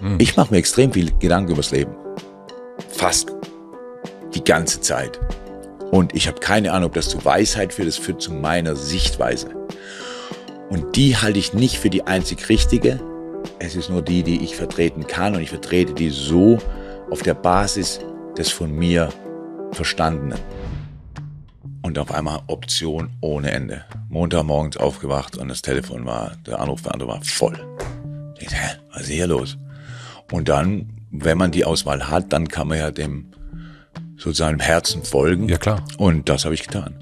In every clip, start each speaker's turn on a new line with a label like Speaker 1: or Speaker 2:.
Speaker 1: Mhm. Ich mache mir extrem viel Gedanken übers Leben. Fast die ganze Zeit. Und ich habe keine Ahnung, ob das zu Weisheit führt, das führt zu meiner Sichtweise. Und die halte ich nicht für die einzig richtige. Es ist nur die, die ich vertreten kann. Und ich vertrete die so auf der Basis des von mir Verstandenen. Und auf einmal Option ohne Ende. Montagmorgens aufgewacht und das Telefon war, der Anrufbeantworter war voll. Ich dachte, hä, was ist hier los? Und dann, wenn man die Auswahl hat, dann kann man ja dem sozusagen im Herzen folgen. Ja, klar. Und das habe ich getan.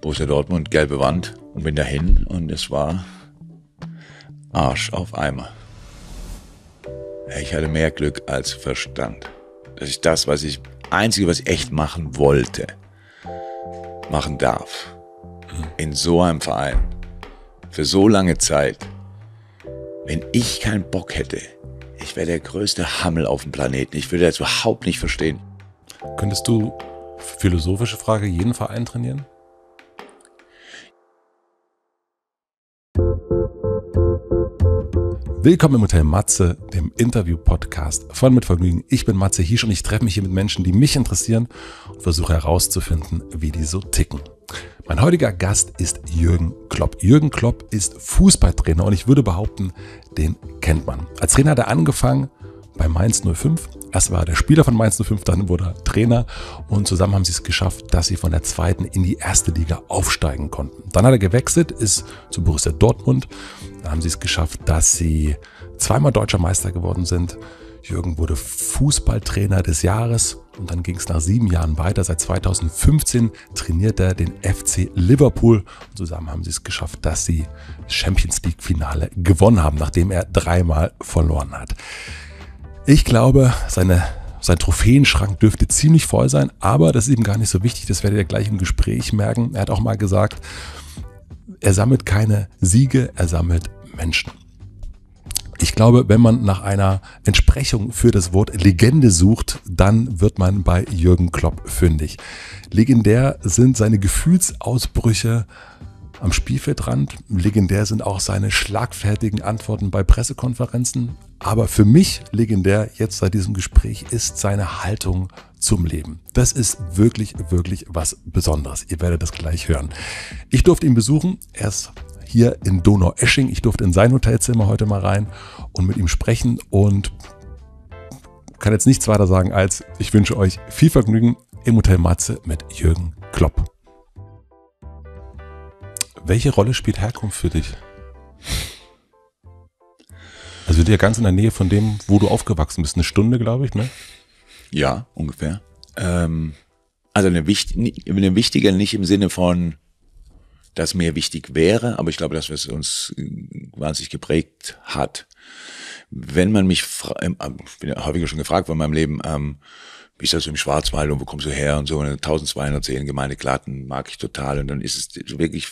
Speaker 1: Borussia Dortmund, gelbe Wand und bin dahin und es war Arsch auf Eimer. Ich hatte mehr Glück als Verstand. Das ist das, was ich, einzige, was ich echt machen wollte, machen darf. Hm. In so einem Verein. Für so lange Zeit. Wenn ich keinen Bock hätte, ich wäre der größte Hammel auf dem Planeten. Ich würde das überhaupt nicht verstehen.
Speaker 2: Könntest du, philosophische Frage, jeden Verein trainieren? Willkommen im Hotel Matze, dem Interview-Podcast von Mit Vergnügen. Ich bin Matze Hiesch und ich treffe mich hier mit Menschen, die mich interessieren und versuche herauszufinden, wie die so ticken. Mein heutiger Gast ist Jürgen Klopp. Jürgen Klopp ist Fußballtrainer und ich würde behaupten, den kennt man. Als Trainer hat er angefangen bei Mainz 05. Erst war er der Spieler von Mainz 05, dann wurde er Trainer und zusammen haben sie es geschafft, dass sie von der zweiten in die erste Liga aufsteigen konnten. Dann hat er gewechselt, ist zu Borussia Dortmund. Da haben sie es geschafft, dass sie zweimal deutscher Meister geworden sind Jürgen wurde Fußballtrainer des Jahres und dann ging es nach sieben Jahren weiter. Seit 2015 trainiert er den FC Liverpool. Und zusammen haben sie es geschafft, dass sie das Champions League-Finale gewonnen haben, nachdem er dreimal verloren hat. Ich glaube, seine sein Trophäenschrank dürfte ziemlich voll sein, aber das ist eben gar nicht so wichtig, das werdet ihr gleich im Gespräch merken. Er hat auch mal gesagt, er sammelt keine Siege, er sammelt Menschen. Ich glaube, wenn man nach einer Entsprechung für das Wort Legende sucht, dann wird man bei Jürgen Klopp fündig. Legendär sind seine Gefühlsausbrüche am Spielfeldrand. Legendär sind auch seine schlagfertigen Antworten bei Pressekonferenzen. Aber für mich legendär jetzt seit diesem Gespräch ist seine Haltung zum Leben. Das ist wirklich, wirklich was Besonderes. Ihr werdet das gleich hören. Ich durfte ihn besuchen. Er ist hier in Donau-Esching. Ich durfte in sein Hotelzimmer heute mal rein und mit ihm sprechen und kann jetzt nichts weiter sagen als ich wünsche euch viel Vergnügen im Hotel Matze mit Jürgen Klopp. Welche Rolle spielt Herkunft für dich? Also dir ganz in der Nähe von dem, wo du aufgewachsen bist, eine Stunde, glaube ich, ne? Ja, ungefähr. Ähm,
Speaker 1: also eine, wichtig, eine wichtige, nicht im Sinne von das mehr wichtig wäre, aber ich glaube, dass es uns äh, wahnsinnig geprägt hat. Wenn man mich, ähm, äh, ich bin ja häufiger schon gefragt in meinem Leben, ähm, bist du also im Schwarzwald und wo kommst du her und so, und 1210 Gemeinde Glatten mag ich total und dann ist es wirklich,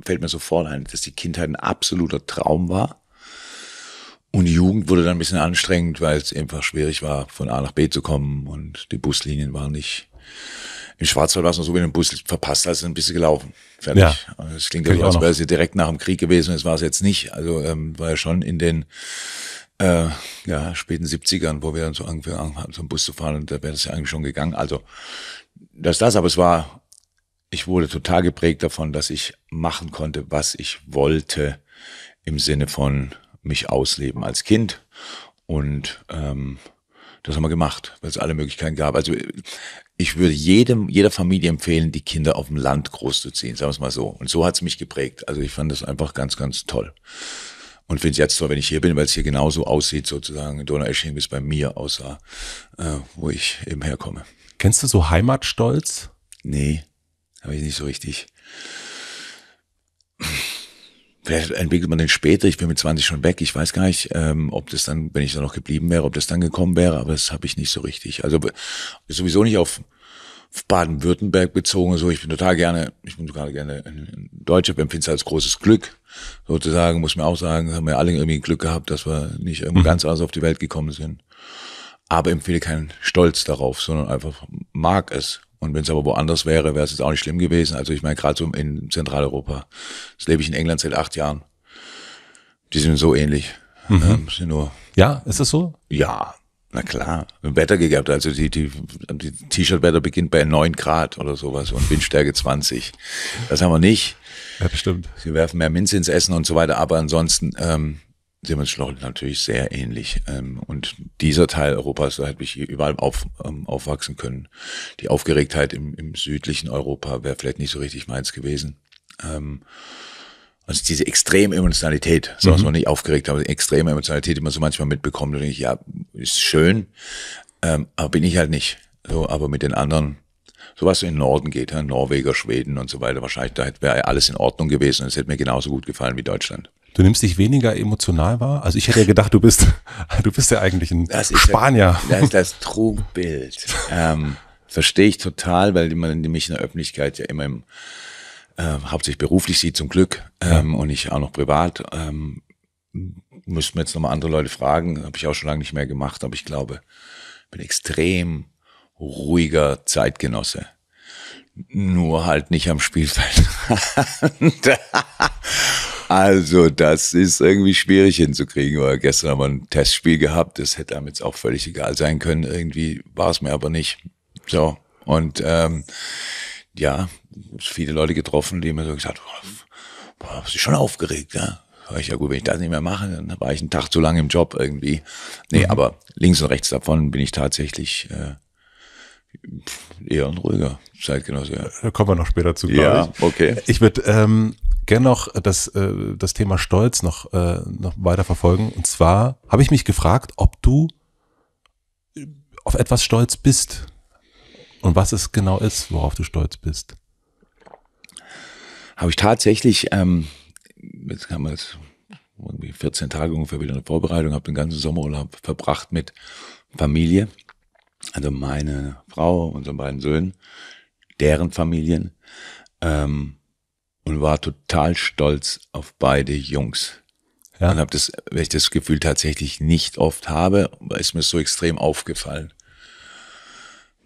Speaker 1: fällt mir sofort ein, dass die Kindheit ein absoluter Traum war. Und die Jugend wurde dann ein bisschen anstrengend, weil es einfach schwierig war, von A nach B zu kommen und die Buslinien waren nicht im Schwarzwald war es noch so, wenn du den Bus verpasst hast, ein bisschen gelaufen. Fertig. Ja. Das also klingt ja so, als wäre es direkt nach dem Krieg gewesen, das war es jetzt nicht. Also ähm, war ja schon in den äh, ja, späten 70ern, wo wir dann so angefangen haben, so einen Bus zu fahren, und da wäre das ja eigentlich schon gegangen. Also, das das, aber es war, ich wurde total geprägt davon, dass ich machen konnte, was ich wollte, im Sinne von mich ausleben als Kind. Und ähm, das haben wir gemacht, weil es alle Möglichkeiten gab. Also ich würde jedem, jeder Familie empfehlen, die Kinder auf dem Land großzuziehen, sagen wir es mal so. Und so hat es mich geprägt. Also ich fand das einfach ganz, ganz toll. Und finde es jetzt toll, wenn ich hier bin, weil es hier genauso aussieht, sozusagen in Donaueschingen, wie es bei mir aussah, äh, wo ich eben herkomme. Kennst du so
Speaker 2: Heimatstolz?
Speaker 1: Nee, habe ich nicht so richtig. Vielleicht entwickelt man den später. Ich bin mit 20 schon weg. Ich weiß gar nicht, ähm, ob das dann, wenn ich da noch geblieben wäre, ob das dann gekommen wäre. Aber das habe ich nicht so richtig. Also sowieso nicht auf Baden-Württemberg bezogen, so ich bin total gerne, ich bin total gerne Deutscher, empfinde es als großes Glück, sozusagen, muss man auch sagen, haben wir alle irgendwie Glück gehabt, dass wir nicht irgendwo mhm. ganz anders auf die Welt gekommen sind. Aber empfehle keinen Stolz darauf, sondern einfach mag es. Und wenn es aber woanders wäre, wäre es jetzt auch nicht schlimm gewesen. Also ich meine, gerade so in Zentraleuropa, das lebe ich in England seit acht Jahren. Die sind so ähnlich. Mhm. Ähm, sind nur,
Speaker 2: ja, ist das so?
Speaker 1: Ja, na klar, Wetter gehabt, also die, die, die T-Shirt-Wetter beginnt bei 9 Grad oder sowas und Windstärke 20. Das haben wir nicht. Ja, bestimmt. Sie werfen mehr Minze ins Essen und so weiter, aber ansonsten ähm, sind wir uns natürlich sehr ähnlich. Ähm, und dieser Teil Europas, da hätte ich überall auf, ähm, aufwachsen können. Die Aufgeregtheit im, im südlichen Europa wäre vielleicht nicht so richtig meins gewesen. Ähm, also diese extreme Emotionalität, so mhm. was man nicht aufgeregt, aber extreme Emotionalität, die man so manchmal mitbekommt, und ich, ja, ist schön, ähm, aber bin ich halt nicht. So, aber mit den anderen, so was in den Norden geht, ja, Norweger, Schweden und so weiter, wahrscheinlich, da wäre alles in Ordnung gewesen und
Speaker 2: es hätte mir genauso gut gefallen wie Deutschland. Du nimmst dich weniger emotional wahr? Also ich hätte ja gedacht, du bist, du bist ja eigentlich ein das Spanier. Ist, das ist
Speaker 1: das Trugbild.
Speaker 2: ähm, verstehe
Speaker 1: ich total, weil man nämlich in der Öffentlichkeit ja immer im äh, hauptsächlich beruflich sie zum Glück ähm, ja. und ich auch noch privat. Ähm, müssten wir jetzt nochmal andere Leute fragen, habe ich auch schon lange nicht mehr gemacht, aber ich glaube, bin extrem ruhiger Zeitgenosse. Nur halt nicht am Spielfeld. also, das ist irgendwie schwierig hinzukriegen, weil gestern haben wir ein Testspiel gehabt, das hätte einem jetzt auch völlig egal sein können. Irgendwie war es mir aber nicht. So. Und ähm, ja, viele Leute getroffen, die mir so gesagt haben, boah, sie schon aufgeregt, ja? War ich ja gut, wenn ich das nicht mehr mache, dann war ich einen Tag zu lange im Job irgendwie. Nee, mhm. aber links und rechts davon bin ich tatsächlich äh, eher ein ruhiger Zeitgenosse. Da kommen wir noch später zu, Ja, ich. okay.
Speaker 2: Ich würde ähm, gerne noch das, äh, das Thema Stolz noch, äh, noch weiter verfolgen. Und zwar habe ich mich gefragt, ob du auf etwas stolz bist und was es genau ist, worauf du stolz bist
Speaker 1: habe ich tatsächlich, ähm, jetzt kann man das irgendwie 14 Tage ungefähr wieder in der Vorbereitung, habe den ganzen Sommerurlaub verbracht mit Familie, also meine Frau, unseren beiden Söhnen, deren Familien ähm, und war total stolz auf beide Jungs. Ja. Und habe das, weil ich das Gefühl tatsächlich nicht oft habe, ist mir so extrem aufgefallen,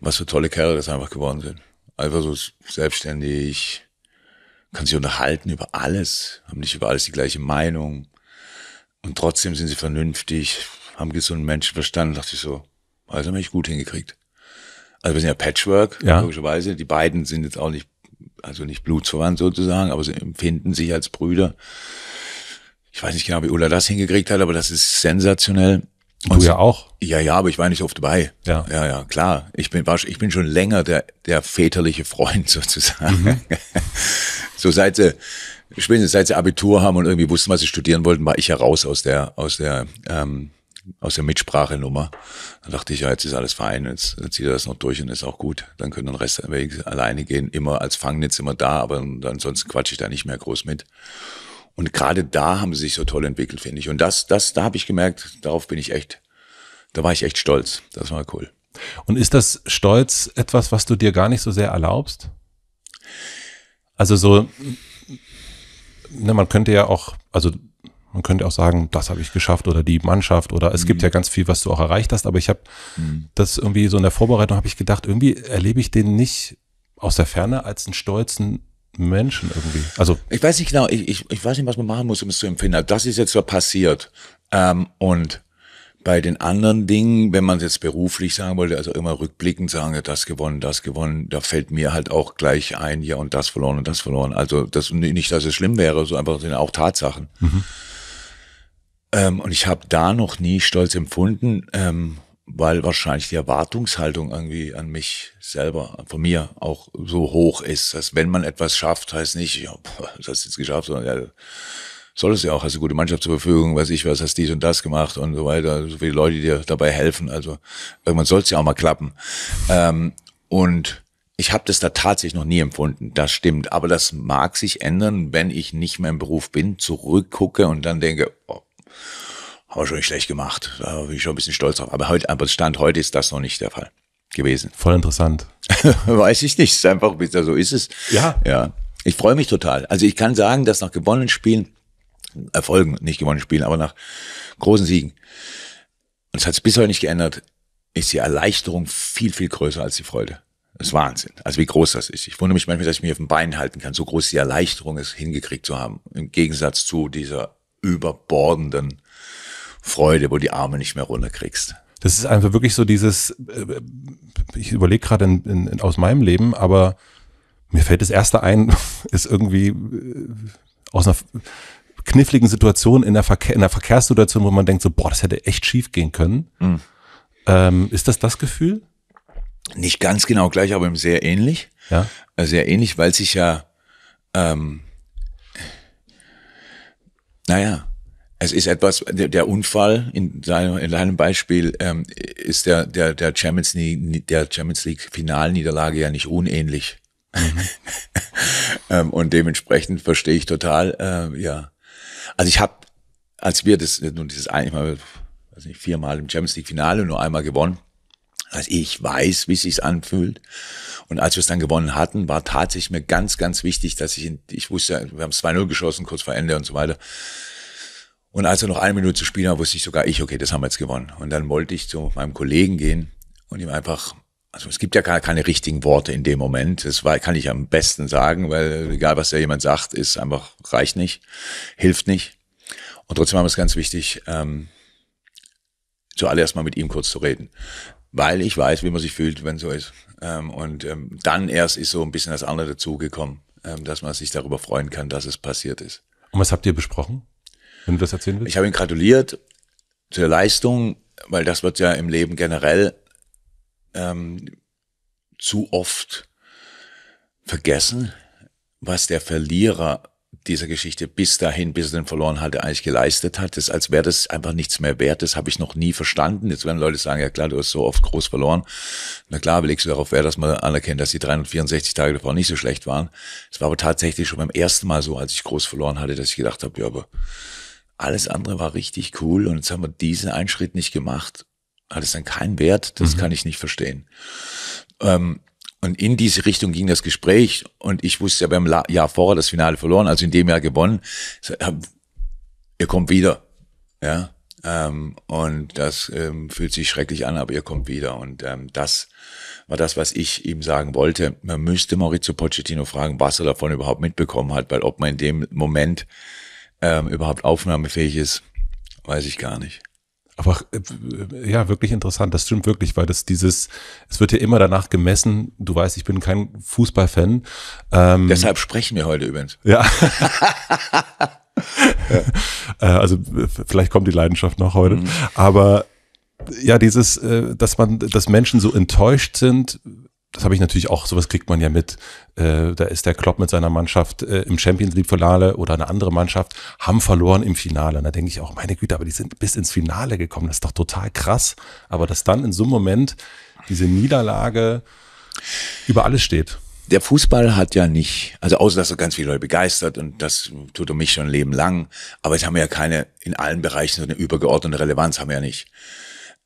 Speaker 1: was für tolle Kerle das einfach geworden sind. Einfach so selbstständig, kann sich unterhalten über alles, haben nicht über alles die gleiche Meinung. Und trotzdem sind sie vernünftig, haben gesunden Menschenverstand. Da dachte ich so, also haben wir gut hingekriegt. Also wir sind ja Patchwork, ja. logischerweise. Die beiden sind jetzt auch nicht, also nicht blutsverwandt sozusagen, aber sie empfinden sich als Brüder. Ich weiß nicht genau, wie Ulla das hingekriegt hat, aber das ist sensationell. Und Du ja auch. Ja, ja, aber ich war nicht so oft dabei. Ja, ja, ja klar. Ich bin, war, ich bin schon länger der, der väterliche Freund sozusagen. Mhm. so seit sie, spätestens seit sie Abitur haben und irgendwie wussten, was sie studieren wollten, war ich ja raus aus der, aus der, ähm, aus der Mitsprachenummer. Dann dachte ich, ja, jetzt ist alles fein, jetzt, jetzt zieht er das noch durch und ist auch gut. Dann können den Rest alleine gehen. Immer als Fangnetz immer da, aber ansonsten quatsche ich da nicht mehr groß mit. Und gerade da haben sie sich so toll entwickelt, finde ich. Und das, das, da habe ich gemerkt, darauf bin ich echt, da war ich echt stolz. Das war cool.
Speaker 2: Und ist das Stolz etwas, was du dir gar nicht so sehr erlaubst? Also so, ne, man könnte ja auch, also man könnte auch sagen, das habe ich geschafft oder die Mannschaft oder es mhm. gibt ja ganz viel, was du auch erreicht hast, aber ich habe mhm. das irgendwie so in der Vorbereitung habe ich gedacht, irgendwie erlebe ich den nicht aus der Ferne als einen stolzen Menschen irgendwie. Also ich weiß nicht genau,
Speaker 1: ich, ich, ich weiß nicht, was man machen muss, um es zu empfinden. Also das ist jetzt so passiert. Ähm, und bei den anderen Dingen, wenn man es jetzt beruflich sagen wollte, also immer rückblickend sagen, ja, das gewonnen, das gewonnen, da fällt mir halt auch gleich ein, ja und das verloren und das verloren. Also das nicht, dass es schlimm wäre, so einfach sind auch Tatsachen. Mhm. Ähm, und ich habe da noch nie stolz empfunden. Ähm, weil wahrscheinlich die Erwartungshaltung irgendwie an mich selber, von mir auch so hoch ist, dass wenn man etwas schafft, heißt nicht, ja, das hast du jetzt geschafft, sondern ja, soll es ja auch, hast du gute Mannschaft zur Verfügung, weiß ich was, hast dies und das gemacht und so weiter, so viele Leute, die dir dabei helfen, also irgendwann soll es ja auch mal klappen. Ähm, und ich habe das da tatsächlich noch nie empfunden, das stimmt, aber das mag sich ändern, wenn ich nicht mehr im Beruf bin, zurückgucke und dann denke, oh, haben wir schon nicht schlecht gemacht. Da bin ich schon ein bisschen stolz drauf. Aber heute, aber Stand heute ist das noch nicht der Fall gewesen. Voll interessant. Weiß ich nicht. Es ist einfach, so ist es. Ja. Ja. Ich freue mich total. Also ich kann sagen, dass nach gewonnenen Spielen, Erfolgen, nicht gewonnenen Spielen, aber nach großen Siegen, und es hat es bis heute nicht geändert, ist die Erleichterung viel, viel größer als die Freude. Das ist Wahnsinn. Also wie groß das ist. Ich wundere mich manchmal, dass ich mich auf dem Bein halten kann. So groß die Erleichterung, ist, hingekriegt zu haben. Im Gegensatz zu dieser überbordenden Freude, wo die Arme nicht mehr
Speaker 2: runterkriegst. Das ist einfach wirklich so dieses, äh, ich überlege gerade in, in, aus meinem Leben, aber mir fällt das erste ein, ist irgendwie äh, aus einer kniffligen Situation in der, Verkehr, in der Verkehrssituation, wo man denkt so, boah, das hätte echt schief gehen können. Mhm. Ähm, ist das das Gefühl? Nicht ganz genau gleich, aber
Speaker 1: sehr ähnlich. Ja. Äh, sehr ähnlich, weil sich ja, ähm, naja, es ist etwas, der, Unfall in seinem, in seinem Beispiel ähm, ist der, der, der Champions League, der Champions League Finalniederlage ja nicht unähnlich. Mhm. ähm, und dementsprechend verstehe ich total, äh, ja. Also ich habe, als wir das, nun dieses einmal, weiß nicht, viermal im Champions League Finale nur einmal gewonnen, also ich weiß, wie es sich anfühlt. Und als wir es dann gewonnen hatten, war tatsächlich mir ganz, ganz wichtig, dass ich, in, ich wusste, wir haben 2-0 geschossen, kurz vor Ende und so weiter. Und als er noch eine Minute zu spielen war, wusste ich sogar ich, okay, das haben wir jetzt gewonnen. Und dann wollte ich zu meinem Kollegen gehen und ihm einfach, also es gibt ja gar keine richtigen Worte in dem Moment. Das war, kann ich am besten sagen, weil egal was da jemand sagt, ist einfach, reicht nicht, hilft nicht. Und trotzdem war es ganz wichtig, ähm, zuallererst mal mit ihm kurz zu reden. Weil ich weiß, wie man sich fühlt, wenn so ist. Ähm, und ähm, dann erst ist so ein bisschen das andere dazugekommen, ähm, dass man sich darüber freuen kann, dass es passiert ist.
Speaker 2: Und was habt ihr besprochen? Wenn du das erzählen willst. Ich habe ihn gratuliert zur Leistung,
Speaker 1: weil das wird ja im Leben generell ähm, zu oft vergessen, was der Verlierer dieser Geschichte bis dahin, bis er den verloren hatte, eigentlich geleistet hat. Das, als wäre das einfach nichts mehr wert. Das habe ich noch nie verstanden. Jetzt werden Leute sagen, ja klar, du hast so oft groß verloren. Na klar, belegst du darauf Wert, dass man anerkennt, dass die 364 Tage davor nicht so schlecht waren. Es war aber tatsächlich schon beim ersten Mal so, als ich groß verloren hatte, dass ich gedacht habe, ja, aber alles andere war richtig cool und jetzt haben wir diesen einen Schritt nicht gemacht. Hat es dann keinen Wert? Das mhm. kann ich nicht verstehen. Ähm, und in diese Richtung ging das Gespräch und ich wusste ja beim La Jahr vorher das Finale verloren, also in dem Jahr gewonnen. Ähm, ihr kommt wieder. Ja. Ähm, und das ähm, fühlt sich schrecklich an, aber ihr kommt wieder. Und ähm, das war das, was ich ihm sagen wollte. Man müsste Maurizio Pochettino fragen, was er davon überhaupt mitbekommen hat, weil ob man in dem Moment ähm, überhaupt aufnahmefähig ist, weiß ich gar nicht.
Speaker 2: Aber äh, ja, wirklich interessant. Das stimmt wirklich, weil das dieses, es wird ja immer danach gemessen. Du weißt, ich bin kein Fußballfan. Ähm, Deshalb sprechen wir heute übrigens. Ja. ja. Äh, also vielleicht kommt die Leidenschaft noch heute. Mhm. Aber ja, dieses, äh, dass man, dass Menschen so enttäuscht sind, das habe ich natürlich auch, sowas kriegt man ja mit. Äh, da ist der Klopp mit seiner Mannschaft äh, im Champions League-Finale oder eine andere Mannschaft, haben verloren im Finale. Und da denke ich auch, meine Güte, aber die sind bis ins Finale gekommen. Das ist doch total krass. Aber dass dann in so einem Moment diese Niederlage über alles steht. Der Fußball hat ja nicht, also außer dass er ganz viele Leute begeistert und das tut er
Speaker 1: mich schon ein Leben lang, aber jetzt haben wir ja keine, in allen Bereichen so eine übergeordnete Relevanz haben wir ja nicht.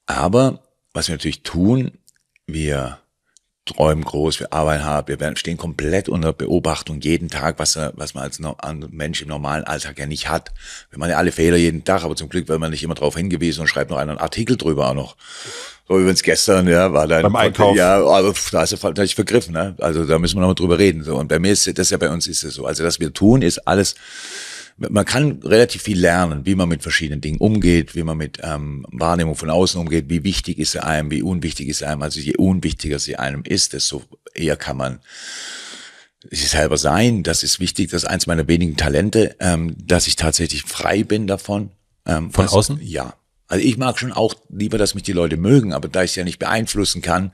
Speaker 1: Aber was wir natürlich tun, wir träumen groß, wir arbeiten hart, wir werden, stehen komplett unter Beobachtung jeden Tag, was, was man als Mensch im normalen Alltag ja nicht hat. Wir machen ja alle Fehler jeden Tag, aber zum Glück wird man nicht immer darauf hingewiesen und schreibt noch einen Artikel drüber auch noch. So übrigens gestern, ja, war dann. Beim Einkauf. Ja, aber also, da ist er vielleicht vergriffen, ne? Also da müssen wir nochmal drüber reden. So. Und bei mir ist das ja bei uns ist es so. Also, was wir tun, ist alles man kann relativ viel lernen, wie man mit verschiedenen Dingen umgeht, wie man mit ähm, Wahrnehmung von außen umgeht, wie wichtig ist sie einem, wie unwichtig ist sie einem. Also je unwichtiger sie einem ist, desto eher kann man sich selber sein. Das ist wichtig. Das ist eins meiner wenigen Talente, ähm, dass ich tatsächlich frei bin davon. Ähm, von also, außen? Ja. Also ich mag schon auch lieber, dass mich die Leute mögen, aber da ich sie ja nicht beeinflussen kann,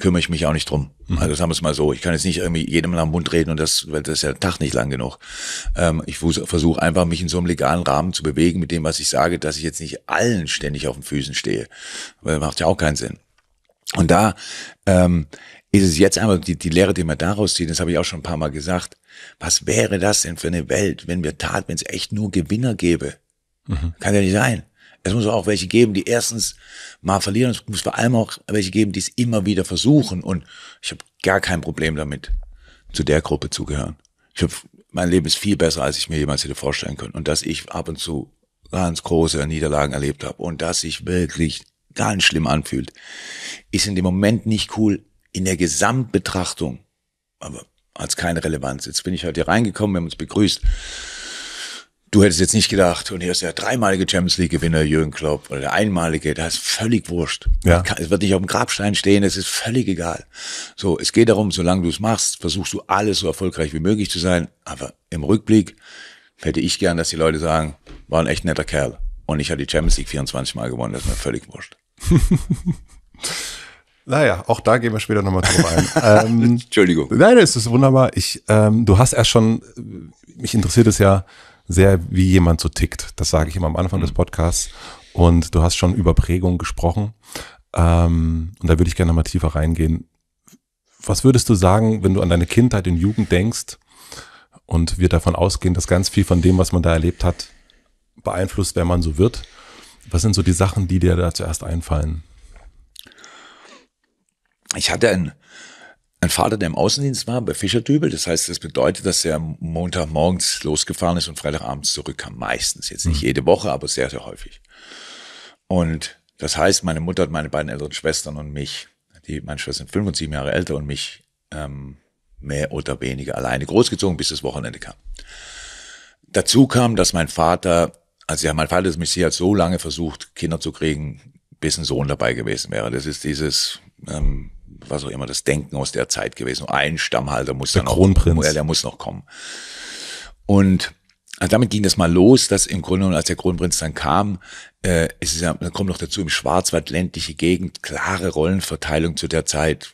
Speaker 1: kümmere ich mich auch nicht drum. Mhm. Also sagen wir es mal so, ich kann jetzt nicht irgendwie jedem am Mund reden und das, weil das ist ja Tag nicht lang genug. Ähm, ich versuche einfach, mich in so einem legalen Rahmen zu bewegen mit dem, was ich sage, dass ich jetzt nicht allen ständig auf den Füßen stehe, weil macht ja auch keinen Sinn. Und da ähm, ist es jetzt einfach die, die Lehre, die man daraus zieht, das habe ich auch schon ein paar Mal gesagt, was wäre das denn für eine Welt, wenn wir tat, wenn es echt nur Gewinner gäbe? Mhm. Kann ja nicht sein es muss auch welche geben, die erstens mal verlieren. Es muss vor allem auch welche geben, die es immer wieder versuchen. Und ich habe gar kein Problem damit, zu der Gruppe zu gehören. Ich hab, mein Leben ist viel besser, als ich mir jemals hätte vorstellen können. Und dass ich ab und zu ganz große Niederlagen erlebt habe und dass sich wirklich ganz schlimm anfühlt, ist in dem Moment nicht cool in der Gesamtbetrachtung. Aber hat keine Relevanz. Jetzt bin ich heute hier reingekommen, wir haben uns begrüßt du hättest jetzt nicht gedacht, und hier ist der dreimalige Champions League-Gewinner Jürgen Klopp oder der einmalige, das ist völlig wurscht. Ja. es wird nicht auf dem Grabstein stehen, es ist völlig egal. So, es geht darum, solange du es machst, versuchst du alles so erfolgreich wie möglich zu sein. Aber im Rückblick hätte ich gern, dass die Leute sagen, war ein echt netter Kerl. Und ich hatte die Champions League 24 Mal gewonnen, das ist mir völlig wurscht.
Speaker 2: Naja, auch da gehen wir später nochmal drauf ein. ähm, Entschuldigung. Nein, es ist wunderbar. Ich, ähm, du hast erst schon, mich interessiert es ja, sehr, wie jemand so tickt. Das sage ich immer am Anfang mhm. des Podcasts. Und du hast schon über Prägung gesprochen. Ähm, und da würde ich gerne mal tiefer reingehen. Was würdest du sagen, wenn du an deine Kindheit und Jugend denkst und wir davon ausgehen, dass ganz viel von dem, was man da erlebt hat, beeinflusst, wer man so wird? Was sind so die Sachen, die dir da zuerst einfallen? Ich hatte ein mein Vater,
Speaker 1: der im Außendienst war, bei Fischerdübel, das heißt, das bedeutet, dass er Montagmorgens losgefahren ist und Freitagabends zurückkam. Meistens. Jetzt nicht mhm. jede Woche, aber sehr, sehr häufig. Und das heißt, meine Mutter hat meine beiden älteren Schwestern und mich, die, meine Schwestern fünf und sieben Jahre älter und mich, ähm, mehr oder weniger alleine großgezogen, bis das Wochenende kam. Dazu kam, dass mein Vater, also ja, mein Vater ist mich sehr so lange versucht, Kinder zu kriegen, bis ein Sohn dabei gewesen wäre. Das ist dieses, ähm, was auch immer das Denken aus der Zeit gewesen. Ein Stammhalter muss der dann Kronprinz. Noch, der muss noch kommen. Und äh, damit ging das mal los, dass im Grunde genommen, als der Kronprinz dann kam, äh, es ist ja, dann kommt noch dazu im Schwarzwald ländliche Gegend, klare Rollenverteilung zu der Zeit.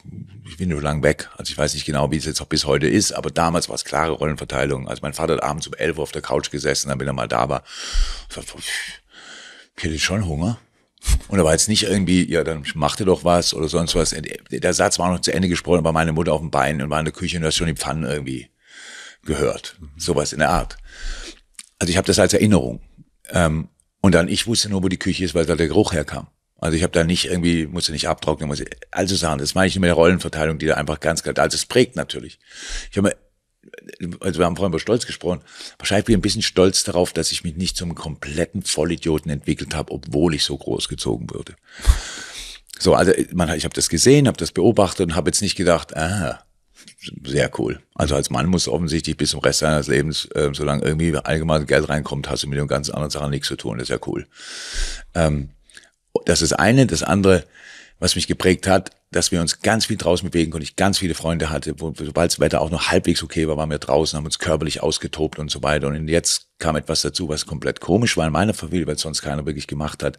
Speaker 1: Ich bin nur lang weg, also ich weiß nicht genau, wie es jetzt auch bis heute ist, aber damals war es klare Rollenverteilung. Also mein Vater hat abends um elf Uhr auf der Couch gesessen, dann bin er mal da war. Ich hätte schon Hunger. Und da war jetzt nicht irgendwie, ja, dann machte doch was oder sonst was. Der Satz war noch zu Ende gesprochen, war meine Mutter auf dem Bein und war in der Küche und hat schon die Pfannen irgendwie gehört. Mhm. Sowas in der Art. Also ich habe das als Erinnerung. Ähm, und dann, ich wusste nur, wo die Küche ist, weil da der Geruch herkam. Also ich habe da nicht irgendwie, musste nicht abtrocknen, musste, also sagen, Das meine ich nur mit der Rollenverteilung, die da einfach ganz klar, also es prägt natürlich. Ich habe also wir haben vorhin über Stolz gesprochen, wahrscheinlich bin ich ein bisschen stolz darauf, dass ich mich nicht zum kompletten Vollidioten entwickelt habe, obwohl ich so groß gezogen würde. So, also man, ich habe das gesehen, habe das beobachtet und habe jetzt nicht gedacht, ah, sehr cool. Also als Mann muss offensichtlich bis zum Rest seines Lebens, äh, solange irgendwie allgemein Geld reinkommt, hast du mit den ganzen anderen Sachen nichts zu tun. Das ist ja cool. Ähm, das ist eine. Das andere, was mich geprägt hat, dass wir uns ganz viel draußen bewegen konnten, ich ganz viele Freunde hatte, wo, sobald das Wetter auch noch halbwegs okay war, waren wir draußen, haben uns körperlich ausgetobt und so weiter. Und jetzt kam etwas dazu, was komplett komisch war in meiner Familie, weil sonst keiner wirklich gemacht hat.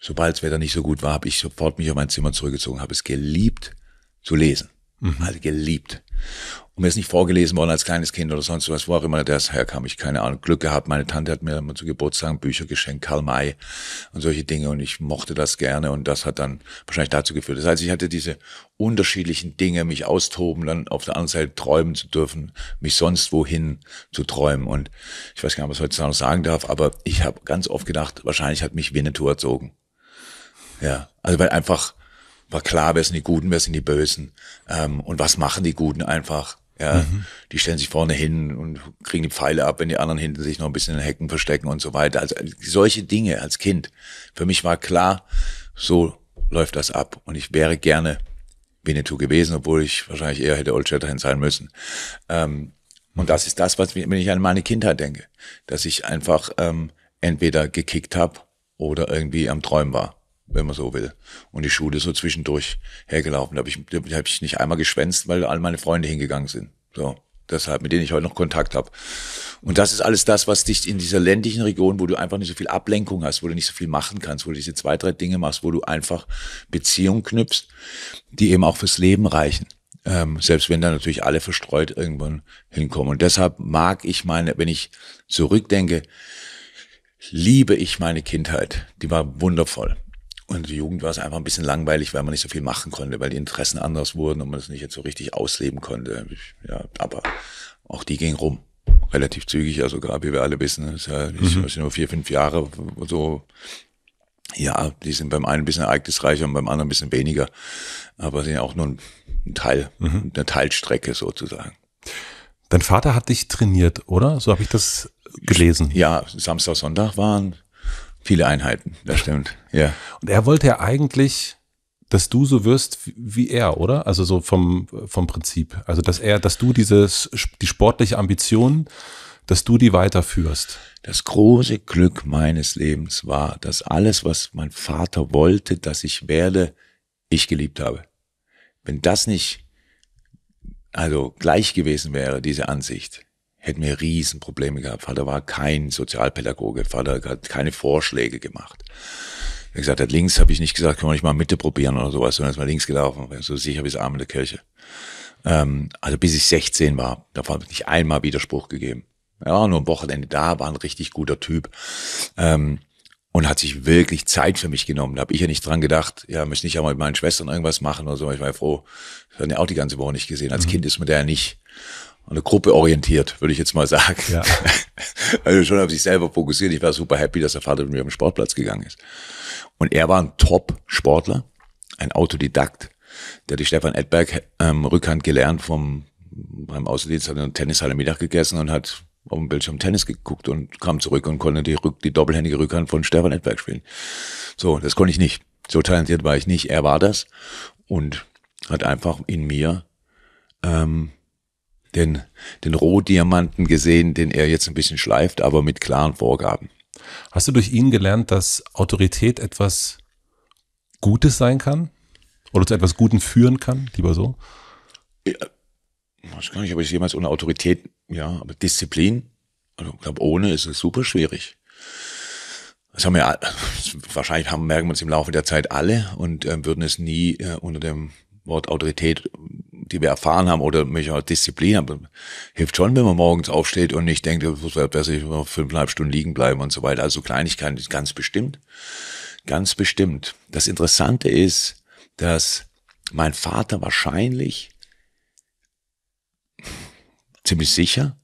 Speaker 1: Sobald das Wetter nicht so gut war, habe ich sofort mich auf mein Zimmer zurückgezogen, habe es geliebt zu lesen. Mhm. Also geliebt und mir ist nicht vorgelesen worden als kleines Kind oder sonst was, wo auch immer das herkam. Ich keine Ahnung. Glück gehabt, meine Tante hat mir immer zu Geburtstagen Bücher geschenkt, Karl May und solche Dinge und ich mochte das gerne und das hat dann wahrscheinlich dazu geführt. Das heißt, ich hatte diese unterschiedlichen Dinge, mich austoben, dann auf der anderen Seite träumen zu dürfen, mich sonst wohin zu träumen und ich weiß gar nicht, was ich heute noch sagen darf, aber ich habe ganz oft gedacht, wahrscheinlich hat mich Winnetou erzogen. Ja, also weil einfach war klar, wer sind die Guten, wer sind die Bösen ähm, und was machen die Guten einfach ja, mhm. die stellen sich vorne hin und kriegen die Pfeile ab, wenn die anderen hinten sich noch ein bisschen in den Hecken verstecken und so weiter. Also äh, solche Dinge als Kind. Für mich war klar, so läuft das ab. Und ich wäre gerne Winnetou gewesen, obwohl ich wahrscheinlich eher hätte Old Shatterhand sein müssen. Ähm, mhm. Und das ist das, was wenn ich an meine Kindheit denke, dass ich einfach ähm, entweder gekickt habe oder irgendwie am Träumen war wenn man so will. Und die Schule so zwischendurch hergelaufen. Da habe ich, da hab ich nicht einmal geschwänzt, weil all meine Freunde hingegangen sind. So. Deshalb, mit denen ich heute noch Kontakt habe. Und das ist alles das, was dich in dieser ländlichen Region, wo du einfach nicht so viel Ablenkung hast, wo du nicht so viel machen kannst, wo du diese zwei, drei Dinge machst, wo du einfach Beziehungen knüpfst, die eben auch fürs Leben reichen. Ähm, selbst wenn da natürlich alle verstreut irgendwann hinkommen. Und deshalb mag ich meine, wenn ich zurückdenke, liebe ich meine Kindheit. Die war wundervoll. Und die Jugend war es einfach ein bisschen langweilig, weil man nicht so viel machen konnte, weil die Interessen anders wurden und man es nicht jetzt so richtig ausleben konnte. Ja, aber auch die ging rum. Relativ zügig, also gerade wie wir alle wissen. Ne? ist ja, ich mhm. weiß nur vier, fünf Jahre so. Ja, die sind beim einen ein bisschen ereignisreicher und beim anderen ein bisschen weniger. Aber sind ja auch nur ein, ein Teil, mhm. eine Teilstrecke sozusagen.
Speaker 2: Dein Vater hat dich trainiert, oder? So habe ich das gelesen. Ja, Samstag, Sonntag waren Viele Einheiten, das stimmt. Ja. Und er wollte ja eigentlich, dass du so wirst wie er, oder? Also so vom, vom Prinzip. Also dass er, dass du dieses, die sportliche Ambition, dass du die weiterführst.
Speaker 1: Das große Glück meines Lebens war, dass alles, was mein Vater wollte, dass ich werde, ich geliebt habe. Wenn das nicht also gleich gewesen wäre, diese Ansicht, hätten wir riesen Probleme gehabt. Vater war kein Sozialpädagoge, Vater hat keine Vorschläge gemacht. Er gesagt hat, links habe ich nicht gesagt, können wir nicht mal Mitte probieren oder sowas, sondern ist mal links gelaufen, so sicher bis Arm in der Kirche. Ähm, also bis ich 16 war, da war nicht einmal Widerspruch gegeben. Ja, nur am Wochenende da, war ein richtig guter Typ. Ähm, und hat sich wirklich Zeit für mich genommen. Da habe ich ja nicht dran gedacht, ja, möchte nicht auch mal mit meinen Schwestern irgendwas machen oder so. Ich war ja froh, ich habe ihn auch die ganze Woche nicht gesehen. Als mhm. Kind ist man da ja nicht eine Gruppe orientiert, würde ich jetzt mal sagen. Ja. Also schon auf sich selber fokussiert. Ich war super happy, dass der Vater mit mir auf den Sportplatz gegangen ist. Und er war ein Top-Sportler, ein Autodidakt. Der die Stefan Edberg ähm, Rückhand gelernt vom beim Außendienst, hat er Tennishalle Mittag gegessen und hat auf dem Bildschirm Tennis geguckt und kam zurück und konnte die, Rück die doppelhändige Rückhand von Stefan Edberg spielen. So, das konnte ich nicht. So talentiert war ich nicht. Er war das und hat einfach in mir ähm, den, den Rohdiamanten gesehen, den er jetzt ein bisschen schleift, aber mit klaren Vorgaben.
Speaker 2: Hast du durch ihn gelernt, dass Autorität etwas Gutes sein kann? Oder zu etwas Guten führen kann, lieber so? Ja, weiß gar nicht, ob ich jemals ohne Autorität, ja, aber Disziplin, also, ich glaube,
Speaker 1: ohne ist es super schwierig. Das haben wir, wahrscheinlich haben, merken wir uns im Laufe der Zeit alle und äh, würden es nie äh, unter dem Wort Autorität die wir erfahren haben oder mich auch Disziplin haben, hilft schon, wenn man morgens aufsteht und nicht denkt, besser, ich nur fünfeinhalb Stunden liegen bleiben und so weiter. Also Kleinigkeiten ist ganz bestimmt. Ganz bestimmt. Das Interessante ist, dass mein Vater wahrscheinlich ziemlich sicher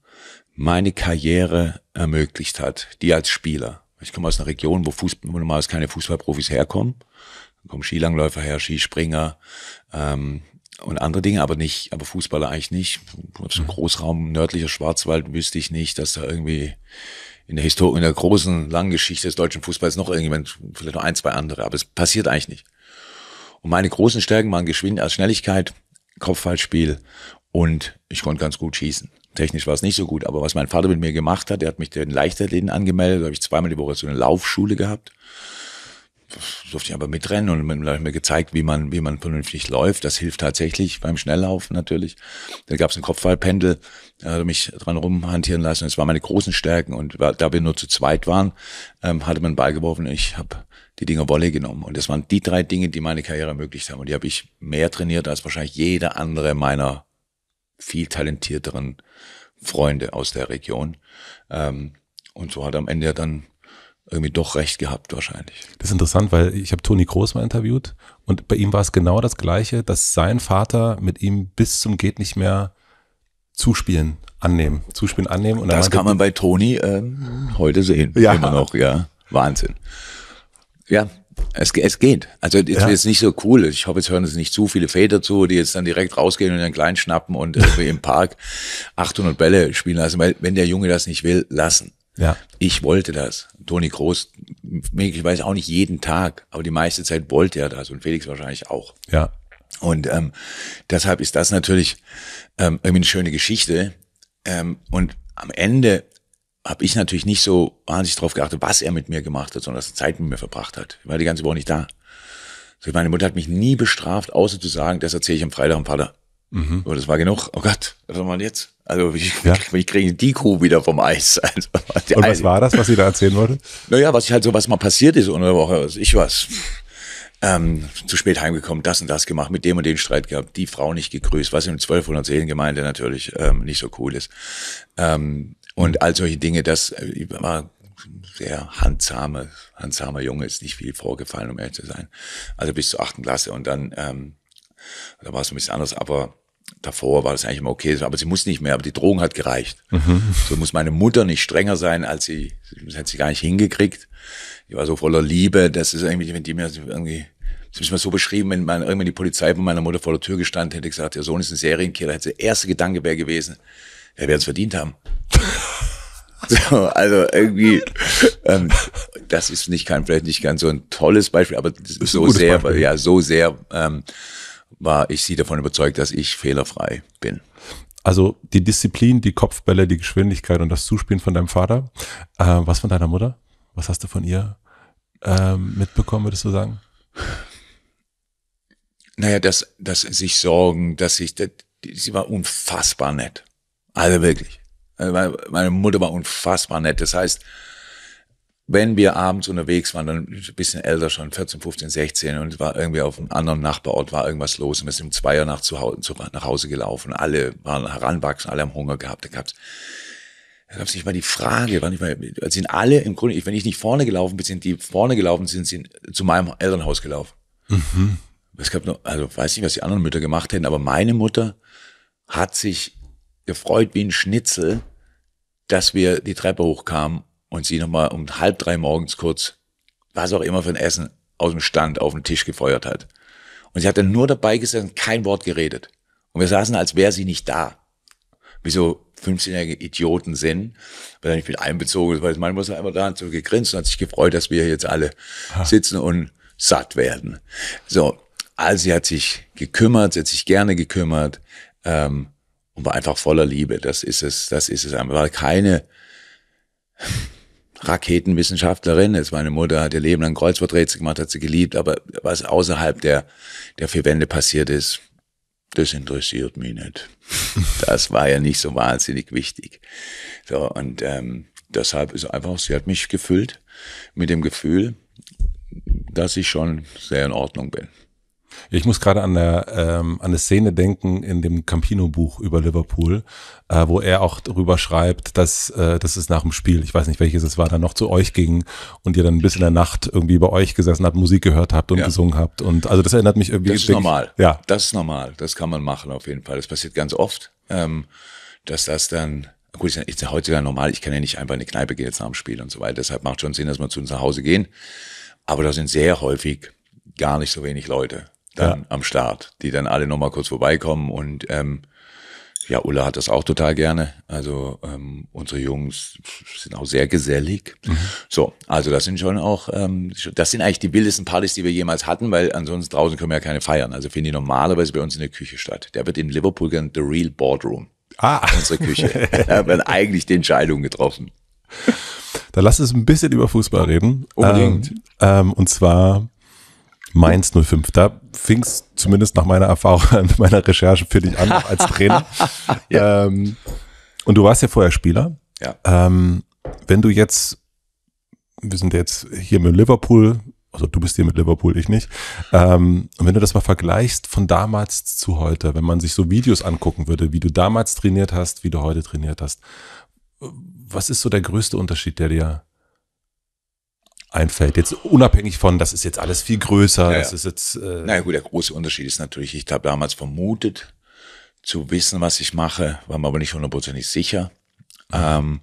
Speaker 1: meine Karriere ermöglicht hat, die als Spieler. Ich komme aus einer Region, wo Fußball, wo normalerweise keine Fußballprofis herkommen. Da kommen Skilangläufer her, Skispringer, ähm, und andere Dinge, aber nicht, aber Fußballer eigentlich nicht. Das ist mhm. Großraum, nördlicher Schwarzwald, wüsste ich nicht, dass da irgendwie in der Historie, in der großen, langen Geschichte des deutschen Fußballs noch irgendjemand, vielleicht noch ein, zwei andere, aber es passiert eigentlich nicht. Und meine großen Stärken waren Geschwindigkeit, also Schnelligkeit, Kopfballspiel und ich konnte ganz gut schießen. Technisch war es nicht so gut, aber was mein Vater mit mir gemacht hat, er hat mich den Leichtathleten angemeldet, da habe ich zweimal die Woche so eine Laufschule gehabt durfte ich aber mitrennen und mit, habe ich mir gezeigt, wie man, wie man vernünftig läuft. Das hilft tatsächlich beim Schnelllaufen natürlich. Da gab es einen Kopfballpendel, hat mich dran rumhantieren lassen. Das waren meine großen Stärken und da wir nur zu zweit waren, ähm, hatte man einen Ball geworfen und ich habe die Dinger Wolle genommen. Und das waren die drei Dinge, die meine Karriere ermöglicht haben. Und die habe ich mehr trainiert als wahrscheinlich jeder andere meiner viel talentierteren Freunde aus der Region. Ähm,
Speaker 2: und so hat am Ende dann irgendwie doch recht gehabt wahrscheinlich. Das ist interessant, weil ich habe Toni Groß mal interviewt und bei ihm war es genau das Gleiche, dass sein Vater mit ihm bis zum geht nicht mehr zuspielen, annehmen, zuspielen, annehmen. Und das kann man
Speaker 1: bei Toni ähm, heute sehen, ja. immer noch, ja, Wahnsinn. Ja, es, es geht. Also es ja. ist nicht so cool. Ich hoffe, jetzt hören es nicht zu viele Väter zu, die jetzt dann direkt rausgehen und einen kleinen schnappen und irgendwie im Park 800 Bälle spielen lassen, weil wenn der Junge das nicht will, lassen. Ja. Ich wollte das. Toni Groß möglicherweise auch nicht jeden Tag, aber die meiste Zeit wollte er das und Felix wahrscheinlich auch. Ja. Und ähm, deshalb ist das natürlich ähm, irgendwie eine schöne Geschichte. Ähm, und am Ende habe ich natürlich nicht so wahnsinnig drauf geachtet, was er mit mir gemacht hat, sondern dass er Zeit mit mir verbracht hat. Ich war die ganze Woche nicht da. Also meine Mutter hat mich nie bestraft, außer zu sagen, das erzähle ich am Freitag am Vater. Mhm. Aber das war genug. Oh Gott, was soll man jetzt? Also ich, ja. ich kriege die Kuh wieder vom Eis. Also, und was war das,
Speaker 2: was Sie da erzählen wollten?
Speaker 1: Naja, was ich halt so, was mal passiert ist unter der Woche, was ich was. Ähm, zu spät heimgekommen, das und das gemacht, mit dem und dem Streit gehabt, die Frau nicht gegrüßt, was in 1210 Gemeinde natürlich ähm, nicht so cool ist. Ähm, und all solche Dinge, das äh, war sehr handzahme, handsamer Junge, ist nicht viel vorgefallen, um ehrlich zu sein. Also bis zur achten Klasse und dann, ähm, da war es ein bisschen anders, aber davor war das eigentlich immer okay, aber sie muss nicht mehr, aber die Drohung hat gereicht. Mhm. So muss meine Mutter nicht strenger sein, als sie, das hat sie gar nicht hingekriegt. Die war so voller Liebe, das ist irgendwie, wenn die mir irgendwie, das ist mir so beschrieben, wenn man irgendwann die Polizei von meiner Mutter vor der Tür gestanden hätte, gesagt, ihr Sohn ist ein Serienkiller, hätte der erste Gedanke wäre gewesen, er wird es verdient haben. So, also irgendwie, ähm, das ist nicht kein, vielleicht nicht ganz so ein tolles Beispiel, aber so sehr, Beispiel. ja, so sehr ähm, war ich sie davon überzeugt, dass ich fehlerfrei
Speaker 2: bin. Also die Disziplin, die Kopfbälle, die Geschwindigkeit und das Zuspielen von deinem Vater. Äh, was von deiner Mutter? Was hast du von ihr äh, mitbekommen, würdest du sagen?
Speaker 1: Naja, dass, dass sich sorgen, dass ich, das, sie war unfassbar nett. Also wirklich. Also meine, meine Mutter war unfassbar nett. Das heißt, wenn wir abends unterwegs waren, dann ein bisschen älter schon, 14, 15, 16 und war irgendwie auf einem anderen Nachbarort, war irgendwas los und wir sind um zwei Uhr nach, zu Hause, nach Hause gelaufen. Alle waren heranwachsen, alle haben Hunger gehabt. Da gab's gab es nicht mal die Frage, war nicht mal, sind alle im Grunde, wenn ich nicht vorne gelaufen bin, sind die vorne gelaufen sind, sie zu meinem Elternhaus gelaufen. Mhm. Es gab nur, also weiß nicht, was die anderen Mütter gemacht hätten, aber meine Mutter hat sich gefreut wie ein Schnitzel, dass wir die Treppe hochkamen und sie nochmal um halb drei morgens kurz, was auch immer für ein Essen, aus dem Stand auf den Tisch gefeuert hat. Und sie hat dann nur dabei gesessen, kein Wort geredet. Und wir saßen, als wäre sie nicht da. Wie so 15-jährige Idioten sind. Weil dann ich bin einbezogen, weil mein Mutter einmal da hat so gegrinst und hat sich gefreut, dass wir jetzt alle ah. sitzen und satt werden. So. Also sie hat sich gekümmert, sie hat sich gerne gekümmert, ähm, und war einfach voller Liebe. Das ist es, das ist es. War keine, Raketenwissenschaftlerin ist. Meine Mutter hat ihr Leben lang Kreuzworträtsel gemacht, hat sie geliebt, aber was außerhalb der, der vier Wände passiert ist, das interessiert mich nicht. Das war ja nicht so wahnsinnig wichtig. So, und ähm, deshalb
Speaker 2: ist einfach, sie hat mich gefüllt mit dem Gefühl, dass ich schon sehr in Ordnung bin. Ich muss gerade an der ähm, an eine Szene denken in dem Campino-Buch über Liverpool, äh, wo er auch darüber schreibt, dass äh, das ist nach dem Spiel, ich weiß nicht welches es war, dann noch zu euch ging und ihr dann bis in der Nacht irgendwie bei euch gesessen habt, Musik gehört habt und ja. gesungen habt. Und also das erinnert mich irgendwie. Das ist normal. Ich, ja.
Speaker 1: Das ist normal. Das kann man machen auf jeden Fall. Das passiert ganz oft, ähm, dass das dann gut, ist ja heute ja normal, ich kann ja nicht einfach in die Kneipe gehen jetzt nach dem Spiel und so weiter. Deshalb macht schon Sinn, dass wir zu uns nach Hause gehen. Aber da sind sehr häufig gar nicht so wenig Leute dann ja. am Start, die dann alle nochmal kurz vorbeikommen und ähm, ja, Ulla hat das auch total gerne. Also ähm, unsere Jungs sind auch sehr gesellig. Mhm. So, also das sind schon auch, ähm, das sind eigentlich die wildesten Partys, die wir jemals hatten, weil ansonsten draußen können wir ja keine feiern. Also finden die normalerweise bei uns in der Küche statt. Der wird in Liverpool genannt The Real Boardroom. Ah. Unsere Küche. da werden eigentlich die Entscheidungen getroffen.
Speaker 2: Dann lass uns ein bisschen über Fußball reden. Unbedingt. Ähm, ähm und zwar Mainz 05. Da fing es zumindest nach meiner Erfahrung, meiner Recherche für dich an auch als Trainer. ja. ähm, und du warst ja vorher Spieler. Ja. Ähm, wenn du jetzt, wir sind jetzt hier mit Liverpool, also du bist hier mit Liverpool, ich nicht. Ähm, und wenn du das mal vergleichst von damals zu heute, wenn man sich so Videos angucken würde, wie du damals trainiert hast, wie du heute trainiert hast, was ist so der größte Unterschied, der dir einfällt. Jetzt unabhängig von, das ist jetzt alles viel größer, naja. das ist jetzt. Äh naja gut, der große Unterschied ist natürlich, ich habe damals vermutet, zu wissen,
Speaker 1: was ich mache, war mir aber nicht hundertprozentig sicher. Mhm. Ähm,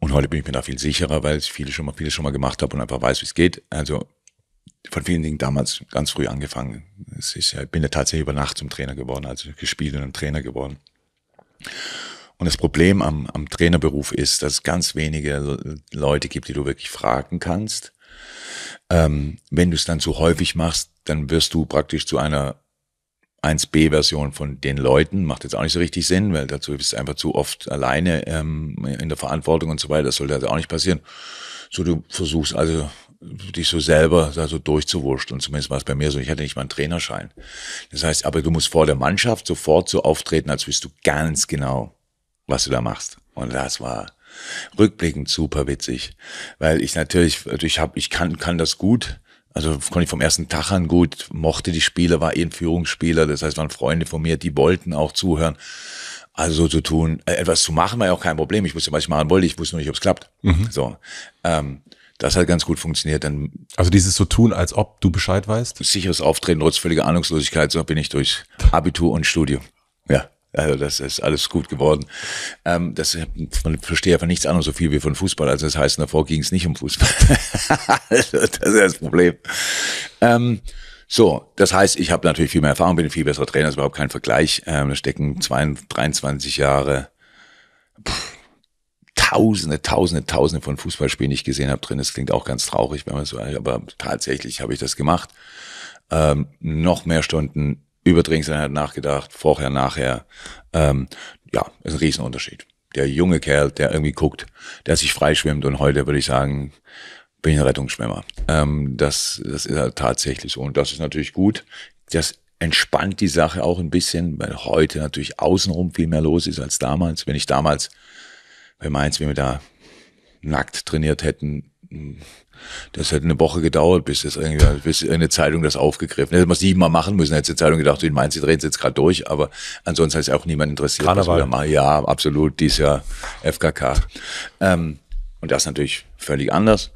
Speaker 1: und heute bin ich mir da viel sicherer, weil ich viele schon mal, viele schon mal gemacht habe und einfach weiß, wie es geht. Also von vielen Dingen damals ganz früh angefangen. Ist, ich bin ja tatsächlich über Nacht zum Trainer geworden, also gespielt und ein Trainer geworden. Und das Problem am, am Trainerberuf ist, dass es ganz wenige Leute gibt, die du wirklich fragen kannst. Ähm, wenn du es dann zu häufig machst, dann wirst du praktisch zu einer 1b-Version von den Leuten. Macht jetzt auch nicht so richtig Sinn, weil dazu bist du einfach zu oft alleine ähm, in der Verantwortung und so weiter. Das sollte also auch nicht passieren. So, du versuchst also dich so selber da so durchzuwurschteln. Zumindest war es bei mir so. Ich hatte nicht mal einen Trainerschein. Das heißt, aber du musst vor der Mannschaft sofort so auftreten, als wirst du ganz genau, was du da machst. Und das war rückblickend super witzig, weil ich natürlich, also ich habe, ich kann, kann das gut. Also konnte ich vom ersten Tag an gut, mochte die Spieler, war eh ein Führungsspieler, das heißt, waren Freunde von mir, die wollten auch zuhören. Also so zu tun, äh, etwas zu machen war ja auch kein Problem. Ich wusste, was ich machen wollte, ich wusste nur nicht, ob es klappt. Mhm. So. Ähm, das hat ganz gut funktioniert. Dann also dieses so tun, als ob du Bescheid weißt? Sicheres Auftreten, trotz völliger Ahnungslosigkeit, so bin ich durch Abitur und Studium. Ja. Also das ist alles gut geworden. Ähm, das man verstehe einfach nichts anderes so viel wie von Fußball. Also das heißt, davor ging es nicht um Fußball. Also das ist das Problem. Ähm, so, das heißt, ich habe natürlich viel mehr Erfahrung, bin ein viel besserer Trainer, ist überhaupt kein Vergleich. Ähm, da stecken 22, 23 Jahre, pff, Tausende, Tausende, Tausende von Fußballspielen, die ich gesehen habe drin. Das klingt auch ganz traurig, wenn man so, aber tatsächlich habe ich das gemacht. Ähm, noch mehr Stunden über Trainingseinheit nachgedacht, vorher, nachher. Ähm, ja, ist ein Riesenunterschied. Der junge Kerl, der irgendwie guckt, der sich freischwimmt und heute würde ich sagen, bin ich ein Rettungsschwimmer. Ähm, das, das ist halt tatsächlich so und das ist natürlich gut. Das entspannt die Sache auch ein bisschen, weil heute natürlich außenrum viel mehr los ist als damals. Wenn ich damals wenn meins, wenn wir da nackt trainiert hätten, das hat eine Woche gedauert, bis das bis eine Zeitung das aufgegriffen hat. Hätte man siebenmal machen müssen, hätte die Zeitung gedacht, in Mainz, sie drehen es jetzt gerade durch, aber ansonsten hat es auch niemand interessiert. Karneval. Was wir ja, absolut, dies Jahr FKK. Ähm, und das natürlich völlig anders.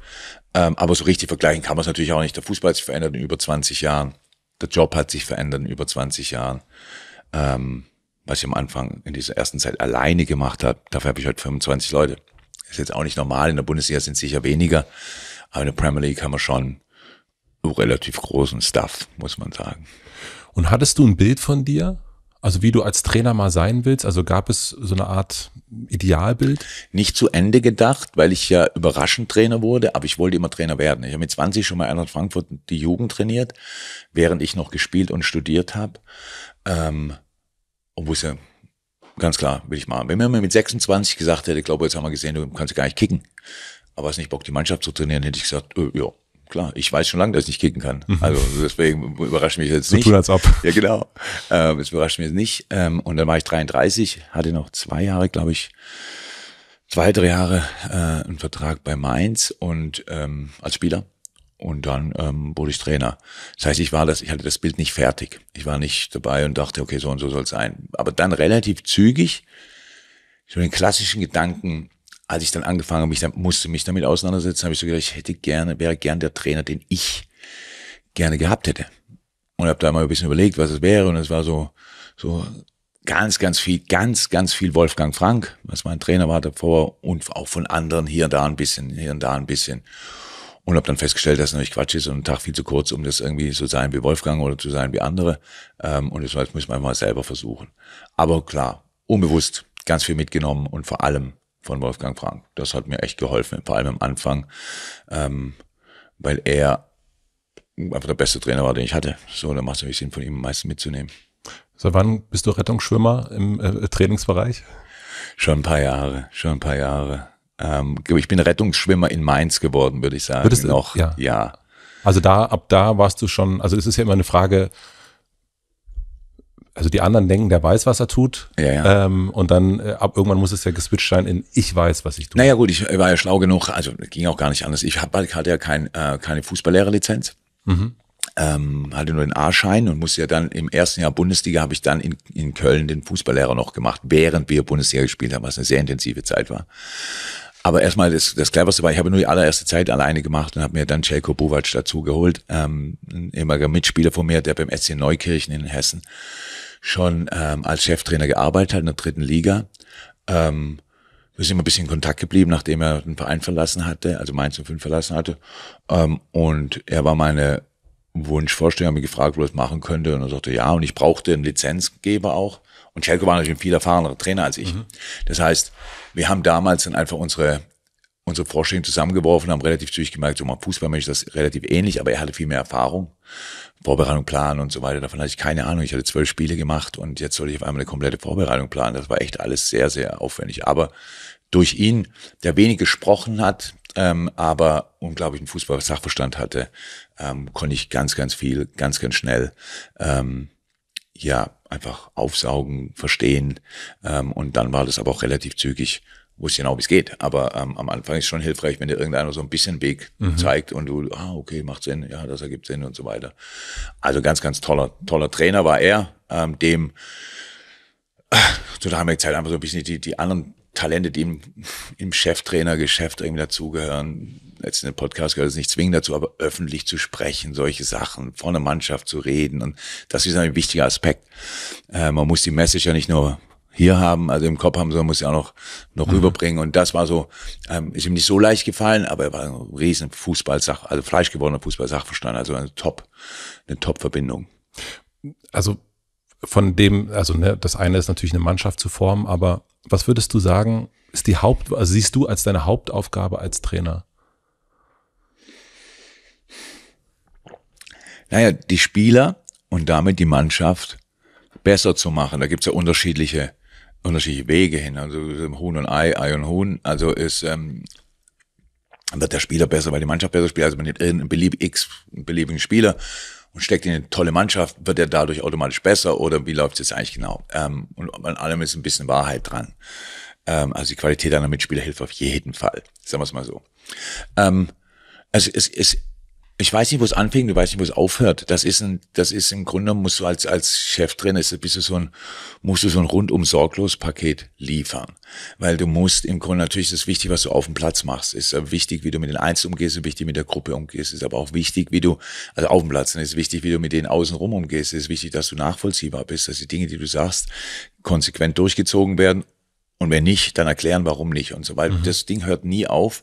Speaker 1: Ähm, aber so richtig vergleichen kann man es natürlich auch nicht. Der Fußball hat sich verändert in über 20 Jahren. Der Job hat sich verändert in über 20 Jahren. Ähm, was ich am Anfang in dieser ersten Zeit alleine gemacht habe, dafür habe ich heute 25 Leute. Ist jetzt auch nicht normal. In der Bundesliga sind sicher weniger. Aber in der Premier League haben wir schon relativ großen
Speaker 2: Stuff, muss man sagen. Und hattest du ein Bild von dir? Also wie du als Trainer mal sein willst? Also gab es so eine Art Idealbild? Nicht zu Ende gedacht, weil ich
Speaker 1: ja überraschend Trainer wurde, aber ich wollte immer Trainer werden. Ich habe mit 20 schon mal in Frankfurt die Jugend trainiert, während ich noch gespielt und studiert habe. Ähm, und wusste, ganz klar, will ich mal, Wenn man mir mit 26 gesagt hätte, ich glaube, jetzt haben wir gesehen, du kannst gar nicht kicken, aber es nicht Bock, die Mannschaft zu trainieren, hätte ich gesagt, äh, ja, klar, ich weiß schon lange, dass ich nicht kicken kann. Mhm. Also deswegen überrascht mich jetzt nicht. So tun als ob. Ja, genau. Ähm, das überrascht mich jetzt nicht. Ähm, und dann war ich 33, hatte noch zwei Jahre, glaube ich, zwei, drei Jahre äh, einen Vertrag bei Mainz und ähm, als Spieler. Und dann ähm, wurde ich Trainer. Das heißt, ich war das, ich hatte das Bild nicht fertig. Ich war nicht dabei und dachte, okay, so und so soll es sein. Aber dann relativ zügig, so den klassischen Gedanken, als ich dann angefangen habe, ich dann, musste mich damit auseinandersetzen, habe ich so gedacht, ich hätte gerne, wäre gern der Trainer, den ich gerne gehabt hätte. Und habe da mal ein bisschen überlegt, was es wäre. Und es war so, so ganz, ganz viel, ganz, ganz viel Wolfgang Frank, was mein Trainer war davor und auch von anderen hier und da ein bisschen, hier und da ein bisschen. Und habe dann festgestellt, dass es natürlich Quatsch ist und ein Tag viel zu kurz, um das irgendwie so sein wie Wolfgang oder zu sein wie andere. Ähm, und das heißt, müssen wir mal selber versuchen. Aber klar, unbewusst ganz viel mitgenommen und vor allem von Wolfgang Frank. Das hat mir echt geholfen, vor allem am Anfang, ähm, weil er einfach der beste Trainer war, den ich hatte. So, da macht es natürlich Sinn, von ihm am meisten mitzunehmen.
Speaker 2: Seit wann bist du Rettungsschwimmer im
Speaker 1: äh, Trainingsbereich? Schon ein paar Jahre, schon ein paar Jahre. Ähm, ich bin
Speaker 2: Rettungsschwimmer in Mainz geworden, würde ich sagen. Würdest du noch? Ja. ja. Also da, ab da warst du schon, also das ist ja immer eine Frage, also die anderen denken, der weiß, was er tut. Ja, ja. Ähm, und dann äh, ab irgendwann muss es ja geswitcht sein in ich weiß, was ich tue. Naja gut, ich war ja schlau
Speaker 1: genug, also ging auch gar nicht anders. Ich hab, hatte ja kein, äh, keine Fußballlehrerlizenz. Mhm. Ähm, hatte nur den A-Schein und musste ja dann im ersten Jahr Bundesliga habe ich dann in, in Köln den Fußballlehrer noch gemacht, während wir Bundesliga gespielt haben, was eine sehr intensive Zeit war. Aber erstmal das, das Cleverste war, ich habe nur die allererste Zeit alleine gemacht und habe mir dann Celko Buvac dazu geholt, ähm, ein ehemaliger Mitspieler von mir, der beim SC Neukirchen in Hessen schon ähm, als Cheftrainer gearbeitet hat in der dritten Liga. Ähm, wir sind immer ein bisschen in Kontakt geblieben, nachdem er den Verein verlassen hatte, also Mainz und Fünf verlassen hatte. Ähm, und er war meine Wunschvorstellung, hat mich gefragt, wo er das machen könnte. Und er sagte, ja, und ich brauchte einen Lizenzgeber auch. Und Schelke war natürlich ein viel erfahrenerer Trainer als ich. Mhm. Das heißt, wir haben damals dann einfach unsere unsere Vorstellungen zusammengeworfen, haben relativ zügig gemerkt, so mal Fußballmensch ist das relativ ähnlich, aber er hatte viel mehr Erfahrung. Vorbereitung planen und so weiter, davon hatte ich keine Ahnung. Ich hatte zwölf Spiele gemacht und jetzt sollte ich auf einmal eine komplette Vorbereitung planen. Das war echt alles sehr, sehr aufwendig. Aber durch ihn, der wenig gesprochen hat, ähm, aber unglaublichen Fußball-Sachverstand hatte, ähm, konnte ich ganz, ganz viel, ganz, ganz schnell, ähm, ja, einfach aufsaugen, verstehen. Ähm, und dann war das aber auch relativ zügig wusste genau, wie es geht. Aber ähm, am Anfang ist schon hilfreich, wenn dir irgendeiner so ein bisschen Weg mhm. zeigt und du, ah, okay, macht Sinn, ja, das ergibt Sinn und so weiter. Also ganz, ganz toller, toller Trainer war er, ähm, dem äh, zu der damaligen Zeit einfach so ein bisschen die, die anderen Talente, die im, im Cheftrainergeschäft irgendwie dazugehören. Jetzt in den Podcast gehört es nicht zwingend dazu, aber öffentlich zu sprechen, solche Sachen, vor einer Mannschaft zu reden. Und das ist ein wichtiger Aspekt. Äh, man muss die Message ja nicht nur hier haben, also im Kopf haben, sondern muss sie auch noch, noch mhm. rüberbringen. Und das war so, ähm, ist ihm nicht so leicht gefallen, aber er war ein riesen Fußballsach, also fleischgewordener Fußballsachverstand, also eine Top,
Speaker 2: eine Top-Verbindung. Also von dem, also ne, das eine ist natürlich eine Mannschaft zu formen, aber was würdest du sagen, ist die Haupt, also siehst du als deine Hauptaufgabe als Trainer? Naja,
Speaker 1: die Spieler und damit die Mannschaft besser zu machen. Da gibt es ja unterschiedliche, unterschiedliche Wege hin. Also Huhn und Ei, Ei und Huhn. Also ist, ähm, wird der Spieler besser, weil die Mannschaft besser spielt. Also man nimmt irgendeinen beliebigen X, beliebigen Spieler und steckt in eine tolle Mannschaft, wird er dadurch automatisch besser oder wie läuft es jetzt eigentlich genau? Ähm, und an allem ist ein bisschen Wahrheit dran. Ähm, also die Qualität einer Mitspieler hilft auf jeden Fall, sagen wir es mal so. Ähm, also es, es, ich weiß nicht, wo es anfängt, du weißt nicht, wo es aufhört. Das ist ein, das ist im Grunde musst du als als Chef drin, ist bist du so ein, musst du so ein rundum sorglos Paket liefern, weil du musst im Grunde natürlich ist wichtig, was du auf dem Platz machst, ist wichtig, wie du mit den Einzelnen umgehst, ist wichtig, mit der Gruppe umgehst, ist aber auch wichtig, wie du also auf dem Platz, ne, ist wichtig, wie du mit denen außenrum umgehst, ist wichtig, dass du nachvollziehbar bist, dass die Dinge, die du sagst, konsequent durchgezogen werden und wenn nicht, dann erklären, warum nicht und so weiter. Mhm. Das Ding hört nie auf.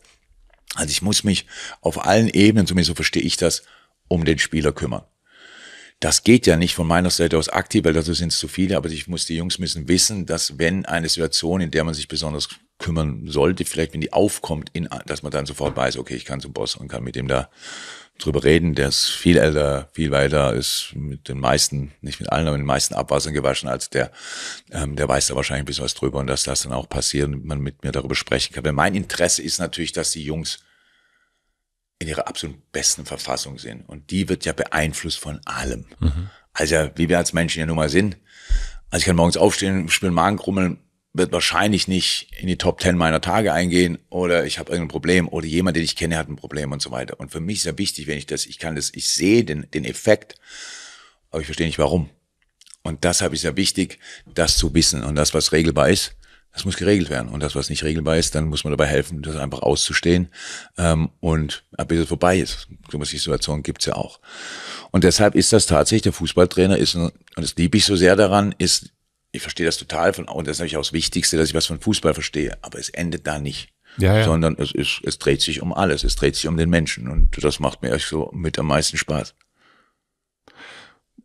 Speaker 1: Also ich muss mich auf allen Ebenen, zumindest so verstehe ich das, um den Spieler kümmern. Das geht ja nicht von meiner Seite aus aktiv, weil dazu sind es zu viele, aber ich muss, die Jungs müssen wissen, dass wenn eine Situation, in der man sich besonders kümmern sollte, vielleicht wenn die aufkommt, in, dass man dann sofort weiß, okay, ich kann zum Boss und kann mit dem da drüber reden, der ist viel älter, viel weiter, ist mit den meisten, nicht mit allen, aber mit den meisten Abwassern gewaschen als der. Ähm, der weiß da wahrscheinlich ein bisschen was drüber und dass das dann auch passiert und man mit mir darüber sprechen kann. Weil mein Interesse ist natürlich, dass die Jungs in ihrer absoluten besten Verfassung sind. Und die wird ja beeinflusst von allem. Mhm. Also, wie wir als Menschen ja nun mal sind. Also ich kann morgens aufstehen, spielen Magen krummeln, wird wahrscheinlich nicht in die Top 10 meiner Tage eingehen oder ich habe irgendein Problem oder jemand, den ich kenne, hat ein Problem und so weiter. Und für mich ist ja wichtig, wenn ich das, ich kann das, ich sehe den, den Effekt, aber ich verstehe nicht warum. Und deshalb ist ja wichtig, das zu wissen. Und das, was regelbar ist, das muss geregelt werden. Und das, was nicht regelbar ist, dann muss man dabei helfen, das einfach auszustehen. Ähm, und bis es vorbei ist. So eine Situation gibt's ja auch. Und deshalb ist das tatsächlich, der Fußballtrainer ist, und das liebe ich so sehr daran, ist ich verstehe das total von, und das ist natürlich auch das Wichtigste, dass ich was von Fußball verstehe, aber es endet da nicht. Ja, ja. Sondern es, ist, es dreht sich um alles, es dreht sich um den Menschen und das macht mir echt so mit am meisten Spaß.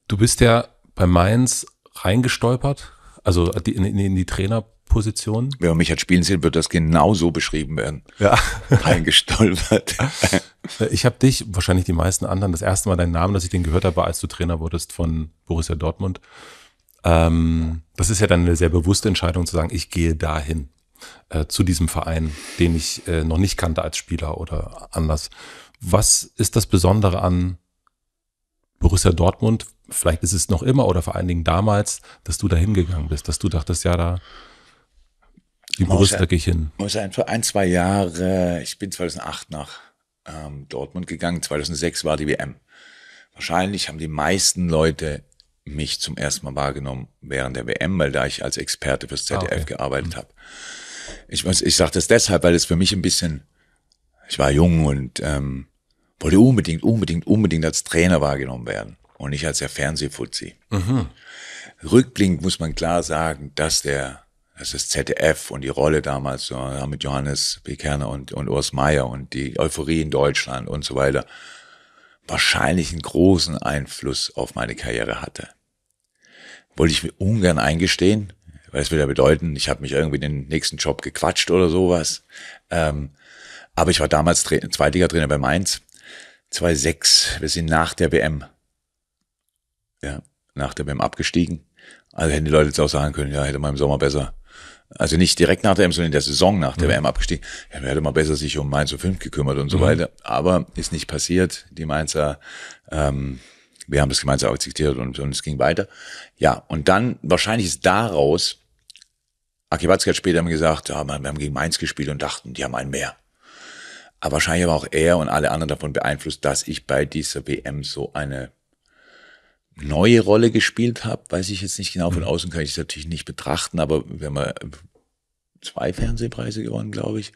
Speaker 2: Du bist ja bei Mainz reingestolpert, also in, in, in die Trainerposition. Wenn man mich hat spielen sehen, wird das genau so beschrieben werden. Ja. Reingestolpert. Ich habe dich, wahrscheinlich die meisten anderen, das erste Mal deinen Namen, dass ich den gehört habe, als du Trainer wurdest von Borussia Dortmund. Ähm, das ist ja dann eine sehr bewusste Entscheidung zu sagen, ich gehe dahin äh, zu diesem Verein, den ich äh, noch nicht kannte als Spieler oder anders. Was ist das Besondere an Borussia Dortmund? Vielleicht ist es noch immer oder vor allen Dingen damals, dass du da hingegangen bist, dass du dachtest, ja, da, die Borussia gehe ich hin.
Speaker 1: Muss einfach ein, zwei Jahre, ich bin 2008 nach ähm, Dortmund gegangen, 2006 war die WM. Wahrscheinlich haben die meisten Leute mich zum ersten Mal wahrgenommen während der WM, weil da ich als Experte fürs ZDF ah, okay. gearbeitet mhm. habe. Ich, ich sage das deshalb, weil es für mich ein bisschen, ich war jung und ähm, wollte unbedingt, unbedingt, unbedingt als Trainer wahrgenommen werden und nicht als der Fernsehfuzzi. Mhm. Rückblickend muss man klar sagen, dass der, dass das ZDF und die Rolle damals so, mit Johannes B. Kerner und, und Urs Meier und die Euphorie in Deutschland und so weiter wahrscheinlich einen großen Einfluss auf meine Karriere hatte wollte ich mir ungern eingestehen, weil es würde ja bedeuten, ich habe mich irgendwie den nächsten Job gequatscht oder sowas. Ähm, aber ich war damals Tra Zweitliga-Trainer bei Mainz, 2-6, wir sind nach der WM, ja, nach der WM abgestiegen. Also hätten die Leute jetzt auch sagen können, ja, hätte man im Sommer besser also nicht direkt nach der WM, sondern in der Saison nach der mhm. WM abgestiegen. Ja, man hätte mal besser sich um Mainz 05 gekümmert und so mhm. weiter. Aber ist nicht passiert. Die Mainzer ähm, wir haben das gemeinsam akzeptiert und, und es ging weiter. Ja, und dann wahrscheinlich ist daraus, Akibatski hat später gesagt, ja, wir haben gegen Mainz gespielt und dachten, die haben einen mehr. Aber wahrscheinlich war auch er und alle anderen davon beeinflusst, dass ich bei dieser WM so eine neue Rolle gespielt habe. Weiß ich jetzt nicht genau, von mhm. außen kann ich es natürlich nicht betrachten, aber wir haben zwei Fernsehpreise gewonnen, glaube ich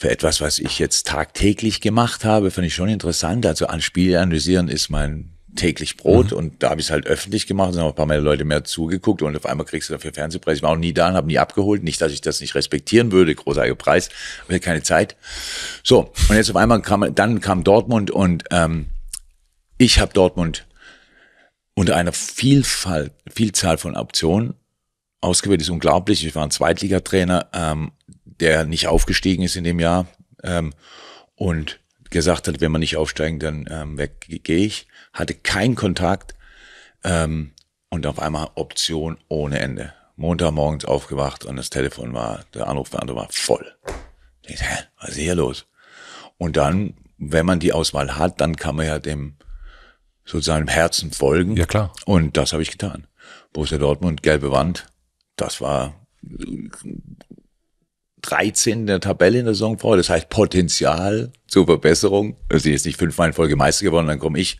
Speaker 1: für etwas, was ich jetzt tagtäglich gemacht habe, finde ich schon interessant. Also an Spiele analysieren ist mein täglich Brot mhm. und da habe ich es halt öffentlich gemacht, da haben ein paar mehr Leute mehr zugeguckt und auf einmal kriegst du dafür Fernsehpreis. Ich war auch nie da und habe nie abgeholt. Nicht, dass ich das nicht respektieren würde, großartiger Preis, aber keine Zeit. So, und jetzt auf einmal kam, dann kam Dortmund und ähm, ich habe Dortmund unter einer Vielfalt, Vielzahl von Optionen ausgewählt. Ist unglaublich. Ich war ein Zweitligatrainer, ähm, der nicht aufgestiegen ist in dem Jahr ähm, und gesagt hat, wenn man nicht aufsteigen, dann ähm, gehe ich hatte keinen Kontakt ähm, und auf einmal Option ohne Ende. Montagmorgens aufgewacht und das Telefon war, der Anrufbeantworter war voll. Ich, hä, was ist hier los? Und dann, wenn man die Auswahl hat, dann kann man ja dem sozusagen im Herzen folgen. Ja, klar. Und das habe ich getan. Borussia Dortmund, gelbe Wand, das war 13 in der Tabelle in der Saison vor. Das heißt Potenzial zur Verbesserung. Also sie ist nicht fünfmal in Folge Meister geworden, dann komme ich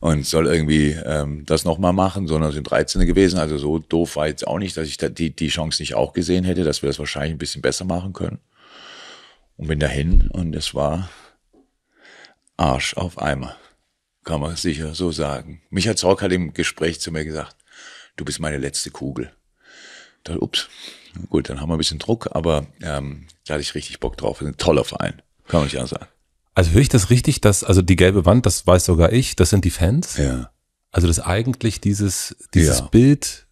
Speaker 1: und soll irgendwie ähm, das nochmal machen, sondern sind 13 gewesen. Also so doof war jetzt auch nicht, dass ich da die, die Chance nicht auch gesehen hätte, dass wir das wahrscheinlich ein bisschen besser machen können. Und bin dahin und es war Arsch auf Eimer. Kann man sicher so sagen. Michael Zorc hat im Gespräch zu mir gesagt, du bist meine letzte Kugel. Da, ups, Gut, dann haben wir ein bisschen Druck, aber ähm, da hatte ich richtig Bock drauf. Ein toller Verein, kann man nicht anders sagen.
Speaker 2: Also höre ich das richtig, dass, also die gelbe Wand, das weiß sogar ich, das sind die Fans. Ja. Also dass eigentlich dieses, dieses ja. Bild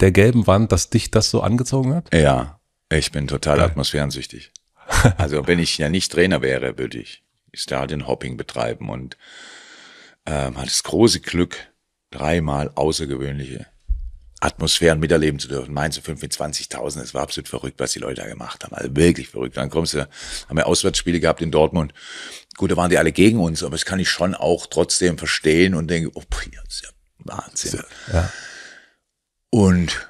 Speaker 2: der gelben Wand, dass dich das so angezogen hat?
Speaker 1: Ja, ich bin total
Speaker 2: Geil. atmosphärensüchtig. Also wenn ich ja nicht
Speaker 1: Trainer wäre, würde ich Stadion-Hopping betreiben und ähm, hatte das große Glück, dreimal außergewöhnliche Atmosphären miterleben zu dürfen. Mainz 25.000, es war absolut verrückt, was die Leute da gemacht haben. Also wirklich verrückt. Dann kommst du, haben wir Auswärtsspiele gehabt in Dortmund. Gut, da waren die alle gegen uns, aber das kann ich schon auch trotzdem verstehen und denke, oh, das ist ja Wahnsinn. Ja. Und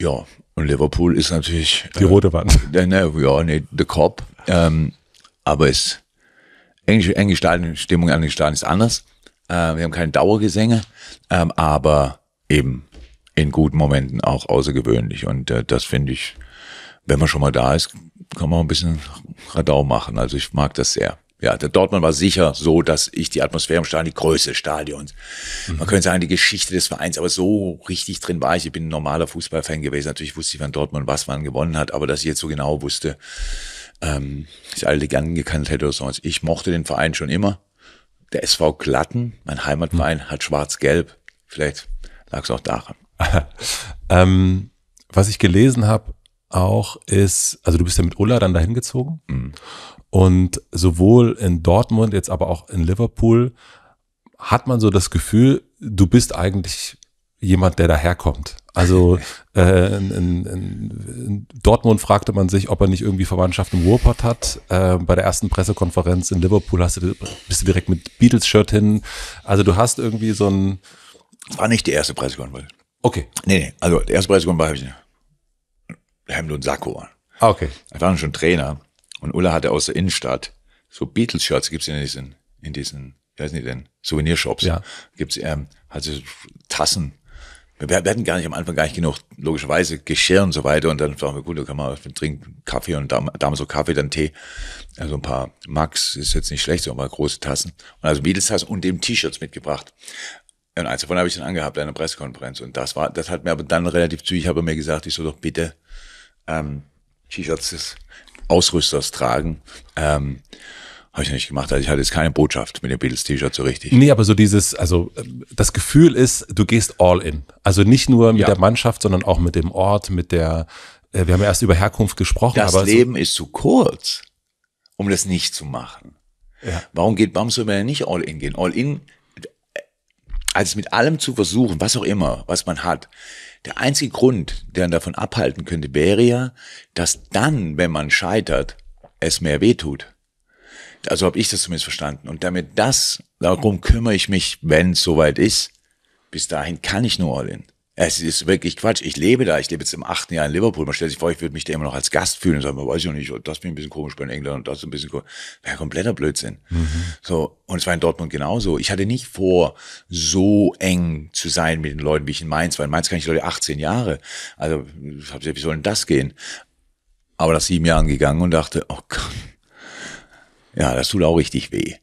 Speaker 1: ja, und Liverpool ist natürlich. Die äh, rote Wand. Äh, ne, ja, nee, The Cop. Ähm, aber es, englische, englische Stadion, Stimmung an den Stadion ist anders. Äh, wir haben keine Dauergesänge, ähm, aber eben in guten Momenten auch außergewöhnlich. Und äh, das finde ich, wenn man schon mal da ist, kann man auch ein bisschen Radau machen. Also ich mag das sehr. Ja, der Dortmund war sicher so, dass ich die Atmosphäre im Stadion, die Größe des Stadions, mhm. man könnte sagen, die Geschichte des Vereins, aber so richtig drin war ich. Ich bin ein normaler Fußballfan gewesen. Natürlich wusste ich, wann Dortmund was wann gewonnen hat, aber dass ich jetzt so genau wusste, ähm, dass ich alle Legenden gekannt hätte oder sonst. Ich mochte den Verein schon immer. Der SV Glatten, mein Heimatverein, mhm. hat
Speaker 2: schwarz-gelb. Vielleicht lag es auch daran. ähm, was ich gelesen habe auch ist, also du bist ja mit Ulla dann dahin gezogen mhm. und sowohl in Dortmund, jetzt aber auch in Liverpool hat man so das Gefühl, du bist eigentlich jemand, der daherkommt. Also äh, in, in, in, Dortmund fragte man sich, ob er nicht irgendwie Verwandtschaft im Ruhrpott hat. Äh, bei der ersten Pressekonferenz in Liverpool hast du, bist du direkt mit Beatles-Shirt hin. Also du hast irgendwie so ein... Das war nicht die erste Pressekonferenz. Okay. Nee, nee. Also, der erste Preis gewonnen war, habe ich
Speaker 1: Hemd und Sakko an. Ah, okay. Da waren schon Trainer. Und Ulla hatte aus der Innenstadt so Beatles-Shirts, gibt's in diesen, in diesen, wie heißen die denn? Souvenirshops. Ja. Gibt's, ähm, hat sie Tassen. Wir, wir, hatten gar nicht am Anfang gar nicht genug, logischerweise, Geschirr und so weiter. Und dann dachten wir, gut, da kann man trinken Kaffee und damals so Kaffee, dann Tee. Also ein paar Max ist jetzt nicht schlecht, so ein paar große Tassen. Und also Beatles-Tassen und dem T-Shirts mitgebracht. Und eins davon habe ich dann angehabt, eine Pressekonferenz. Und das war, das hat mir aber dann relativ zügig, habe mir gesagt, ich soll doch bitte ähm, T-Shirts des Ausrüsters tragen. Ähm, habe ich nicht gemacht. Also ich hatte jetzt keine Botschaft mit dem Beatles-T-Shirt so richtig. Nee,
Speaker 2: aber so dieses, also ähm, das Gefühl ist, du gehst all in. Also nicht nur mit ja. der Mannschaft, sondern auch mit dem Ort, mit der, äh, wir haben ja erst über Herkunft gesprochen. Das Leben so ist zu kurz, um das
Speaker 1: nicht zu machen. Ja. Warum geht Bamso nicht all in gehen? All in also mit allem zu versuchen, was auch immer, was man hat. Der einzige Grund, der man davon abhalten könnte, wäre ja, dass dann, wenn man scheitert, es mehr wehtut. Also habe ich das zumindest verstanden. Und damit das, darum kümmere ich mich, wenn es soweit ist. Bis dahin kann ich nur all in. Es ist wirklich Quatsch. Ich lebe da. Ich lebe jetzt im achten Jahr in Liverpool. Man stellt sich vor, ich würde mich da immer noch als Gast fühlen und sagen, man weiß ich nicht, das bin ich ein bisschen komisch bei in England und das ein bisschen komisch. Wäre kompletter Blödsinn. Mhm. So. Und es war in Dortmund genauso. Ich hatte nicht vor, so eng zu sein mit den Leuten, wie ich in Mainz war. In Mainz kann ich Leute 18 Jahre. Also, ich hab gesagt, wie soll denn das gehen? Aber nach sieben Jahren gegangen und dachte, oh Gott. Ja, das tut auch richtig weh.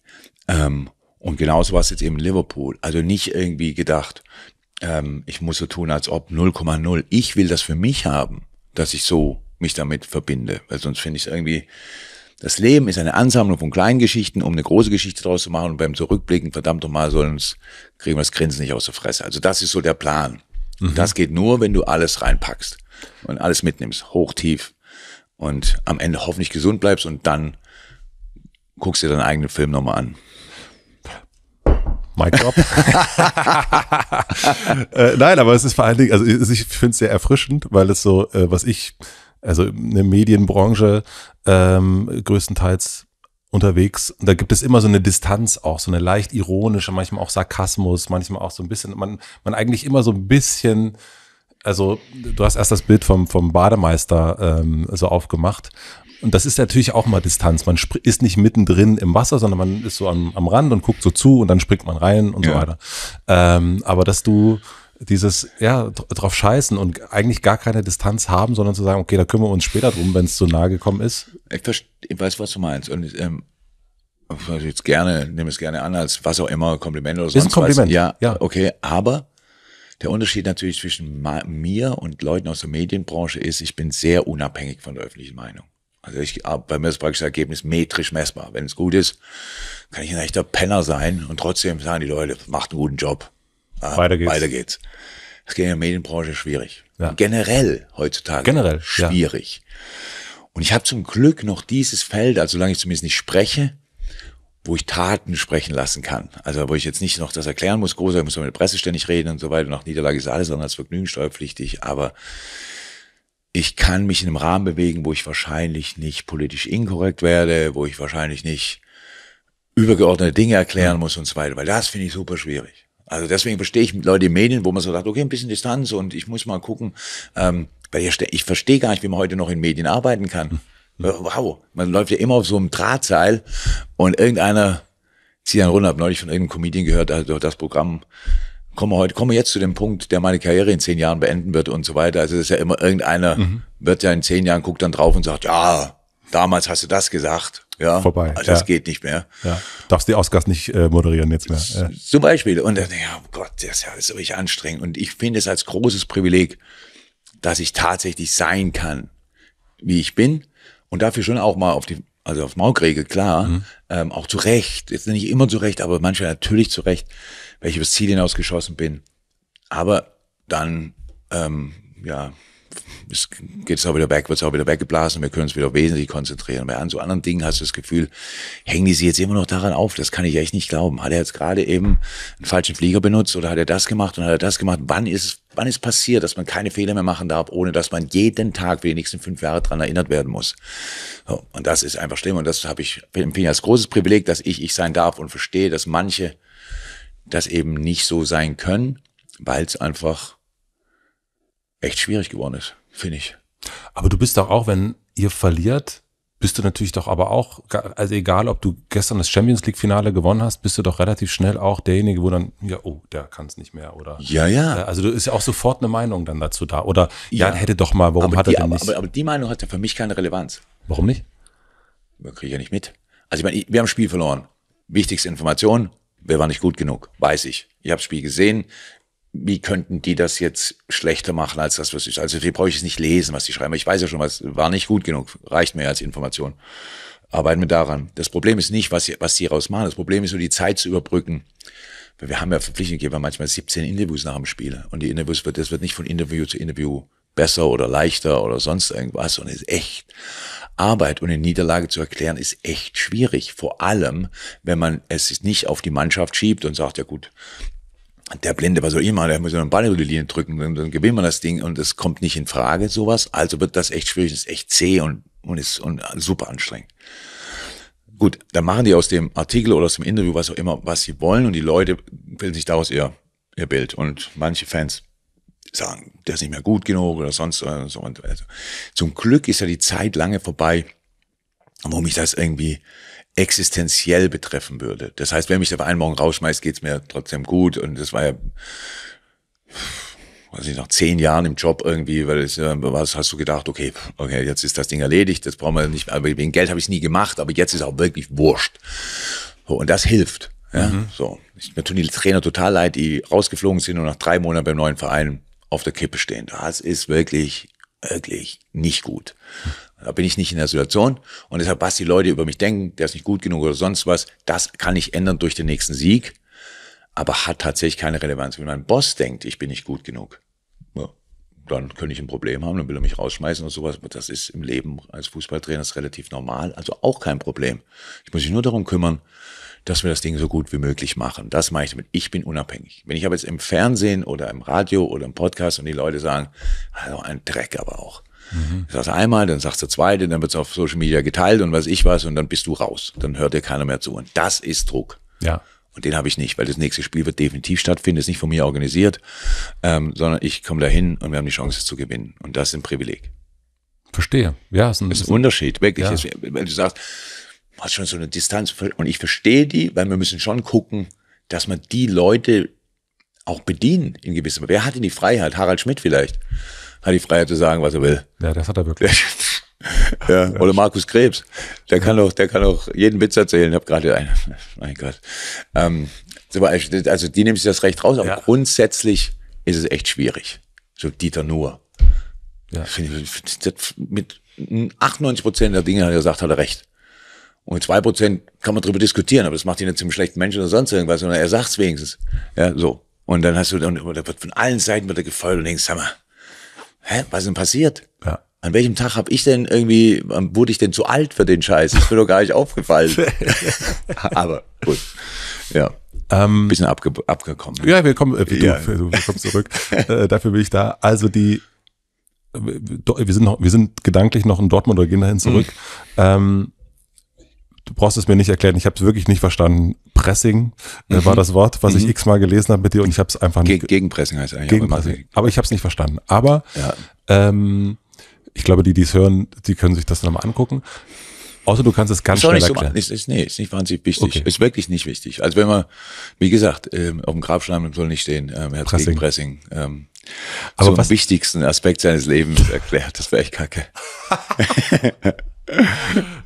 Speaker 1: Ähm, und genauso war es jetzt eben in Liverpool. Also nicht irgendwie gedacht, ähm, ich muss so tun, als ob 0,0. Ich will das für mich haben, dass ich so mich damit verbinde, weil sonst finde ich es irgendwie, das Leben ist eine Ansammlung von kleinen Geschichten, um eine große Geschichte draus zu machen und beim Zurückblicken, verdammt nochmal, sollen uns, kriegen wir das Grinsen nicht aus der Fresse. Also das ist so der Plan. Mhm. Das geht nur, wenn du alles reinpackst und alles mitnimmst, hoch, tief und am Ende hoffentlich gesund bleibst und dann
Speaker 2: guckst dir deinen eigenen Film nochmal an. Mic Job. äh, nein, aber es ist vor allen Dingen, also ich finde es sehr erfrischend, weil es so, äh, was ich, also eine Medienbranche ähm, größtenteils unterwegs. da gibt es immer so eine Distanz auch, so eine leicht ironische, manchmal auch Sarkasmus, manchmal auch so ein bisschen, man, man eigentlich immer so ein bisschen, also du hast erst das Bild vom, vom Bademeister ähm, so aufgemacht und das ist natürlich auch mal Distanz. Man ist nicht mittendrin im Wasser, sondern man ist so am, am Rand und guckt so zu und dann springt man rein und ja. so weiter. Ähm, aber dass du dieses, ja, drauf scheißen und eigentlich gar keine Distanz haben, sondern zu sagen, okay, da kümmern wir uns später drum, wenn es zu nahe gekommen ist. Ich, ich weiß, was du meinst. Und
Speaker 1: ähm, ich jetzt gerne, nehme es gerne an als was auch immer, Kompliment oder so. Ist ein Kompliment. Was. Ja, ja, okay. Aber der Unterschied natürlich zwischen mir und Leuten aus der Medienbranche ist, ich bin sehr unabhängig von der öffentlichen Meinung. Also ich, ah, bei mir ist praktisch das Ergebnis metrisch messbar. Wenn es gut ist, kann ich ein echter Penner sein und trotzdem sagen die Leute, macht einen guten Job. Ah, weiter geht's. Weiter geht's. Das geht in der Medienbranche schwierig. Ja. Generell heutzutage. Generell. Schwierig. Ja. Und ich habe zum Glück noch dieses Feld, also solange ich zumindest nicht spreche, wo ich Taten sprechen lassen kann. Also wo ich jetzt nicht noch das erklären muss, groß, ich muss mit der Presse ständig reden und so weiter. Nach Niederlage ist alles anders als vergnügensteuerpflichtig, aber ich kann mich in einem Rahmen bewegen, wo ich wahrscheinlich nicht politisch inkorrekt werde, wo ich wahrscheinlich nicht übergeordnete Dinge erklären muss und so weiter, weil das finde ich super schwierig. Also deswegen verstehe ich Leute in Medien, wo man so sagt, okay, ein bisschen Distanz und ich muss mal gucken, ähm, weil ich verstehe gar nicht, wie man heute noch in Medien arbeiten kann. Hm. Äh, wow, man läuft ja immer auf so einem Drahtseil und irgendeiner zieht einen runter. Ich habe neulich von irgendeinem Comedian gehört, also das Programm kommen wir heute, kommen wir jetzt zu dem Punkt, der meine Karriere in zehn Jahren beenden wird und so weiter. Also das ist ja immer irgendeiner, mhm. wird ja in zehn Jahren, guckt dann drauf und sagt, ja, damals hast du das gesagt. Ja, vorbei. Also das ja. geht
Speaker 2: nicht mehr. Ja. Darfst die Ausgast nicht äh, moderieren jetzt mehr. Ja.
Speaker 1: Zum Beispiel. Und dann, ja, oh Gott, das ist ja so richtig anstrengend. Und ich finde es als großes Privileg, dass ich tatsächlich sein kann, wie ich bin. Und dafür schon auch mal auf die, also auf Maulkriege, klar. Mhm. Ähm, auch zu Recht. Jetzt nicht immer zu Recht, aber manchmal natürlich zu Recht weil ich übers Ziel hinausgeschossen bin. Aber dann, ähm, ja, es geht es auch wieder weg, wird es auch wieder weggeblasen, wir können uns wieder wesentlich konzentrieren. Bei an so anderen Dingen hast du das Gefühl, hängen die sich jetzt immer noch daran auf? Das kann ich echt nicht glauben. Hat er jetzt gerade eben einen falschen Flieger benutzt oder hat er das gemacht und hat er das gemacht? Wann ist, wann ist passiert, dass man keine Fehler mehr machen darf, ohne dass man jeden Tag für die nächsten fünf Jahre dran erinnert werden muss? So, und das ist einfach schlimm und das habe ich, empfinde ich als großes Privileg, dass ich ich sein darf und verstehe, dass manche das eben nicht so
Speaker 2: sein können, weil es einfach echt schwierig geworden ist, finde ich. Aber du bist doch auch, wenn ihr verliert, bist du natürlich doch aber auch, also egal ob du gestern das Champions League-Finale gewonnen hast, bist du doch relativ schnell auch derjenige, wo dann, ja, oh, der kann es nicht mehr, oder? Ja, ja. Äh, also du ist ja auch sofort eine Meinung dann dazu da. Oder ja, ja hätte doch mal, warum aber hat die, er denn nicht? Aber, aber, die Meinung hat ja für mich keine Relevanz. Warum nicht? Kriege ich ja nicht mit.
Speaker 1: Also ich meine, wir haben Spiel verloren. Wichtigste Information, wir waren nicht gut genug, weiß ich. Ich habe das Spiel gesehen. Wie könnten die das jetzt schlechter machen als das, was ich? Also wir brauche ich es nicht lesen, was die schreiben. Ich weiß ja schon, was war nicht gut genug. Reicht mir als Information. Arbeiten wir daran. Das Problem ist nicht, was sie, was sie raus machen. Das Problem ist nur, die Zeit zu überbrücken. Wir haben ja verpflichtend, Verpflichtungsgeber manchmal 17 Interviews nach dem Spiel. Und die Interviews wird, das wird nicht von Interview zu Interview besser oder leichter oder sonst irgendwas. Und ist echt Arbeit und eine Niederlage zu erklären, ist echt schwierig. Vor allem, wenn man es nicht auf die Mannschaft schiebt und sagt, ja gut, der Blinde, was auch immer, Der muss ja einen Ball über die Linie drücken, und dann gewinnt man das Ding und es kommt nicht in Frage, sowas. Also wird das echt schwierig, ist echt zäh und, und ist und super anstrengend. Gut, dann machen die aus dem Artikel oder aus dem Interview, was auch immer, was sie wollen und die Leute bilden sich daraus ihr, ihr Bild und manche Fans sagen, der ist nicht mehr gut genug oder sonst oder so. Und also, zum Glück ist ja die Zeit lange vorbei, wo mich das irgendwie existenziell betreffen würde. Das heißt, wenn mich der Verein morgen rausschmeißt, geht's mir trotzdem gut. Und das war ja, weiß ich, nach zehn Jahren im Job irgendwie, weil es, äh, was hast du gedacht, okay, okay, jetzt ist das Ding erledigt, jetzt brauchen wir nicht, aber wegen Geld habe ich es nie gemacht, aber jetzt ist auch wirklich wurscht. So, und das hilft. Ja, mhm. so. Ich, mir tun die Trainer total leid, die rausgeflogen sind und nach drei Monaten beim neuen Verein auf der Kippe stehen. Das ist wirklich, wirklich nicht gut. Da bin ich nicht in der Situation. Und deshalb, was die Leute über mich denken, der ist nicht gut genug oder sonst was, das kann ich ändern durch den nächsten Sieg, aber hat tatsächlich keine Relevanz. Wenn mein Boss denkt, ich bin nicht gut genug, ja, dann könnte ich ein Problem haben, dann will er mich rausschmeißen und sowas. Aber das ist im Leben als Fußballtrainer relativ normal, also auch kein Problem. Ich muss mich nur darum kümmern, dass wir das Ding so gut wie möglich machen. Das meine ich damit. Ich bin unabhängig. Wenn ich aber jetzt im Fernsehen oder im Radio oder im Podcast und die Leute sagen, also ein Dreck aber auch. Mhm. Du einmal, dann sagst du zweite, dann wird es auf Social Media geteilt und weiß ich was und dann bist du raus. Dann hört dir keiner mehr zu. Und das ist Druck. Ja. Und den habe ich nicht, weil das nächste Spiel wird definitiv stattfinden, ist nicht von mir organisiert, ähm, sondern ich komme dahin und wir haben die Chance zu gewinnen. Und das ist ein Privileg.
Speaker 2: Verstehe. Ja, ist ein, ist
Speaker 1: ein Unterschied, wirklich. Ja. Wenn du sagst, hat schon so eine Distanz. Und ich verstehe die, weil wir müssen schon gucken, dass man die Leute auch bedienen in gewissem. Weise. Wer hat denn die Freiheit? Harald Schmidt vielleicht hat die Freiheit zu sagen, was er will. Ja, das hat er wirklich. ja, oder Markus Krebs. Der kann doch, der kann auch jeden Witz erzählen. Ich habe gerade einen. Mein Gott. Ähm, also die nehmen sich das Recht raus, aber ja. grundsätzlich ist es echt schwierig. So Dieter Nuhr. Ja. Mit 98 Prozent der Dinge hat er gesagt, hat er recht. Und zwei Prozent kann man drüber diskutieren, aber das macht ihn nicht zum schlechten Menschen oder sonst irgendwas, sondern er sagt's wenigstens. Ja, so. Und dann hast du, dann da wird von allen Seiten wird er gefeuert und denkst, sag mal, hä, was ist denn passiert? Ja. An welchem Tag habe ich denn irgendwie, ähm, wurde ich denn zu alt für den Scheiß? Das ist mir doch gar nicht aufgefallen. aber
Speaker 2: gut. Ja. Ähm, bisschen abge abgekommen. Ja, wir kommen, äh, du, wir kommen zurück. äh, dafür bin ich da. Also die, äh, wir sind noch, wir sind gedanklich noch in Dortmund oder gehen dahin zurück. Mhm. Ähm, du brauchst es mir nicht erklären, ich habe es wirklich nicht verstanden. Pressing äh, mhm. war das Wort, was mhm. ich x-mal gelesen habe mit dir und ich habe es einfach nicht. Ge Gegenpressing heißt eigentlich. Gegenpressing. Aber ich habe es nicht verstanden. Aber ja. ähm, ich glaube, die, die es hören, die können sich das nochmal angucken. Außer du kannst es ganz schnell so, erklären. Ist, ist, nee, ist nicht
Speaker 1: wahnsinnig wichtig. Okay. Ist wirklich nicht wichtig. Also wenn man, wie gesagt, ähm, auf dem Grabstein soll nicht stehen, ähm, Herr Pressing. Pressing ähm, Aber so was wichtigsten Aspekt seines Lebens erklärt. Das wäre echt kacke.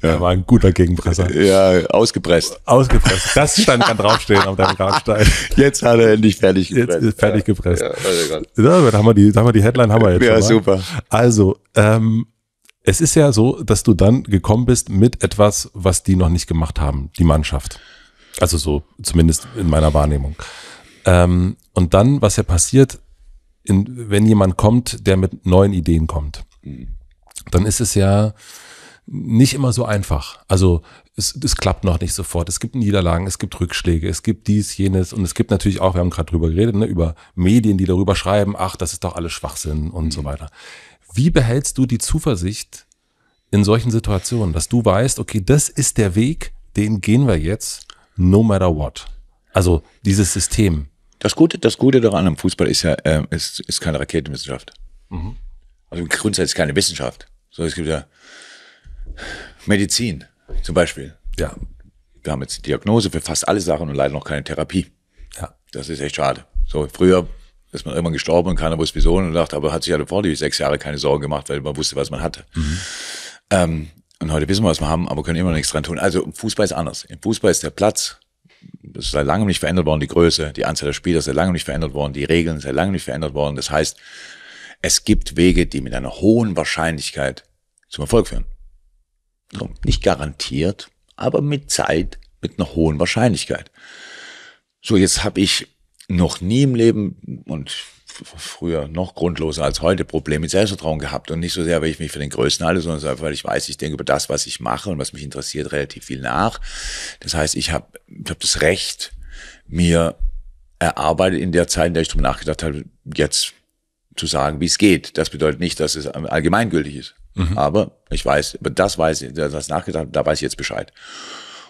Speaker 1: Er war ein guter Gegenpresser. Ja,
Speaker 2: ausgepresst. Ausgepresst. Das stand dann draufstehen auf deinem Grabstein. Jetzt hat er endlich fertig gepresst. Jetzt ist fertig ja. gepresst. Ja, oh dann haben wir die, dann haben wir die Headline haben wir jetzt. Ja, aber. Ne? super. Also, ähm, es ist ja so, dass du dann gekommen bist mit etwas, was die noch nicht gemacht haben, die Mannschaft. Also so, zumindest in meiner Wahrnehmung. Ähm, und dann, was ja passiert, in, wenn jemand kommt, der mit neuen Ideen kommt, mhm. dann ist es ja, nicht immer so einfach. Also es, es, klappt noch nicht sofort. Es gibt Niederlagen, es gibt Rückschläge, es gibt dies, jenes und es gibt natürlich auch, wir haben gerade drüber geredet, ne, über Medien, die darüber schreiben, ach, das ist doch alles Schwachsinn und mhm. so weiter. Wie behältst du die Zuversicht in solchen Situationen, dass du weißt, okay, das ist der Weg, den gehen wir jetzt, no matter what. Also dieses System. Das Gute, das
Speaker 1: Gute daran am Fußball ist ja, äh, ist, ist keine Raketenwissenschaft. Mhm. Also grundsätzlich keine Wissenschaft. So, es gibt ja Medizin zum Beispiel. Ja. Wir haben jetzt Diagnose für fast alle Sachen und leider noch keine Therapie. Ja. Das ist echt schade. So, früher ist man irgendwann gestorben und keiner wusste wieso und dachte, aber hat sich ja davor die sechs Jahre keine Sorgen gemacht, weil man wusste, was man hatte. Mhm. Ähm, und heute wissen wir, was wir haben, aber können immer noch nichts dran tun. Also Fußball ist anders. Im Fußball ist der Platz, das ist seit langem nicht verändert worden, die Größe, die Anzahl der Spieler ist seit langem nicht verändert worden, die Regeln sind seit langem nicht verändert worden. Das heißt, es gibt Wege, die mit einer hohen Wahrscheinlichkeit zum Erfolg führen. Leistung. Nicht garantiert, aber mit Zeit, mit einer hohen Wahrscheinlichkeit. So, jetzt habe ich noch nie im Leben und früher noch grundloser als heute Probleme mit Selbstvertrauen gehabt und nicht so sehr, weil ich mich für den Größten halte, sondern einfach, weil ich weiß, ich denke über das, was ich mache und was mich interessiert, relativ viel nach. Das heißt, ich habe ich hab das Recht, mir erarbeitet in der Zeit, in der ich drüber nachgedacht habe, jetzt zu sagen, wie es geht. Das bedeutet nicht, dass es allgemeingültig ist. Mhm. Aber ich weiß, über das weiß ich, das nachgedacht, da weiß ich jetzt Bescheid.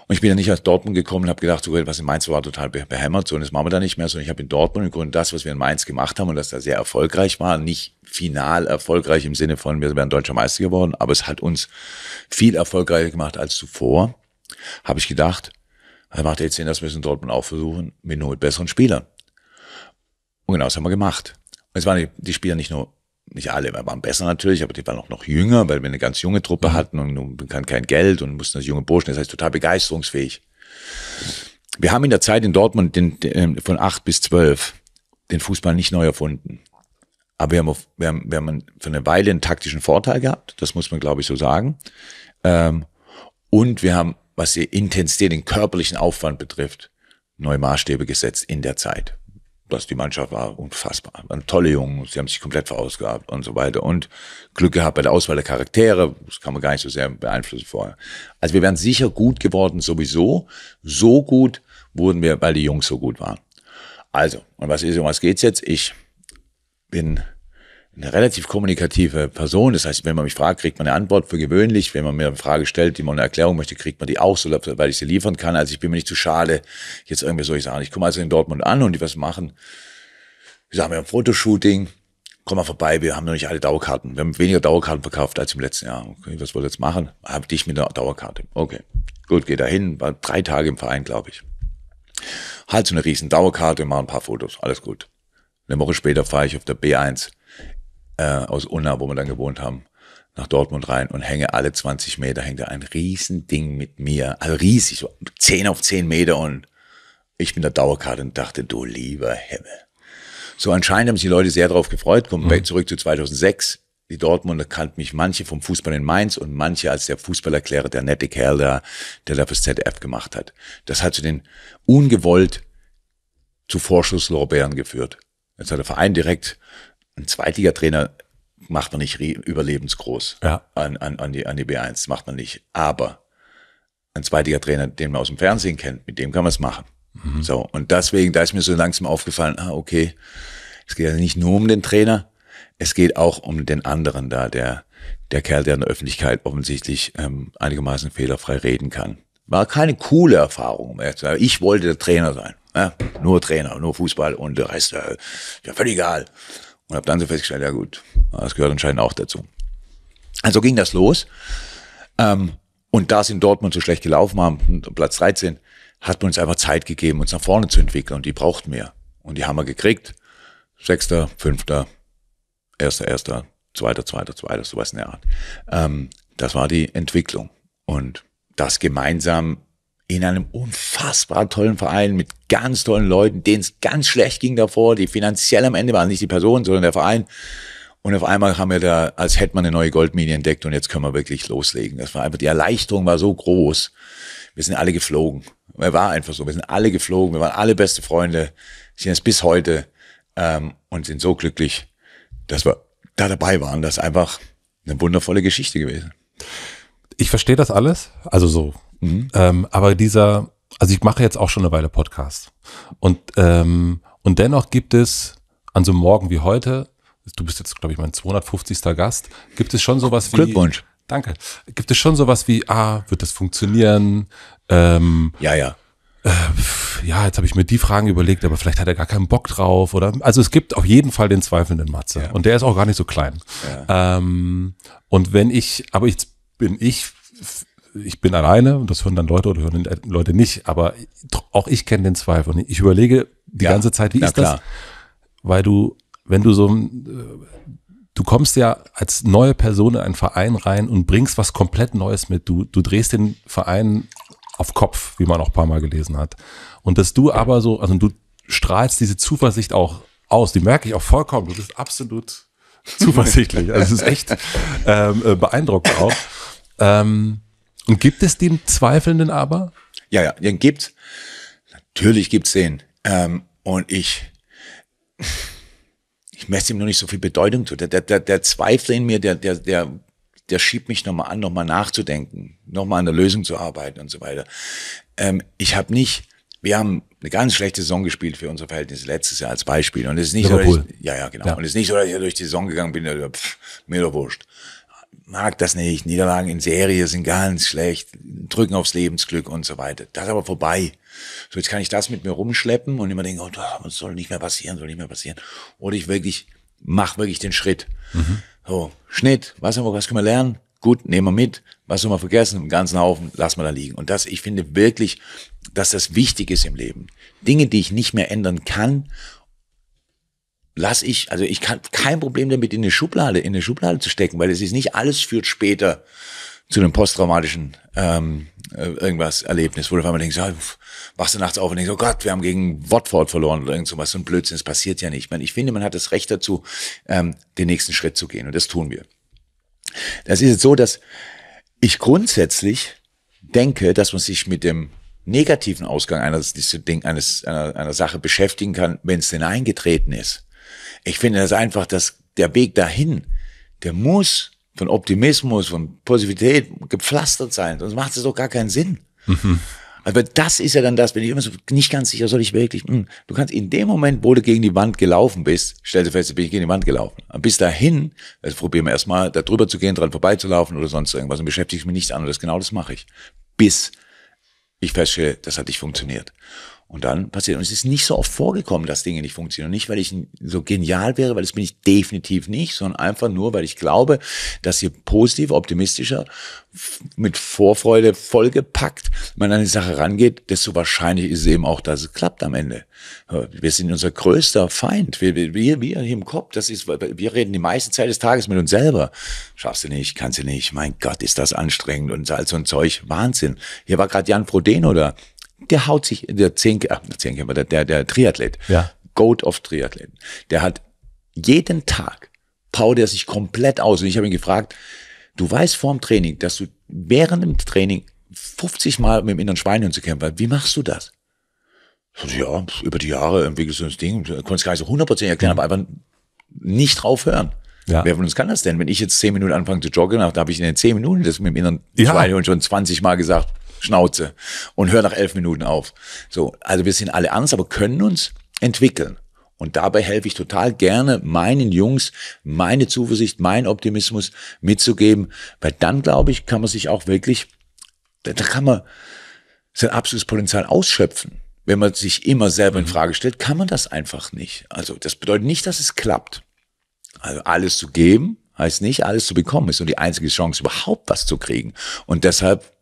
Speaker 1: Und ich bin ja nicht aus Dortmund gekommen und habe gedacht, so, was in Mainz war total behämmert, so und das machen wir da nicht mehr, sondern ich habe in Dortmund im Grunde das, was wir in Mainz gemacht haben und das da sehr erfolgreich war, nicht final erfolgreich im Sinne von, wir wären deutscher Meister geworden, aber es hat uns viel erfolgreicher gemacht als zuvor, habe ich gedacht, dann macht jetzt Sinn, dass wir es in Dortmund auch versuchen, mit nur mit besseren Spielern. Und genau das haben wir gemacht. Und es waren die, die Spieler nicht nur nicht alle waren besser natürlich, aber die waren auch noch jünger, weil wir eine ganz junge Truppe mhm. hatten und nun kann kein Geld und mussten das junge Burschen, das heißt total begeisterungsfähig. Wir haben in der Zeit in Dortmund den, den, ähm, von acht bis zwölf den Fußball nicht neu erfunden. Aber wir haben, auf, wir haben, wir haben für eine Weile einen taktischen Vorteil gehabt, das muss man glaube ich so sagen. Ähm, und wir haben, was die Intensität, den körperlichen Aufwand betrifft, neue Maßstäbe gesetzt in der Zeit dass die Mannschaft war unfassbar. Waren tolle Jungen, sie haben sich komplett verausgabt und so weiter. Und Glück gehabt bei der Auswahl der Charaktere, das kann man gar nicht so sehr beeinflussen vorher. Also wir wären sicher gut geworden sowieso. So gut wurden wir, weil die Jungs so gut waren. Also, und was ist, um was geht's jetzt? Ich bin eine relativ kommunikative Person. Das heißt, wenn man mich fragt, kriegt man eine Antwort für gewöhnlich. Wenn man mir eine Frage stellt, die man eine Erklärung möchte, kriegt man die auch, so, weil ich sie liefern kann. Also ich bin mir nicht zu schade, jetzt irgendwie solche Sachen. Ich komme also in Dortmund an und die was machen. Wir sagen, wir haben ein Fotoshooting. Komm mal vorbei, wir haben noch nicht alle Dauerkarten. Wir haben weniger Dauerkarten verkauft als im letzten Jahr. Okay, was wollt ihr jetzt machen? Hab dich mit einer Dauerkarte. Okay, gut, geh da hin. War drei Tage im Verein, glaube ich. Halt so eine riesen Dauerkarte, mach ein paar Fotos. Alles gut. Eine Woche später fahre ich auf der B1 äh, aus Unna, wo wir dann gewohnt haben, nach Dortmund rein und hänge alle 20 Meter, hängt da ein Riesending mit mir, also riesig, so 10 auf 10 Meter und ich bin der Dauerkarte und dachte, du lieber Himmel. So anscheinend haben sich die Leute sehr darauf gefreut, kommen mhm. zurück zu 2006, die Dortmunder kannten mich manche vom Fußball in Mainz und manche als der Fußballerklärer, der nette Kerl da, der da fürs ZDF gemacht hat. Das hat zu den ungewollt zu Vorschusslorbeeren geführt. Jetzt hat der Verein direkt ein zweitiger Trainer macht man nicht überlebensgroß ja. an, an, an, die, an die B1, macht man nicht. Aber ein Trainer, den man aus dem Fernsehen kennt, mit dem kann man es machen. Mhm. So, und deswegen, da ist mir so langsam aufgefallen, ah, okay, es geht ja nicht nur um den Trainer, es geht auch um den anderen da, der, der Kerl, der in der Öffentlichkeit offensichtlich ähm, einigermaßen fehlerfrei reden kann. War keine coole Erfahrung, um ehrlich zu sein. Ich wollte der Trainer sein. Ja? Nur Trainer, nur Fußball und der Rest, äh, ja, völlig egal. Und habe dann so festgestellt, ja gut, das gehört anscheinend auch dazu. Also ging das los. Ähm, und da es in Dortmund so schlecht gelaufen haben, Platz 13, hat man uns einfach Zeit gegeben, uns nach vorne zu entwickeln. Und die brauchten wir. Und die haben wir gekriegt. Sechster, Fünfter, Erster, Erster, Zweiter, Zweiter, Zweiter, sowas in der Art. Ähm, das war die Entwicklung. Und das gemeinsam in einem unfassbar tollen Verein mit ganz tollen Leuten, denen es ganz schlecht ging davor, die finanziell am Ende waren nicht die Person, sondern der Verein. Und auf einmal haben wir da, als hätte man eine neue Goldmine entdeckt und jetzt können wir wirklich loslegen. Das war einfach, die Erleichterung war so groß. Wir sind alle geflogen. Wir war einfach so. Wir sind alle geflogen. Wir waren alle beste Freunde. Sind es bis heute, ähm, und sind so glücklich, dass wir da dabei waren. Das ist einfach eine
Speaker 2: wundervolle Geschichte gewesen. Ich verstehe das alles. Also so Mhm. Ähm, aber dieser, also ich mache jetzt auch schon eine Weile Podcast. Und, ähm, und dennoch gibt es an so einem Morgen wie heute, du bist jetzt, glaube ich, mein 250. Gast, gibt es schon sowas wie. Glückwunsch. Danke. Gibt es schon sowas wie, ah, wird das funktionieren? Ähm, ja, ja. Äh, ja, jetzt habe ich mir die Fragen überlegt, aber vielleicht hat er gar keinen Bock drauf. Oder also es gibt auf jeden Fall den zweifelnden Matze. Ja. Und der ist auch gar nicht so klein. Ja. Ähm, und wenn ich, aber jetzt bin ich ich bin alleine und das hören dann Leute oder hören äh, Leute nicht, aber auch ich kenne den Zweifel. Und ich überlege die ja, ganze Zeit, wie ist klar. das? Weil du, wenn du so äh, du kommst ja als neue Person in einen Verein rein und bringst was komplett Neues mit. Du, du drehst den Verein auf Kopf, wie man auch ein paar Mal gelesen hat. Und dass du aber so, also du strahlst diese Zuversicht auch aus, die merke ich auch vollkommen. Du bist absolut zuversichtlich. Also es ist echt ähm, äh, beeindruckend auch. Ähm, und gibt es den Zweifelnden aber?
Speaker 1: Ja, ja, den gibt's. Natürlich gibt's den. Ähm, und ich, ich messe ihm noch nicht so viel Bedeutung zu. Der, der, der Zweifel in mir, der, der, der, der schiebt mich nochmal an, nochmal nachzudenken, nochmal an der Lösung zu arbeiten und so weiter. Ähm, ich habe nicht, wir haben eine ganz schlechte Saison gespielt für unser Verhältnis letztes Jahr als Beispiel. Und es ist nicht Liverpool. so, dass ich, ja, ja, genau. Ja. Und es ist nicht so, dass ich durch die Saison gegangen bin, also, pff, mir doch wurscht mag das nicht. Niederlagen in Serie sind ganz schlecht, drücken aufs Lebensglück und so weiter. Das ist aber vorbei. So, jetzt kann ich das mit mir rumschleppen und immer denken, oh, das soll nicht mehr passieren, soll nicht mehr passieren. Oder ich wirklich, mach wirklich den Schritt. Mhm. So, Schnitt, was, haben wir, was können wir lernen? Gut, nehmen wir mit. Was haben wir vergessen? Im ganzen Haufen, lass mal da liegen. Und das, ich finde wirklich, dass das wichtig ist im Leben. Dinge, die ich nicht mehr ändern kann lass ich, also ich kann kein Problem damit in eine Schublade, in eine Schublade zu stecken, weil es ist nicht alles führt später zu einem posttraumatischen ähm, äh, irgendwas Erlebnis, wo du auf einmal denkst, ja, wachst du nachts auf und denkst, oh Gott, wir haben gegen Watford verloren oder irgend sowas. So ein Blödsinn, das passiert ja nicht. Ich, meine, ich finde, man hat das Recht dazu, ähm, den nächsten Schritt zu gehen und das tun wir. Das ist jetzt so, dass ich grundsätzlich denke, dass man sich mit dem negativen Ausgang eines, eines einer, einer Sache beschäftigen kann, wenn es denn eingetreten ist. Ich finde das einfach, dass der Weg dahin, der muss von Optimismus, von Positivität gepflastert sein. Sonst macht es doch gar keinen Sinn. Mhm. Aber das ist ja dann das, wenn ich immer so nicht ganz sicher, soll ich wirklich, mh, hm, du kannst in dem Moment, wo du gegen die Wand gelaufen bist, stellst du fest, bin ich gegen die Wand gelaufen. Und bis dahin, also probieren wir erstmal, da drüber zu gehen, dran vorbeizulaufen oder sonst irgendwas und beschäftige ich mich nicht an. Und das genau das mache ich. Bis ich feststelle, das hat nicht funktioniert. Und dann passiert, und es ist nicht so oft vorgekommen, dass Dinge nicht funktionieren. Nicht, weil ich so genial wäre, weil das bin ich definitiv nicht, sondern einfach nur, weil ich glaube, dass ihr positiv, optimistischer, mit Vorfreude vollgepackt man an die Sache rangeht, desto wahrscheinlich ist es eben auch, dass es klappt am Ende. Wir sind unser größter Feind. Wir, wir, wir hier im Kopf, das ist, wir reden die meiste Zeit des Tages mit uns selber. Schaffst du nicht, kannst du nicht, mein Gott, ist das anstrengend und all so ein Zeug, Wahnsinn. Hier war gerade Jan Frodeno da der haut sich, der Zehnkämpfer, der, Zehnkämpfer, der, der, der Triathlet, ja. Goat of Triathleten, der hat jeden Tag paut er sich komplett aus. Und ich habe ihn gefragt, du weißt vorm Training, dass du während dem Training 50 Mal mit dem inneren Schweinhund zu kämpfen Wie machst du das? Ja, über die Jahre entwickelst du das Ding. Du konntest gar nicht so hundertprozentig erklären, mhm. aber einfach nicht drauf hören. Ja. Wer von uns kann das denn? Wenn ich jetzt zehn Minuten anfange zu joggen, da habe ich in den zehn Minuten das mit dem inneren ja. Schweinhund schon 20 Mal gesagt. Schnauze und hör nach elf Minuten auf. So, also wir sind alle anders, aber können uns entwickeln. Und dabei helfe ich total gerne meinen Jungs, meine Zuversicht, meinen Optimismus mitzugeben, weil dann, glaube ich, kann man sich auch wirklich, da kann man sein absolutes Potenzial ausschöpfen. Wenn man sich immer selber in mhm. Frage stellt, kann man das einfach nicht. Also das bedeutet nicht, dass es klappt. Also alles zu geben heißt nicht, alles zu bekommen ist nur die einzige Chance überhaupt was zu kriegen. Und deshalb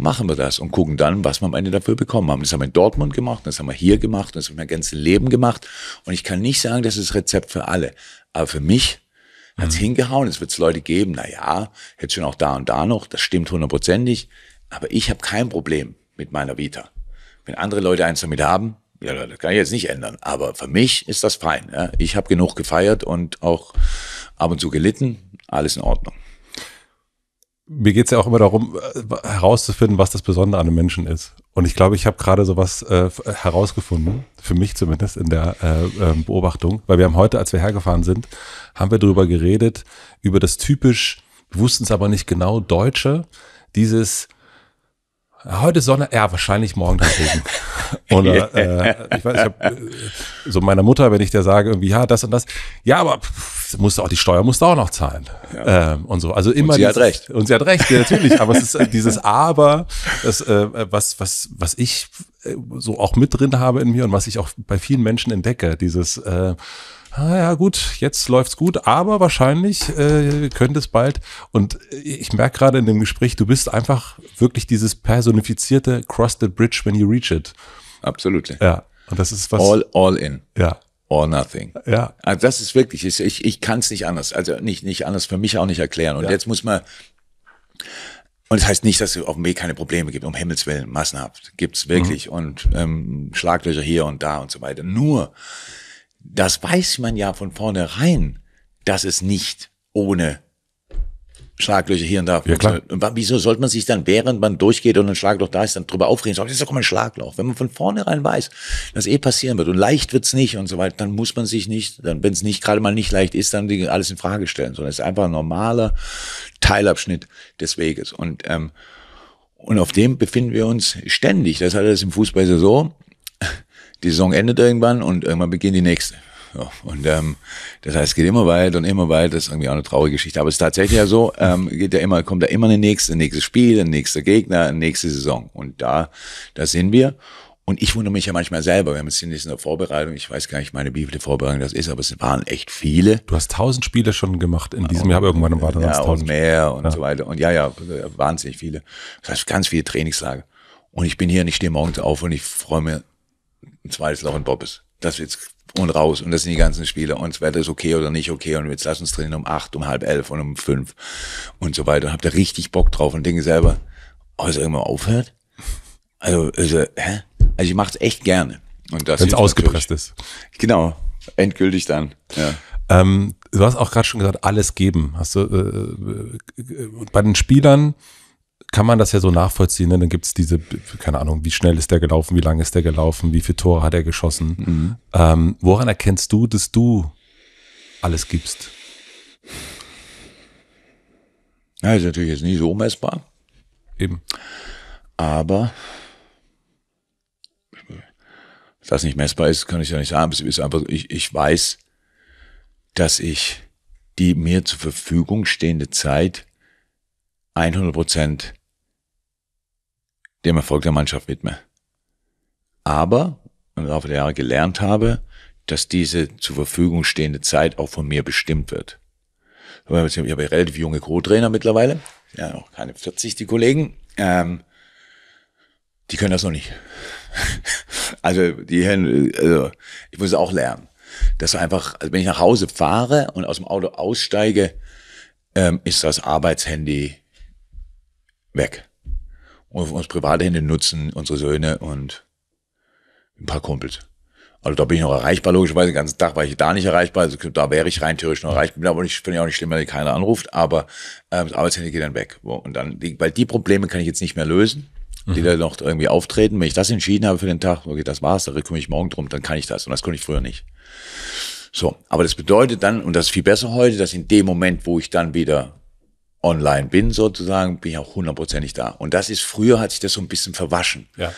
Speaker 1: machen wir das und gucken dann, was wir am Ende dafür bekommen haben. Das haben wir in Dortmund gemacht, das haben wir hier gemacht, das haben wir im ganzen Leben gemacht. Und ich kann nicht sagen, das ist Rezept für alle. Aber für mich hat's mhm. hingehauen. Es wird es Leute geben, naja, ja, jetzt schon auch da und da noch, das stimmt hundertprozentig. Aber ich habe kein Problem mit meiner Vita. Wenn andere Leute eins damit haben, ja, das kann ich jetzt nicht ändern. Aber für mich ist das fein. Ja.
Speaker 2: Ich habe genug gefeiert und auch ab und zu gelitten. Alles in Ordnung mir geht es ja auch immer darum, äh, herauszufinden, was das Besondere an einem Menschen ist. Und ich glaube, ich habe gerade sowas äh, äh herausgefunden, für mich zumindest in der äh, ähm, Beobachtung, weil wir haben heute, als wir hergefahren sind, haben wir darüber geredet, über das typisch, wussten es aber nicht genau, Deutsche, dieses Heute Sonne, ja, wahrscheinlich morgen dann Regen. Oder äh, ich weiß, ich hab, äh, so meiner Mutter, wenn ich der sage, irgendwie, ja, das und das, ja, aber pff, musst du auch die Steuer musst du auch noch zahlen. Ja. Ähm, und so. Also immer. Und sie dieses, hat recht. Und sie hat recht, ja, natürlich. aber es ist äh, dieses Aber, das, äh, was, was, was ich äh, so auch mit drin habe in mir und was ich auch bei vielen Menschen entdecke, dieses äh, ah, ja gut, jetzt läuft's gut, aber wahrscheinlich äh, könnte es bald. Und äh, ich merke gerade in dem Gespräch, du bist einfach wirklich dieses personifizierte Cross the Bridge when you reach it. Absolut. Ja. Und das ist was. All, all in. Ja. All
Speaker 1: nothing. Ja. Also das ist wirklich, ich, ich kann es nicht anders, also nicht, nicht anders für mich auch nicht erklären. Und ja. jetzt muss man, und das heißt nicht, dass es auf dem Weg keine Probleme gibt, um Himmels Willen, massenhaft. Gibt's wirklich. Mhm. Und ähm, Schlaglöcher hier und da und so weiter. Nur das weiß man ja von vornherein, dass es nicht ohne Schlaglöcher hier und da. Ja, klar. Und wieso sollte man sich dann, während man durchgeht und ein Schlagloch da ist, dann drüber aufregen? Sagt, das ist doch mal ein Schlagloch. Wenn man von vornherein weiß, dass eh passieren wird und leicht wird's nicht und so weiter, dann muss man sich nicht, dann, wenn es nicht gerade mal nicht leicht ist, dann alles in Frage stellen, sondern es ist einfach ein normaler Teilabschnitt des Weges. Und, ähm, und auf dem befinden wir uns ständig. Das hat heißt, es im Fußball so die Saison endet irgendwann und irgendwann beginnt die nächste. So, und ähm, das heißt, es geht immer weiter und immer weiter. Das ist irgendwie auch eine traurige Geschichte. Aber es ist tatsächlich ja so, ähm, geht ja immer, kommt da ja immer eine nächste, ein nächstes Spiel, ein nächster Gegner, eine nächste Saison. Und da, da sind wir. Und ich wundere mich ja manchmal selber. Wir haben jetzt nicht in dieser Vorbereitung, ich weiß gar nicht, meine Bibel der Vorbereitung das ist, aber es waren echt
Speaker 2: viele. Du hast tausend Spiele schon gemacht in diesem und, Jahr, irgendwann war das ja, tausend.
Speaker 1: mehr und ja. so weiter. Und ja, ja, wahnsinnig viele. Das heißt, ganz viele Trainingslage. Und ich bin hier und ich stehe morgens auf und ich freue mich ein zweites Loch in Bobbes. Das wird's und raus und das sind die ganzen Spiele und das Wetter ist okay oder nicht okay und jetzt lass uns trainieren um acht, um halb elf und um fünf und so weiter und hab da richtig Bock drauf und denke selber, oh, ist irgendwann aufhört? Also, also, hä? Also ich mache es echt gerne. Und das Wenn ausgepresst ist. Genau, endgültig
Speaker 2: dann. Ja. Ähm, du hast auch gerade schon gesagt, alles geben. Hast du äh, äh bei den Spielern kann man das ja so nachvollziehen. Ne? Dann gibt es diese, keine Ahnung, wie schnell ist der gelaufen, wie lange ist der gelaufen, wie viele Tore hat er geschossen. Mhm. Ähm, woran erkennst du, dass du alles gibst?
Speaker 1: Ja, ist natürlich jetzt nicht so messbar. Eben. Aber dass das nicht messbar ist, kann ich ja nicht sagen. Es ist einfach, ich, ich weiß, dass ich die mir zur Verfügung stehende Zeit 100 Prozent dem Erfolg der Mannschaft widme. Aber im Laufe der Jahre gelernt habe, dass diese zur Verfügung stehende Zeit auch von mir bestimmt wird. Ich habe relativ junge Co-Trainer mittlerweile, ja auch keine 40 die Kollegen, ähm, die können das noch nicht. also die, also ich muss es auch lernen, dass einfach, also wenn ich nach Hause fahre und aus dem Auto aussteige, ähm, ist das Arbeitshandy weg und uns private Hände nutzen, unsere Söhne und ein paar Kumpels. Also da bin ich noch erreichbar, logischerweise den ganzen Tag war ich da nicht erreichbar, also da wäre ich rein theoretisch noch erreichbar, bin aber nicht, finde ich auch nicht schlimm, wenn keiner anruft, aber ähm, das Arbeitshandy geht dann weg. Und dann, weil die Probleme kann ich jetzt nicht mehr lösen, die mhm. da noch irgendwie auftreten. Wenn ich das entschieden habe für den Tag, okay, das war's, da komme ich morgen drum, dann kann ich das. Und das konnte ich früher nicht. So, aber das bedeutet dann, und das ist viel besser heute, dass in dem Moment, wo ich dann wieder online bin sozusagen, bin ich auch hundertprozentig da. Und das ist, früher hat sich das so ein bisschen verwaschen. Ja.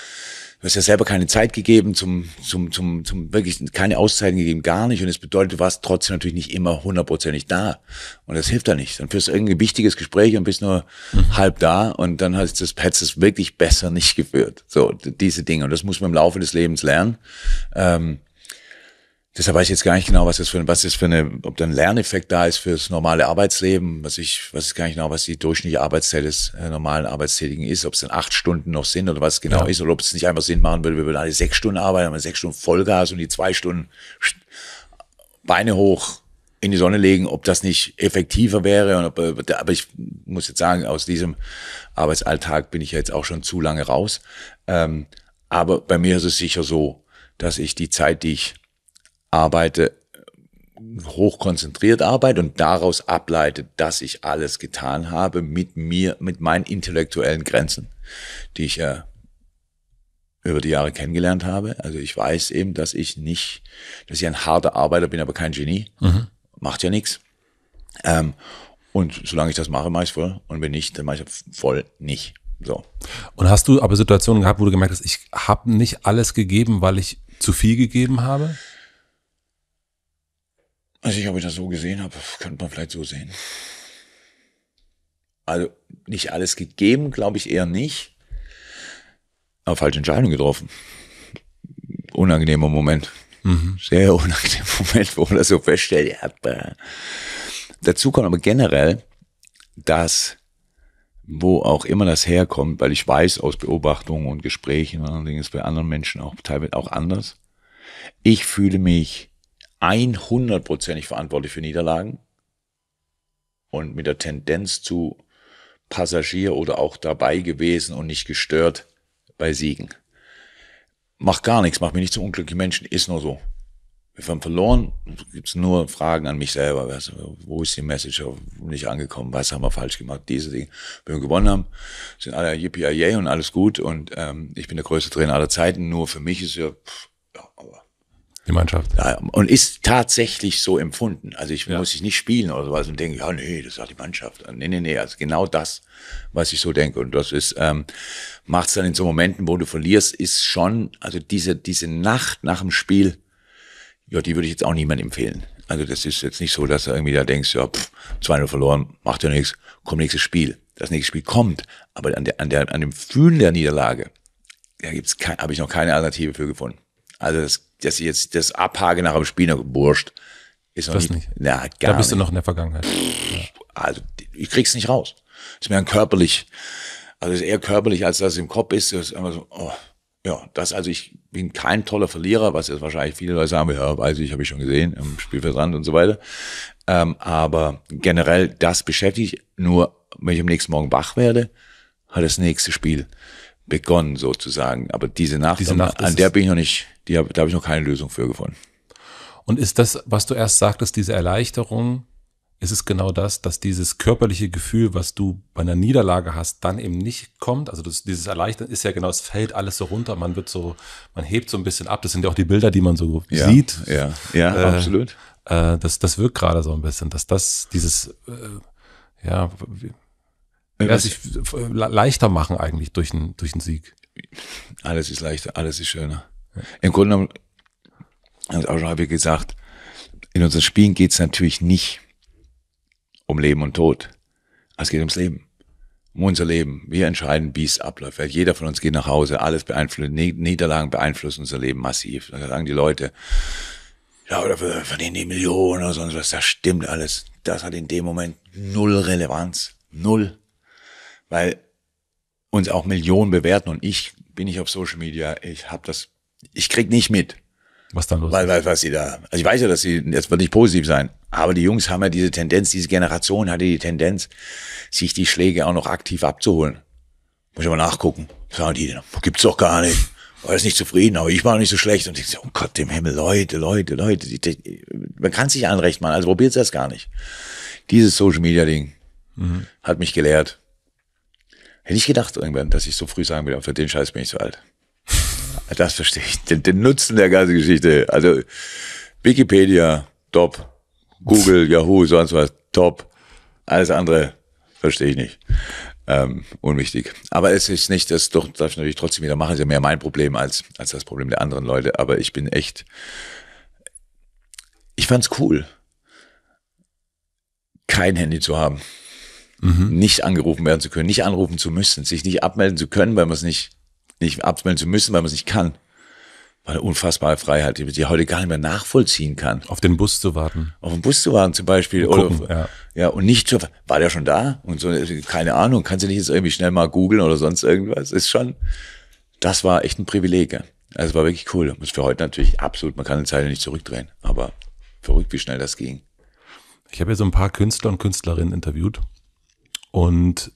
Speaker 1: Du hast ja selber keine Zeit gegeben, zum, zum, zum, zum wirklich keine Auszeiten gegeben, gar nicht. Und es bedeutet, du warst trotzdem natürlich nicht immer hundertprozentig da. Und das hilft da nicht. Dann führst du irgendein wichtiges Gespräch und bist nur mhm. halb da und dann hast du das hättest es wirklich besser nicht geführt. So, diese Dinge. Und das muss man im Laufe des Lebens lernen. Ähm, Deshalb weiß ich jetzt gar nicht genau, was das für ein, was das für eine, ob da ein Lerneffekt da ist fürs normale Arbeitsleben, was ich, was ich gar nicht genau, was die durchschnittliche Arbeitszeit des äh, normalen Arbeitstätigen ist, ob es dann acht Stunden noch sind oder was genau ja. ist, oder ob es nicht einfach Sinn machen würde, wir würden alle sechs Stunden arbeiten, haben sechs Stunden Vollgas und die zwei Stunden Beine hoch in die Sonne legen, ob das nicht effektiver wäre. Und ob, aber ich muss jetzt sagen, aus diesem Arbeitsalltag bin ich ja jetzt auch schon zu lange raus. Ähm, aber bei mir ist es sicher so, dass ich die Zeit, die ich arbeite, hochkonzentriert arbeite und daraus ableite, dass ich alles getan habe mit mir, mit meinen intellektuellen Grenzen, die ich äh, über die Jahre kennengelernt habe. Also ich weiß eben, dass ich nicht, dass ich ein harter Arbeiter bin, aber kein Genie. Mhm. Macht ja nichts. Ähm, und solange ich das mache, mache ich es voll.
Speaker 2: Und wenn nicht, dann mache ich voll nicht. So. Und hast du aber Situationen gehabt, wo du gemerkt hast, ich habe nicht alles gegeben, weil ich zu viel gegeben habe? Also ich, ob ich das so gesehen habe, könnte man vielleicht so sehen.
Speaker 1: Also nicht alles gegeben, glaube ich eher nicht. Aber falsche Entscheidung getroffen. Unangenehmer Moment. Mhm. Sehr unangenehmer Moment, wo man das so feststellt. Ja, Dazu kommt aber generell, dass wo auch immer das herkommt, weil ich weiß aus Beobachtungen und Gesprächen und anderen Dingen ist bei anderen Menschen auch teilweise auch anders. Ich fühle mich 100%ig verantwortlich für Niederlagen und mit der Tendenz zu Passagier oder auch dabei gewesen und nicht gestört bei Siegen. Macht gar nichts, macht mich nicht zum unglücklichen Menschen, ist nur so. Wir haben verloren, gibt es nur Fragen an mich selber. Was, wo ist die Message nicht angekommen? Was haben wir falsch gemacht? Diese Dinge. Wenn wir gewonnen haben, sind alle yippie und alles gut und ähm, ich bin der größte Trainer aller Zeiten. Nur für mich ist ja, pff, ja aber die Mannschaft. Ja, und ist tatsächlich so empfunden. Also ich ja. muss ich nicht spielen oder sowas und denke, ja, nee, das ist auch die Mannschaft. Nee, nee, nee, also genau das, was ich so denke. Und das ist, ähm, macht es dann in so Momenten, wo du verlierst, ist schon, also diese, diese Nacht nach dem Spiel, ja, die würde ich jetzt auch niemandem empfehlen. Also das ist jetzt nicht so, dass du irgendwie da denkst, ja, 2-0 verloren, macht ja nichts, kommt nächstes Spiel. Das nächste Spiel kommt, aber an, der, an, der, an dem Fühlen der Niederlage, da gibt's kein, habe ich noch keine Alternative für gefunden. Also das dass ich jetzt das abhage nach dem Spiel noch Ist noch das nicht. Na, gar da bist nicht. du noch in der Vergangenheit. Also ich krieg's nicht raus. Ist mir dann körperlich, also ist eher körperlich, als dass es im Kopf ist. Das ist immer so, oh. Ja, das, also ich bin kein toller Verlierer, was jetzt wahrscheinlich viele Leute sagen, ja, weiß ich, habe ich schon gesehen, im Spielversand und so weiter. Ähm, aber generell, das beschäftigt nur, wenn ich am nächsten Morgen wach werde, hat das nächste Spiel begonnen sozusagen. Aber diese Nacht, diese Nacht an der bin ich noch nicht, die hab, da habe ich noch keine Lösung für gefunden.
Speaker 2: Und ist das, was du erst sagtest, diese Erleichterung, ist es genau das, dass dieses körperliche Gefühl, was du bei einer Niederlage hast, dann eben nicht kommt? Also das, dieses Erleichtern ist ja genau, es fällt alles so runter, man wird so, man hebt so ein bisschen ab. Das sind ja auch die Bilder, die man so ja, sieht. Ja, ja, äh, absolut. Äh, das, das wirkt gerade so ein bisschen, dass das, dieses, äh, ja, wie, Wäre sich leichter machen eigentlich durch einen, durch Sieg. Alles ist
Speaker 1: leichter, alles ist schöner.
Speaker 2: Im Grunde genommen, das auch schon habe ich gesagt,
Speaker 1: in unseren Spielen geht es natürlich nicht um Leben und Tod. Es geht ums Leben. Um unser Leben. Wir entscheiden, wie es abläuft. Weil jeder von uns geht nach Hause, alles beeinflusst, Niederlagen beeinflussen unser Leben massiv. Da sagen die Leute, ja, dafür verdienen die Millionen oder sonst was. Das stimmt alles. Das hat in dem Moment null Relevanz. Null weil uns auch Millionen bewerten und ich bin nicht auf Social Media, ich habe das, ich krieg nicht mit. Was dann los? Weil, weil, was sie da, also ich weiß ja, dass sie, jetzt wird nicht positiv sein, aber die Jungs haben ja diese Tendenz, diese Generation hatte die Tendenz, sich die Schläge auch noch aktiv abzuholen. Muss ich mal nachgucken. Sagen die, gibt's doch gar nicht. War jetzt nicht zufrieden, aber ich war nicht so schlecht. Und ich so, oh Gott, dem Himmel, Leute, Leute, Leute. Man kann sich anrecht machen, also probiert's erst gar nicht. Dieses Social Media Ding mhm. hat mich gelehrt. Hätte ich gedacht irgendwann, dass ich so früh sagen würde, für den Scheiß bin ich zu alt. Das verstehe ich. Den, den Nutzen der ganzen Geschichte. Also Wikipedia, top. Google, Yahoo, sonst was, top. Alles andere verstehe ich nicht. Ähm, unwichtig. Aber es ist nicht, das doch, darf ich natürlich trotzdem wieder machen, ist ja mehr mein Problem als, als das Problem der anderen Leute. Aber ich bin echt, ich fand's cool, kein Handy zu haben mhm. nicht angerufen werden zu können, nicht anrufen zu müssen, sich nicht abmelden zu können, weil man es nicht, nicht abmelden zu müssen, weil man es nicht kann. War eine unfassbare Freiheit, die man sich heute gar nicht mehr nachvollziehen kann. Auf den Bus zu warten. Auf den Bus zu warten zum Beispiel. Gucken, oder, ja. ja. und nicht zu, war der schon da? Und so, keine Ahnung, kannst du nicht jetzt irgendwie schnell mal googeln oder sonst irgendwas? Ist schon, das war echt ein Privileg. Also war wirklich cool. Und für heute natürlich absolut, man kann eine Zeit nicht zurückdrehen, aber verrückt, wie
Speaker 2: schnell das ging. Ich habe ja so ein paar Künstler und Künstlerinnen interviewt und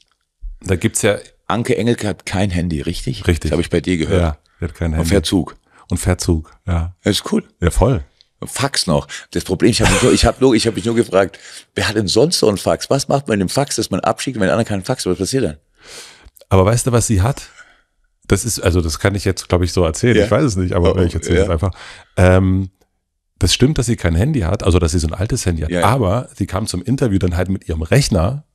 Speaker 2: da gibt's ja. Anke Engelke hat kein Handy, richtig? Richtig. Das habe ich bei dir gehört. Ja, die hat kein Handy. Und Verzug. Und Verzug, ja. Das ist cool. Ja, voll.
Speaker 1: Fax noch. Das Problem, ich habe mich, nur, ich hab nur, ich hab mich nur gefragt, wer hat denn sonst so einen Fax? Was macht man mit dem Fax, dass man abschickt, wenn der andere keinen
Speaker 2: Fax hat? Was passiert dann? Aber weißt du, was sie hat? Das ist, also das kann ich jetzt, glaube ich, so erzählen. Ja. Ich weiß es nicht, aber oh, oh ich erzähle ja. es einfach. Ähm, das stimmt, dass sie kein Handy hat, also dass sie so ein altes Handy hat. Ja, aber sie kam zum Interview dann halt mit ihrem Rechner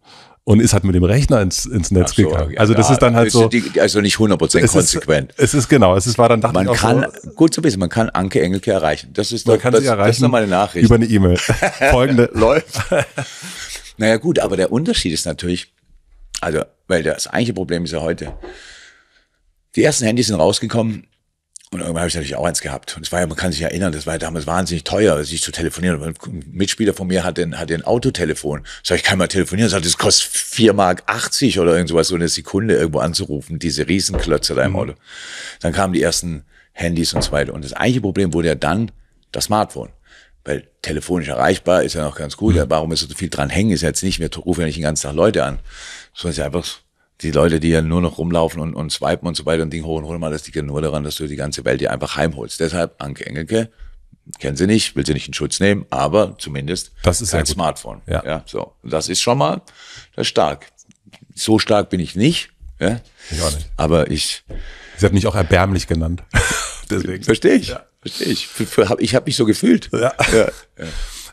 Speaker 2: und ist halt mit dem Rechner ins, ins Netz so, gegangen. Also ja, das ist dann halt ist also so.
Speaker 1: Die, also nicht 100% konsequent. Ist, es ist genau, es ist, war dann dachte man kann, so, gut zu wissen, man kann Anke Engelke erreichen. Das ist, man kann das, sie erreichen das ist nochmal eine Nachricht. Über eine E-Mail. Folgende. Läuft. naja gut, aber der Unterschied ist natürlich, also, weil das eigentliche Problem ist ja heute, die ersten Handys sind rausgekommen, und irgendwann habe ich natürlich auch eins gehabt. Und es war ja, man kann sich erinnern, das war ja damals wahnsinnig teuer, sich zu telefonieren. ein Mitspieler von mir hatte ein, hatte ein Autotelefon. Sag ich, kann mal telefonieren. Sagt, das kostet 4 Mark 80 oder irgend sowas, so eine Sekunde irgendwo anzurufen, diese Riesenklötze da im mhm. Auto. Dann kamen die ersten Handys und so weiter. Und das eigentliche Problem wurde ja dann das Smartphone. Weil telefonisch erreichbar ist ja noch ganz gut. Mhm. Warum ist so viel dran hängen? Ist ja jetzt nicht mehr, rufen ja nicht den ganzen Tag Leute an. Sondern ist ja einfach die Leute, die ja nur noch rumlaufen und, und swipen und so weiter und Ding hoch und holen mal, das liegt ja nur daran, dass du die ganze Welt dir einfach heimholst. Deshalb Anke Engelke, kennen sie nicht, will sie nicht in Schutz nehmen, aber zumindest das ist ein Smartphone. Ja. ja. so. Das ist schon mal das ist stark. So stark bin ich nicht. Ja? Ich auch nicht. Aber ich. Sie hat mich auch erbärmlich genannt. Deswegen. Verstehe ich. Ja. Verstehe ich. hab, ich habe mich so gefühlt. Ja. ja.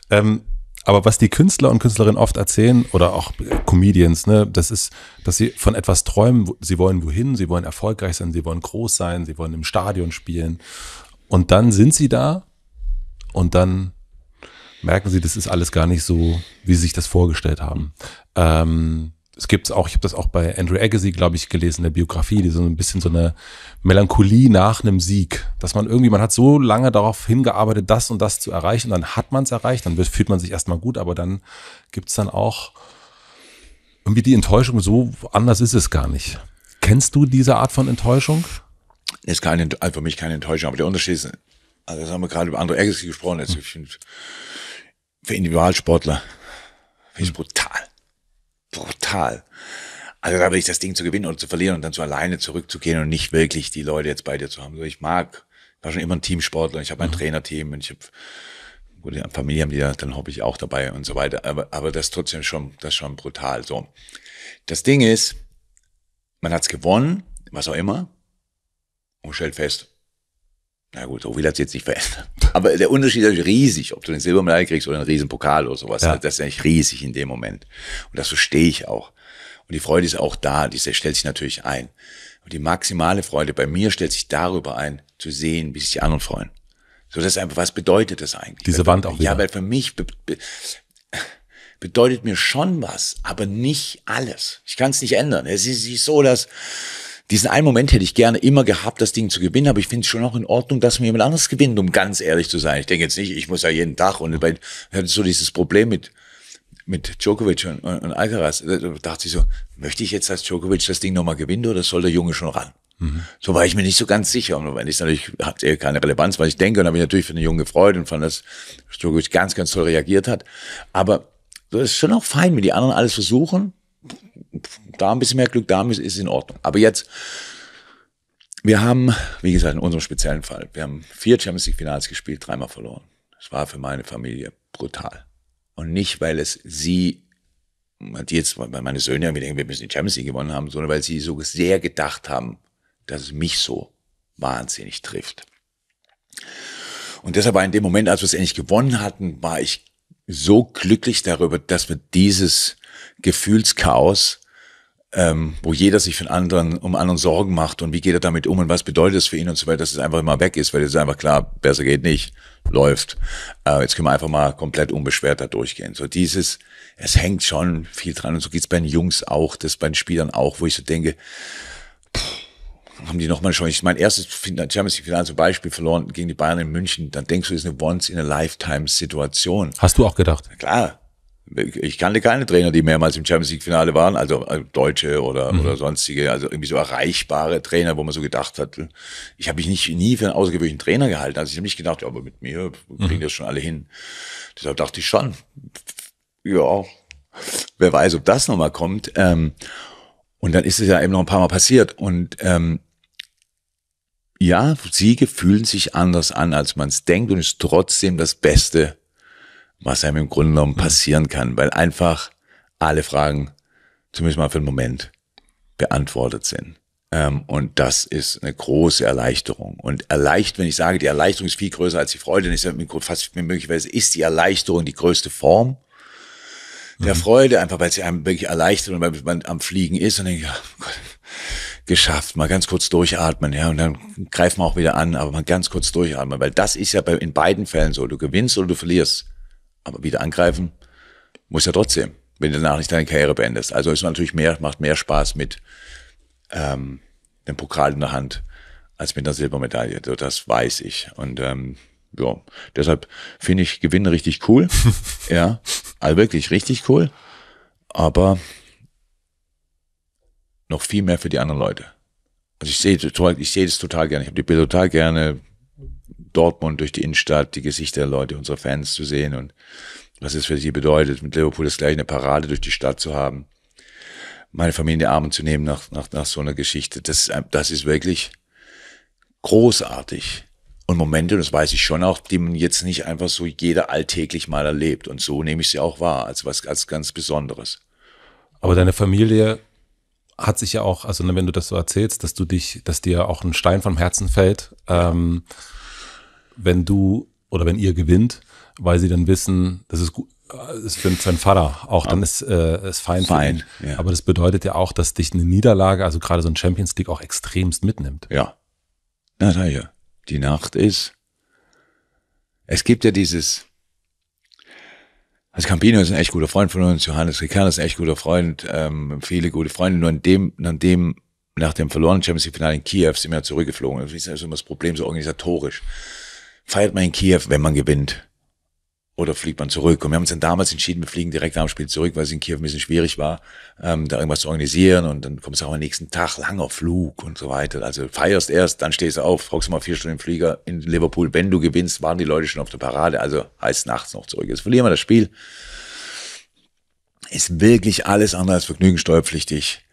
Speaker 2: Ähm, aber was die Künstler und Künstlerinnen oft erzählen, oder auch äh, Comedians, ne, das ist, dass sie von etwas träumen, sie wollen wohin, sie wollen erfolgreich sein, sie wollen groß sein, sie wollen im Stadion spielen. Und dann sind sie da und dann merken sie, das ist alles gar nicht so, wie sie sich das vorgestellt haben. Ähm, es gibt's auch, ich habe das auch bei Andrew Agassi, glaube ich, gelesen, der Biografie, die so ein bisschen so eine Melancholie nach einem Sieg, dass man irgendwie, man hat so lange darauf hingearbeitet, das und das zu erreichen, und dann hat man es erreicht, dann fühlt man sich erstmal gut, aber dann gibt's dann auch irgendwie die Enttäuschung, so anders ist es gar nicht. Kennst du diese Art von Enttäuschung? Ist keine, also
Speaker 1: für mich keine Enttäuschung, aber der Unterschied ist, also das haben wir gerade über Andrew Agassi gesprochen, jetzt hm. für Individualsportler, finde ich brutal brutal. Also da will ich das Ding zu gewinnen oder zu verlieren und dann so alleine zurückzugehen und nicht wirklich die Leute jetzt bei dir zu haben. So, ich mag, ich war schon immer ein Teamsportler, ich habe ein mhm. Trainerteam und ich habe gute Familie haben die ja dann hoffe ich auch dabei und so weiter. Aber, aber das ist trotzdem schon, das ist schon brutal. So. Das Ding ist, man hat's gewonnen, was auch immer, und stellt fest, na gut, so viel hat es jetzt nicht verändert. Aber der Unterschied ist natürlich riesig, ob du den Silbermedaille kriegst oder einen Riesenpokal oder sowas. Ja. Das ist eigentlich riesig in dem Moment. Und das verstehe ich auch. Und die Freude ist auch da, die stellt sich natürlich ein. Und die maximale Freude bei mir stellt sich darüber ein, zu sehen, wie sich die anderen freuen. So, das ist einfach, was bedeutet das eigentlich? Diese Wand auch wieder. Ja, weil für mich be be bedeutet mir schon was, aber nicht alles. Ich kann es nicht ändern. Es ist, nicht so, dass diesen einen Moment hätte ich gerne immer gehabt, das Ding zu gewinnen, aber ich finde es schon auch in Ordnung, dass mir jemand anderes gewinnt, um ganz ehrlich zu sein. Ich denke jetzt nicht, ich muss ja jeden Tag und bei, hatte so dieses Problem mit, mit Djokovic und, und Alcaraz. Da dachte ich so, möchte ich jetzt als Djokovic das Ding nochmal gewinnen oder soll der Junge schon ran? Mhm. So war ich mir nicht so ganz sicher. Und wenn ich natürlich, hat eher keine Relevanz, weil ich denke, und habe ich natürlich für den Jungen gefreut und fand, dass Djokovic ganz, ganz toll reagiert hat. Aber das ist schon auch fein, wenn die anderen alles versuchen da ein bisschen mehr Glück, da ist, es in Ordnung. Aber jetzt, wir haben, wie gesagt, in unserem speziellen Fall, wir haben vier Champions League Finals gespielt, dreimal verloren. Das war für meine Familie brutal. Und nicht, weil es sie, die jetzt, weil meine Söhne ja denken, wir müssen die Champions League gewonnen haben, sondern weil sie so sehr gedacht haben, dass es mich so wahnsinnig trifft. Und deshalb war in dem Moment, als wir es endlich gewonnen hatten, war ich so glücklich darüber, dass wir dieses Gefühlschaos ähm, wo jeder sich von anderen, um anderen Sorgen macht und wie geht er damit um und was bedeutet es für ihn und so weiter, dass es einfach mal weg ist, weil es ist einfach klar, besser geht nicht, läuft. Äh, jetzt können wir einfach mal komplett unbeschwert da durchgehen. So dieses, es hängt schon viel dran und so geht es bei den Jungs auch, das bei den Spielern auch, wo ich so denke, pff, haben die nochmal schon, ich mein erstes Champions League Finale zum Beispiel verloren gegen die Bayern in München, dann denkst du, ist eine Once in a Lifetime Situation. Hast du auch gedacht? klar ich kannte keine Trainer, die mehrmals im Champions League Finale waren, also, also Deutsche oder, mhm. oder sonstige, also irgendwie so erreichbare Trainer, wo man so gedacht hat, ich habe mich nicht nie für einen außergewöhnlichen Trainer gehalten. Also ich habe nicht gedacht, ja, aber mit mir kriegen mhm. das schon alle hin. Deshalb dachte ich schon, ja, wer weiß, ob das nochmal kommt. Ähm, und dann ist es ja eben noch ein paar Mal passiert. Und ähm, ja, Siege fühlen sich anders an, als man es denkt und ist trotzdem das Beste was einem im Grunde genommen mhm. passieren kann, weil einfach alle Fragen, zumindest mal für den Moment, beantwortet sind. Ähm, und das ist eine große Erleichterung. Und erleicht, wenn ich sage, die Erleichterung ist viel größer als die Freude, dann ist ja fast möglicherweise ist die Erleichterung die größte Form der mhm. Freude, einfach weil sie einem wirklich erleichtert und weil man am Fliegen ist und denkt, ja, oh Gott, geschafft, mal ganz kurz durchatmen, ja, und dann greifen wir auch wieder an, aber mal ganz kurz durchatmen, weil das ist ja bei, in beiden Fällen so, du gewinnst oder du verlierst aber wieder angreifen muss ja trotzdem, wenn du danach nicht deine Karriere beendest. Also ist natürlich mehr, macht mehr Spaß mit ähm, dem Pokal in der Hand als mit einer Silbermedaille. So, das weiß ich. Und ähm, ja, deshalb finde ich Gewinn richtig cool. ja, also wirklich richtig cool. Aber noch viel mehr für die anderen Leute. Also ich sehe ich sehe das total gerne. Ich habe die Bilder total gerne. Dortmund durch die Innenstadt, die Gesichter der Leute, unserer Fans zu sehen und was es für sie bedeutet, mit Liverpool das gleich eine Parade durch die Stadt zu haben, meine Familie in die Arme zu nehmen nach, nach, nach so einer Geschichte. Das, äh, das ist wirklich großartig. Und Momente, das weiß ich schon auch, die man jetzt nicht einfach so jeder alltäglich mal erlebt.
Speaker 2: Und so nehme ich sie auch wahr, als was als ganz Besonderes. Aber deine Familie hat sich ja auch, also ne, wenn du das so erzählst, dass du dich, dass dir auch ein Stein vom Herzen fällt. Ähm, wenn du oder wenn ihr gewinnt, weil sie dann wissen, das ist gut, äh, ist für, für Vater auch, dann ist äh, fein. fein ja. Aber das bedeutet ja auch, dass dich eine Niederlage, also gerade so ein Champions League, auch extremst mitnimmt. Ja. Na, na ja.
Speaker 1: Die Nacht ist. Es gibt ja dieses. Also Campino ist ein echt guter Freund von uns, Johannes Ricardo ist ein echt guter Freund, ähm, viele gute Freunde. Nur in dem, an dem, nach dem verlorenen Champions League Finale in Kiew sind wir zurückgeflogen. Das ist also immer das Problem, so organisatorisch feiert man in Kiew, wenn man gewinnt? Oder fliegt man zurück? Und wir haben uns dann damals entschieden, wir fliegen direkt nach dem Spiel zurück, weil es in Kiew ein bisschen schwierig war, ähm, da irgendwas zu organisieren. Und dann kommst du auch am nächsten Tag, langer Flug und so weiter. Also feierst erst, dann stehst du auf, hockst mal vier Stunden im Flieger in Liverpool. Wenn du gewinnst, waren die Leute schon auf der Parade. Also heißt nachts noch zurück. Jetzt verlieren wir das Spiel. Ist wirklich alles andere als vergnügensteuerpflichtig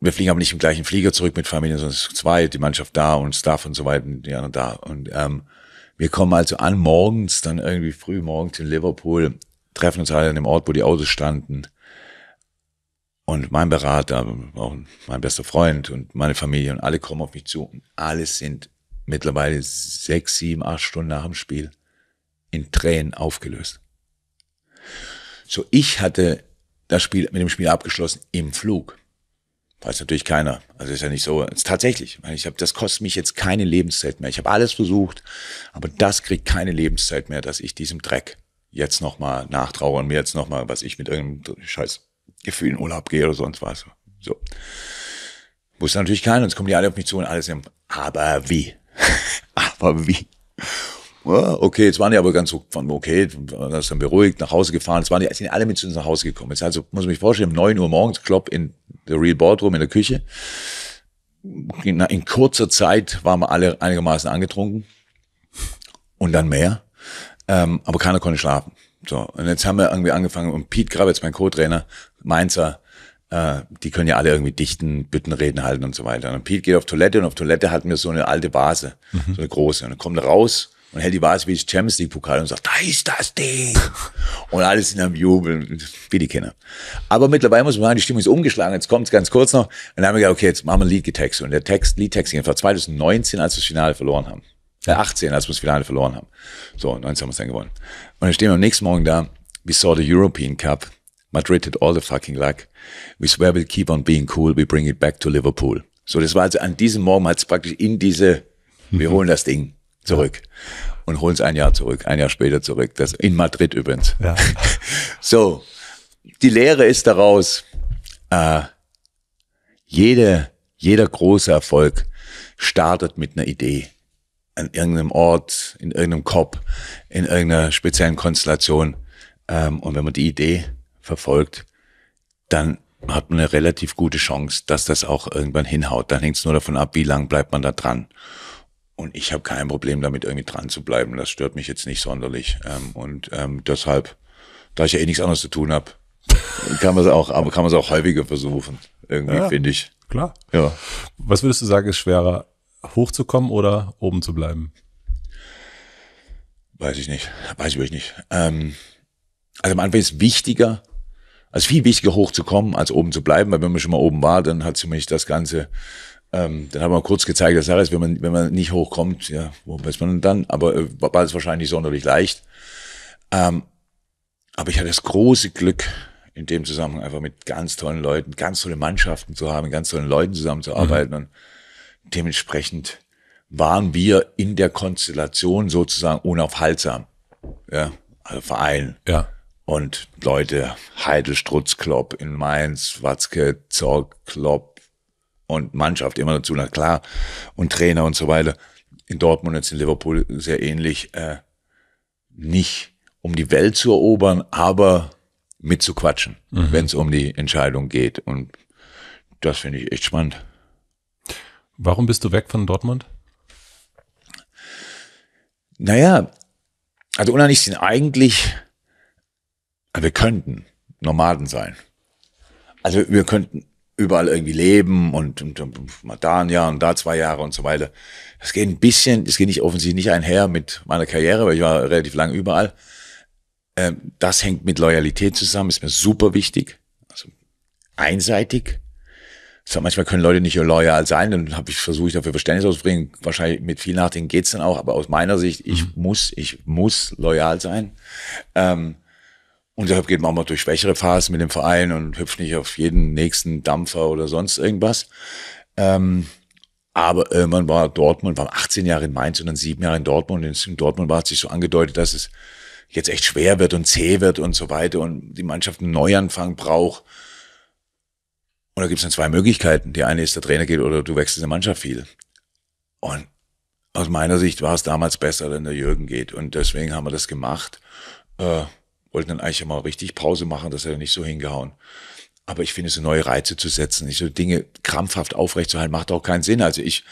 Speaker 1: wir fliegen aber nicht im gleichen Flieger zurück mit Familie, sondern es ist zwei, die Mannschaft da und Staff und so weiter die anderen da. Und ähm, wir kommen also an morgens, dann irgendwie früh morgens in Liverpool, treffen uns alle an dem Ort, wo die Autos standen. Und mein Berater, auch mein bester Freund und meine Familie und alle kommen auf mich zu. Und alle sind mittlerweile sechs, sieben, acht Stunden nach dem Spiel in Tränen aufgelöst. So, ich hatte das Spiel mit dem Spiel abgeschlossen im Flug. Weiß natürlich keiner. Also ist ja nicht so. Ist tatsächlich. Ich hab, das kostet mich jetzt keine Lebenszeit mehr. Ich habe alles versucht, aber das kriegt keine Lebenszeit mehr, dass ich diesem Dreck jetzt nochmal nachtraue und mir jetzt nochmal, was ich mit irgendeinem scheiß Gefühl in Urlaub gehe oder sonst was. So. Wusste natürlich keiner. Und Jetzt kommen die alle auf mich zu und alles. Haben, aber wie? aber wie? okay, jetzt waren die aber ganz okay, dann ist dann beruhigt, nach Hause gefahren, jetzt waren die, sind alle mit uns nach Hause gekommen. Jetzt also, muss ich mich vorstellen, um neun Uhr morgens, Klopp in der Real Boardroom in der Küche. In, in kurzer Zeit waren wir alle einigermaßen angetrunken und dann mehr, ähm, aber keiner konnte schlafen. So, und jetzt haben wir irgendwie angefangen und Pete Grabitz, mein Co-Trainer, Mainzer, äh, die können ja alle irgendwie dichten, Büttenreden halten und so weiter. Und Pete geht auf Toilette und auf Toilette hatten wir so eine alte Base, mhm. so eine große. Und dann kommt er raus und hält die Varsity Champions League Pokal und sagt, da ist das Ding. und alles in einem Jubel, wie die Kinder. Aber mittlerweile muss man sagen, die Stimmung ist umgeschlagen. Jetzt kommt es ganz kurz noch. Und dann haben wir gesagt, okay, jetzt machen wir ein Lied getextet. Und der Text, Liedtext ging etwa 2019, als wir das Finale verloren haben. Ja. Äh, 18, als wir das Finale verloren haben. So, 19 haben wir es dann gewonnen. Und dann stehen wir am nächsten Morgen da. We saw the European Cup. Madrid had all the fucking luck. We swear we'll keep on being cool. We bring it back to Liverpool. So, das war also an diesem Morgen hat es praktisch in diese, wir holen das Ding zurück und holen es ein Jahr zurück, ein Jahr später zurück. Das in Madrid übrigens. Ja. So, die Lehre ist daraus: äh, jede, jeder große Erfolg startet mit einer Idee an irgendeinem Ort, in irgendeinem Kopf, in irgendeiner speziellen Konstellation. Ähm, und wenn man die Idee verfolgt, dann hat man eine relativ gute Chance, dass das auch irgendwann hinhaut. Dann hängt es nur davon ab, wie lang bleibt man da dran. Und ich habe kein Problem damit, irgendwie dran zu bleiben. Das stört mich jetzt nicht sonderlich. Ähm, und ähm, deshalb, da ich ja eh nichts anderes zu tun habe, kann man es auch, aber kann man es auch häufiger versuchen.
Speaker 2: Irgendwie, ja, finde ich. Klar. Ja. Was würdest du sagen, ist schwerer, hochzukommen oder oben zu bleiben? Weiß ich nicht. Weiß ich wirklich nicht. Ähm,
Speaker 1: also am Anfang ist wichtiger, also viel wichtiger hochzukommen, als oben zu bleiben, weil wenn man schon mal oben war, dann hat ziemlich das Ganze ähm, dann haben wir kurz gezeigt, dass alles, wenn man, wenn man nicht hochkommt, ja, wo weiß man dann? Aber äh, war es wahrscheinlich sonderlich leicht. Ähm, aber ich hatte das große Glück, in dem Zusammenhang einfach mit ganz tollen Leuten, ganz tolle Mannschaften zu haben, ganz tollen Leuten zusammenzuarbeiten. Mhm. Und dementsprechend waren wir in der Konstellation sozusagen unaufhaltsam. Ja, also Verein. Ja. Und Leute, Heidel, Strutz, Klopp in Mainz, Watzke, Zorg, Klopp, und Mannschaft immer dazu, na klar, und Trainer und so weiter. In Dortmund, jetzt in Liverpool sehr ähnlich, äh, nicht um die Welt zu erobern, aber mitzuquatschen, mhm. wenn es um die Entscheidung geht. Und das finde ich echt spannend.
Speaker 2: Warum bist du weg von
Speaker 1: Dortmund? Naja, also unheimlich sind eigentlich, äh, wir könnten Nomaden sein. Also wir könnten überall irgendwie leben und, und, und mal da ein Jahr und da zwei Jahre und so weiter. Das geht ein bisschen, das geht nicht offensichtlich nicht einher mit meiner Karriere, weil ich war relativ lang überall. Ähm, das hängt mit Loyalität zusammen, ist mir super wichtig. Also einseitig. So, manchmal können Leute nicht loyal sein, dann habe ich ich dafür Verständnis auszubringen. Wahrscheinlich mit viel Nachdenken geht's dann auch, aber aus meiner Sicht, ich mhm. muss, ich muss loyal sein. Ähm, und deshalb geht man auch mal durch schwächere Phasen mit dem Verein und hüpft nicht auf jeden nächsten Dampfer oder sonst irgendwas. Ähm, aber irgendwann war Dortmund, war 18 Jahre in Mainz und dann sieben Jahre in Dortmund. Und in Dortmund war es sich so angedeutet, dass es jetzt echt schwer wird und zäh wird und so weiter und die Mannschaft einen Neuanfang braucht. Und da gibt es dann zwei Möglichkeiten. Die eine ist, der Trainer geht oder du wechselst in der Mannschaft viel. Und aus meiner Sicht war es damals besser, wenn der Jürgen geht. Und deswegen haben wir das gemacht. Äh, wollten dann eigentlich mal richtig Pause machen, das hat ja nicht so hingehauen. Aber ich finde, so neue Reize zu setzen, nicht so Dinge krampfhaft aufrechtzuerhalten, macht auch keinen Sinn. Also ich,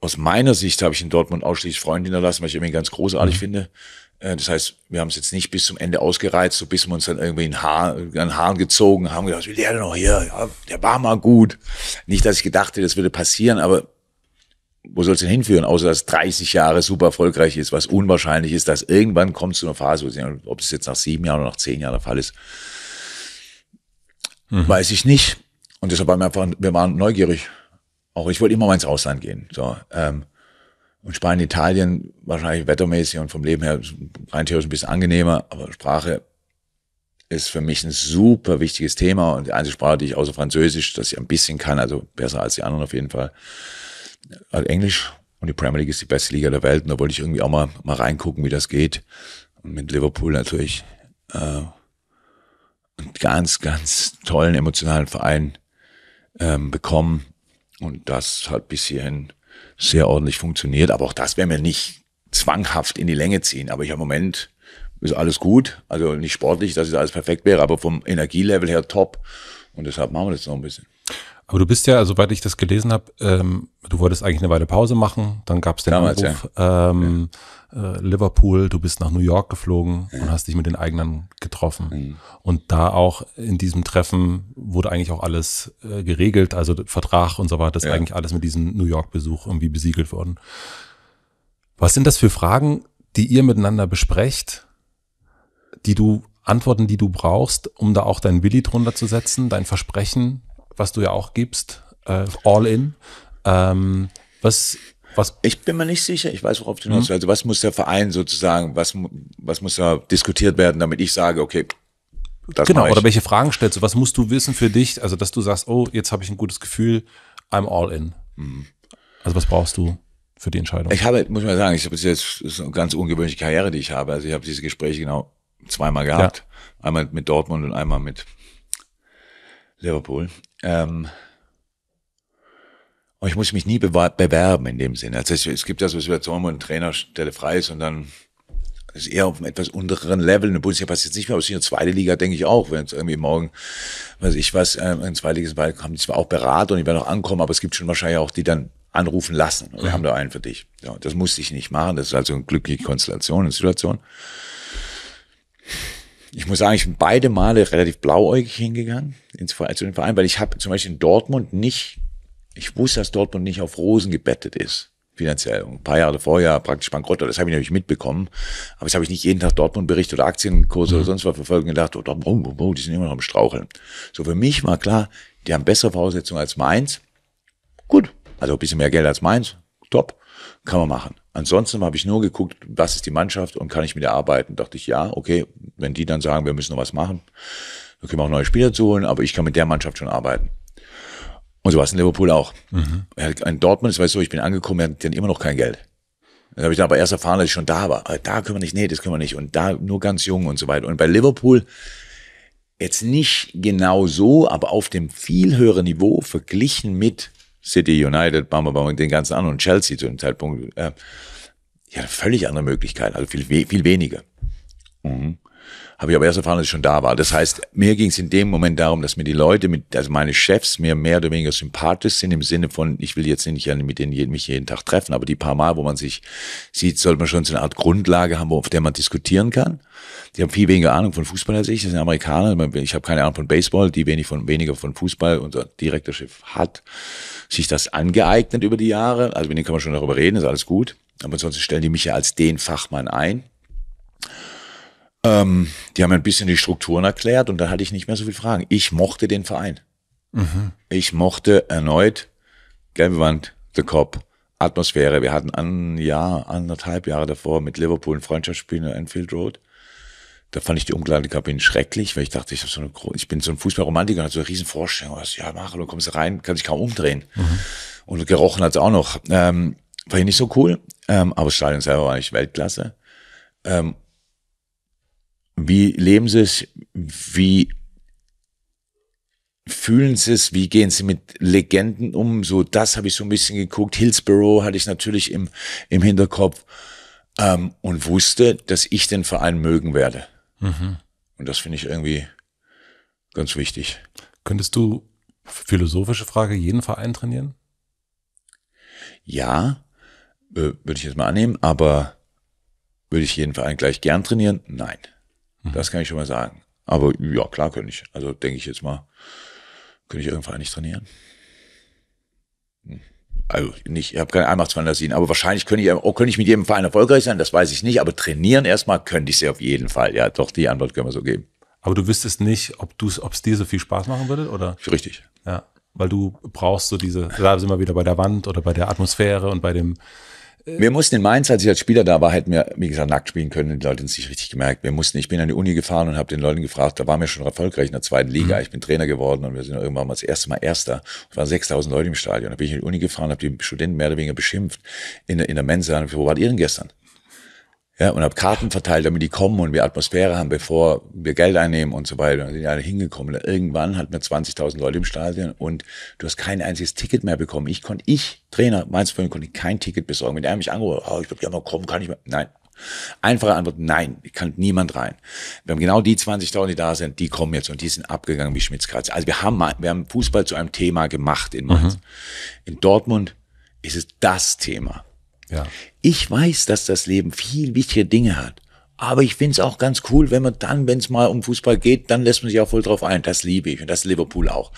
Speaker 1: aus meiner Sicht habe ich in Dortmund ausschließlich Freunde hinterlassen, weil ich irgendwie ganz großartig mhm. finde. Äh, das heißt, wir haben es jetzt nicht bis zum Ende ausgereizt, so bis wir uns dann irgendwie ein Haar, Haaren gezogen haben, gedacht, wie der noch hier, ja, der war mal gut. Nicht, dass ich gedacht hätte, das würde passieren, aber wo soll es denn hinführen, außer dass 30 Jahre super erfolgreich ist, was unwahrscheinlich ist, dass irgendwann kommt zu einer Phase, wo sie, ob es jetzt nach sieben Jahren oder nach zehn Jahren der Fall ist, mhm. weiß ich nicht. Und deshalb waren wir einfach, wir waren neugierig. Auch ich wollte immer mal ins Ausland gehen. So, ähm, und Spanien, Italien, wahrscheinlich wettermäßig und vom Leben her rein theoretisch ein bisschen angenehmer, aber Sprache ist für mich ein super wichtiges Thema und die einzige Sprache, die ich außer Französisch, dass ich ein bisschen kann, also besser als die anderen auf jeden Fall also Englisch und die Premier League ist die beste Liga der Welt und da wollte ich irgendwie auch mal, mal reingucken, wie das geht. Und mit Liverpool natürlich äh, einen ganz, ganz tollen emotionalen Verein ähm, bekommen. Und das hat bis hierhin sehr ordentlich funktioniert. Aber auch das werden wir nicht zwanghaft in die Länge ziehen. Aber ich habe im Moment ist alles gut. Also nicht sportlich, dass es alles perfekt wäre, aber vom Energielevel her top. Und deshalb machen wir
Speaker 2: das noch ein bisschen. Aber du bist ja, soweit ich das gelesen habe, ähm, du wolltest eigentlich eine Weile Pause machen, dann gab es den Damals, Anruf ja. ähm, ja. äh, Liverpool, du bist nach New York geflogen ja. und hast dich mit den eigenen getroffen. Mhm. Und da auch in diesem Treffen wurde eigentlich auch alles äh, geregelt, also Vertrag und so weiter, ist eigentlich alles mit diesem New York-Besuch irgendwie besiegelt worden. Was sind das für Fragen, die ihr miteinander besprecht, die du Antworten, die du brauchst, um da auch deinen Willi drunter zu setzen, dein Versprechen? was du ja auch gibst, äh, all in. Ähm, was, was?
Speaker 1: Ich bin mir nicht sicher. Ich weiß, worauf du hinaus Mhm. Also was muss der Verein sozusagen, was, was muss da diskutiert
Speaker 2: werden, damit ich sage, okay, das Genau, oder welche Fragen stellst du? Was musst du wissen für dich? Also, dass du sagst, oh, jetzt habe ich ein gutes Gefühl, I'm all in. Mhm. Also, was brauchst du? Für die Entscheidung. Ich
Speaker 1: habe, muss mal sagen, ich habe jetzt ist eine ganz ungewöhnliche Karriere, die ich habe. Also ich habe diese Gespräche genau zweimal gehabt. Ja. Einmal mit Dortmund und einmal mit Liverpool. Ähm, und ich muss mich nie bewerben in dem Sinne. Also es, es gibt ja so Situationen, wo ein Trainerstelle frei ist und dann ist eher auf einem etwas unteren Level. In der Bundesliga passt jetzt nicht mehr, aber es ist eine zweite Liga, denke ich auch. Wenn es irgendwie morgen, weiß ich was, in äh, ein zweitliges Ball haben die zwar auch Berater und die werden auch ankommen, aber es gibt schon wahrscheinlich auch, die dann anrufen lassen. wir mhm. haben da einen für dich. Ja, das musste ich nicht machen. Das ist also eine glückliche Konstellation, eine Situation ich muss sagen, ich bin beide Male relativ blauäugig hingegangen ins, zu den Verein, weil ich habe zum Beispiel in Dortmund nicht, ich wusste, dass Dortmund nicht auf Rosen gebettet ist finanziell. ein paar Jahre vorher praktisch bankrott. Das habe ich natürlich mitbekommen. Aber das habe ich nicht jeden Tag Dortmund-Bericht oder Aktienkurse mhm. oder sonst was verfolgen gedacht, oh, oh, oh, oh, die sind immer noch am Straucheln. So, für mich war klar, die haben bessere Voraussetzungen als Mainz. Gut. Also ein bisschen mehr Geld als Mainz. Top. Kann man machen. Ansonsten habe ich nur geguckt, was ist die Mannschaft und kann ich mit der arbeiten. Dachte ich, ja, okay, wenn die dann sagen, wir müssen noch was machen, dann können wir auch neue Spieler zu holen, aber ich kann mit der Mannschaft schon arbeiten. Und so war es in Liverpool auch. Mhm. In Dortmund, das weißt du, ich bin angekommen, er hat dann immer noch kein Geld. Dann habe ich dann aber erst erfahren, dass ich schon da war. Aber ah, da können wir nicht, nee, das können wir nicht. Und da nur ganz jung und so weiter. Und bei Liverpool jetzt nicht genau so, aber auf dem viel höheren Niveau verglichen mit City, United, Bamba, Bamba und den ganzen anderen, Chelsea zu dem Zeitpunkt, äh, ja, völlig andere Möglichkeiten, also viel, viel weniger. Mhm. Habe ich aber erst erfahren, dass ich schon da war. Das heißt, mir ging es in dem Moment darum, dass mir die Leute, mit, also meine Chefs, mir mehr oder weniger sympathisch sind im Sinne von, ich will jetzt nicht mit denen mich jeden Tag treffen, aber die paar Mal, wo man sich sieht, sollte man schon so eine Art Grundlage haben, auf der man diskutieren kann die haben viel weniger Ahnung von Fußball als ich. Das sind Amerikaner. Ich habe keine Ahnung von Baseball, die wenig von, weniger von Fußball. Unser Direktorschiff hat sich das angeeignet über die Jahre. Also mit denen kann man schon darüber reden, ist alles gut. Aber ansonsten stellen die mich ja als den Fachmann ein. Ähm, die haben ein bisschen die Strukturen erklärt und dann hatte ich nicht mehr so viel Fragen. Ich mochte den Verein. Mhm. Ich mochte erneut gelbe Wand, The Cop, Atmosphäre. Wir hatten ein Jahr, anderthalb Jahre davor mit Liverpool ein Freundschaftsspiel in Enfield Road. Da fand ich die Umkleidekabine schrecklich, weil ich dachte, ich, so eine, ich bin so ein Fußballromantiker und hatte so eine riesen Vorstellung. Also, ja, mach, du kommst rein, kann sich kaum umdrehen. Mhm. Und gerochen hat es auch noch. Ähm, war hier nicht so cool, ähm, aber das Stadion selber war nicht Weltklasse. Ähm, wie leben sie es? Wie fühlen sie es? Wie gehen sie mit Legenden um? So, das habe ich so ein bisschen geguckt. Hillsborough hatte ich natürlich im, im Hinterkopf ähm, und wusste, dass ich den Verein mögen werde.
Speaker 2: Mhm. Und das finde ich irgendwie ganz wichtig. Könntest du, philosophische Frage, jeden Verein trainieren? Ja,
Speaker 1: äh, würde ich jetzt mal annehmen, aber würde ich jeden Verein gleich gern trainieren? Nein. Mhm. Das kann ich schon mal sagen. Aber ja, klar könnte ich. Also denke ich jetzt mal, könnte ich Verein nicht trainieren. Hm also nicht, ich habe keine Allmachtsfantasien, aber wahrscheinlich könnte ich, oh, könnte ich mit jedem Verein erfolgreich sein, das weiß ich nicht, aber trainieren erstmal könnte ich sie auf jeden Fall. Ja,
Speaker 2: doch, die Antwort können wir so geben. Aber du wüsstest nicht, ob es dir so viel Spaß machen würde, oder? Richtig. Ja, weil du brauchst so diese, da sind wir wieder bei der Wand oder bei der Atmosphäre und bei dem, wir
Speaker 1: mussten in Mainz, als ich als Spieler da war, hätten wir, wie gesagt, nackt spielen können. Die Leute haben es nicht richtig gemerkt. Wir mussten, ich bin an die Uni gefahren und habe den Leuten gefragt, da waren wir schon erfolgreich in der zweiten Liga. Mhm. Ich bin Trainer geworden und wir sind irgendwann mal das erste Mal Erster. Es waren 6000 Leute im Stadion. Da bin ich an die Uni gefahren, habe die Studenten mehr oder weniger beschimpft in, der, in der Mensa. Wo wart ihr denn gestern? Ja, und habe Karten verteilt, damit die kommen und wir Atmosphäre haben, bevor wir Geld einnehmen und so weiter. Und sind alle hingekommen. irgendwann hatten wir 20.000 Leute im Stadion und du hast kein einziges Ticket mehr bekommen. Ich konnte, ich, Trainer, meins von konnte kein Ticket besorgen. Wenn er mich angerufen oh, ich würde gerne mal kommen, kann ich mal. Nein. Einfache Antwort, nein, kann niemand rein. Wir haben genau die 20.000, die da sind, die kommen jetzt und die sind abgegangen wie Schmitzkratz. Also wir haben, wir haben Fußball zu einem Thema gemacht in Mainz. Mhm. In Dortmund ist es das Thema. Ja. Ich weiß, dass das Leben viel wichtige Dinge hat. Aber ich find's auch ganz cool, wenn man dann, wenn's mal um Fußball geht, dann lässt man sich auch voll drauf ein. Das liebe ich und das Liverpool auch.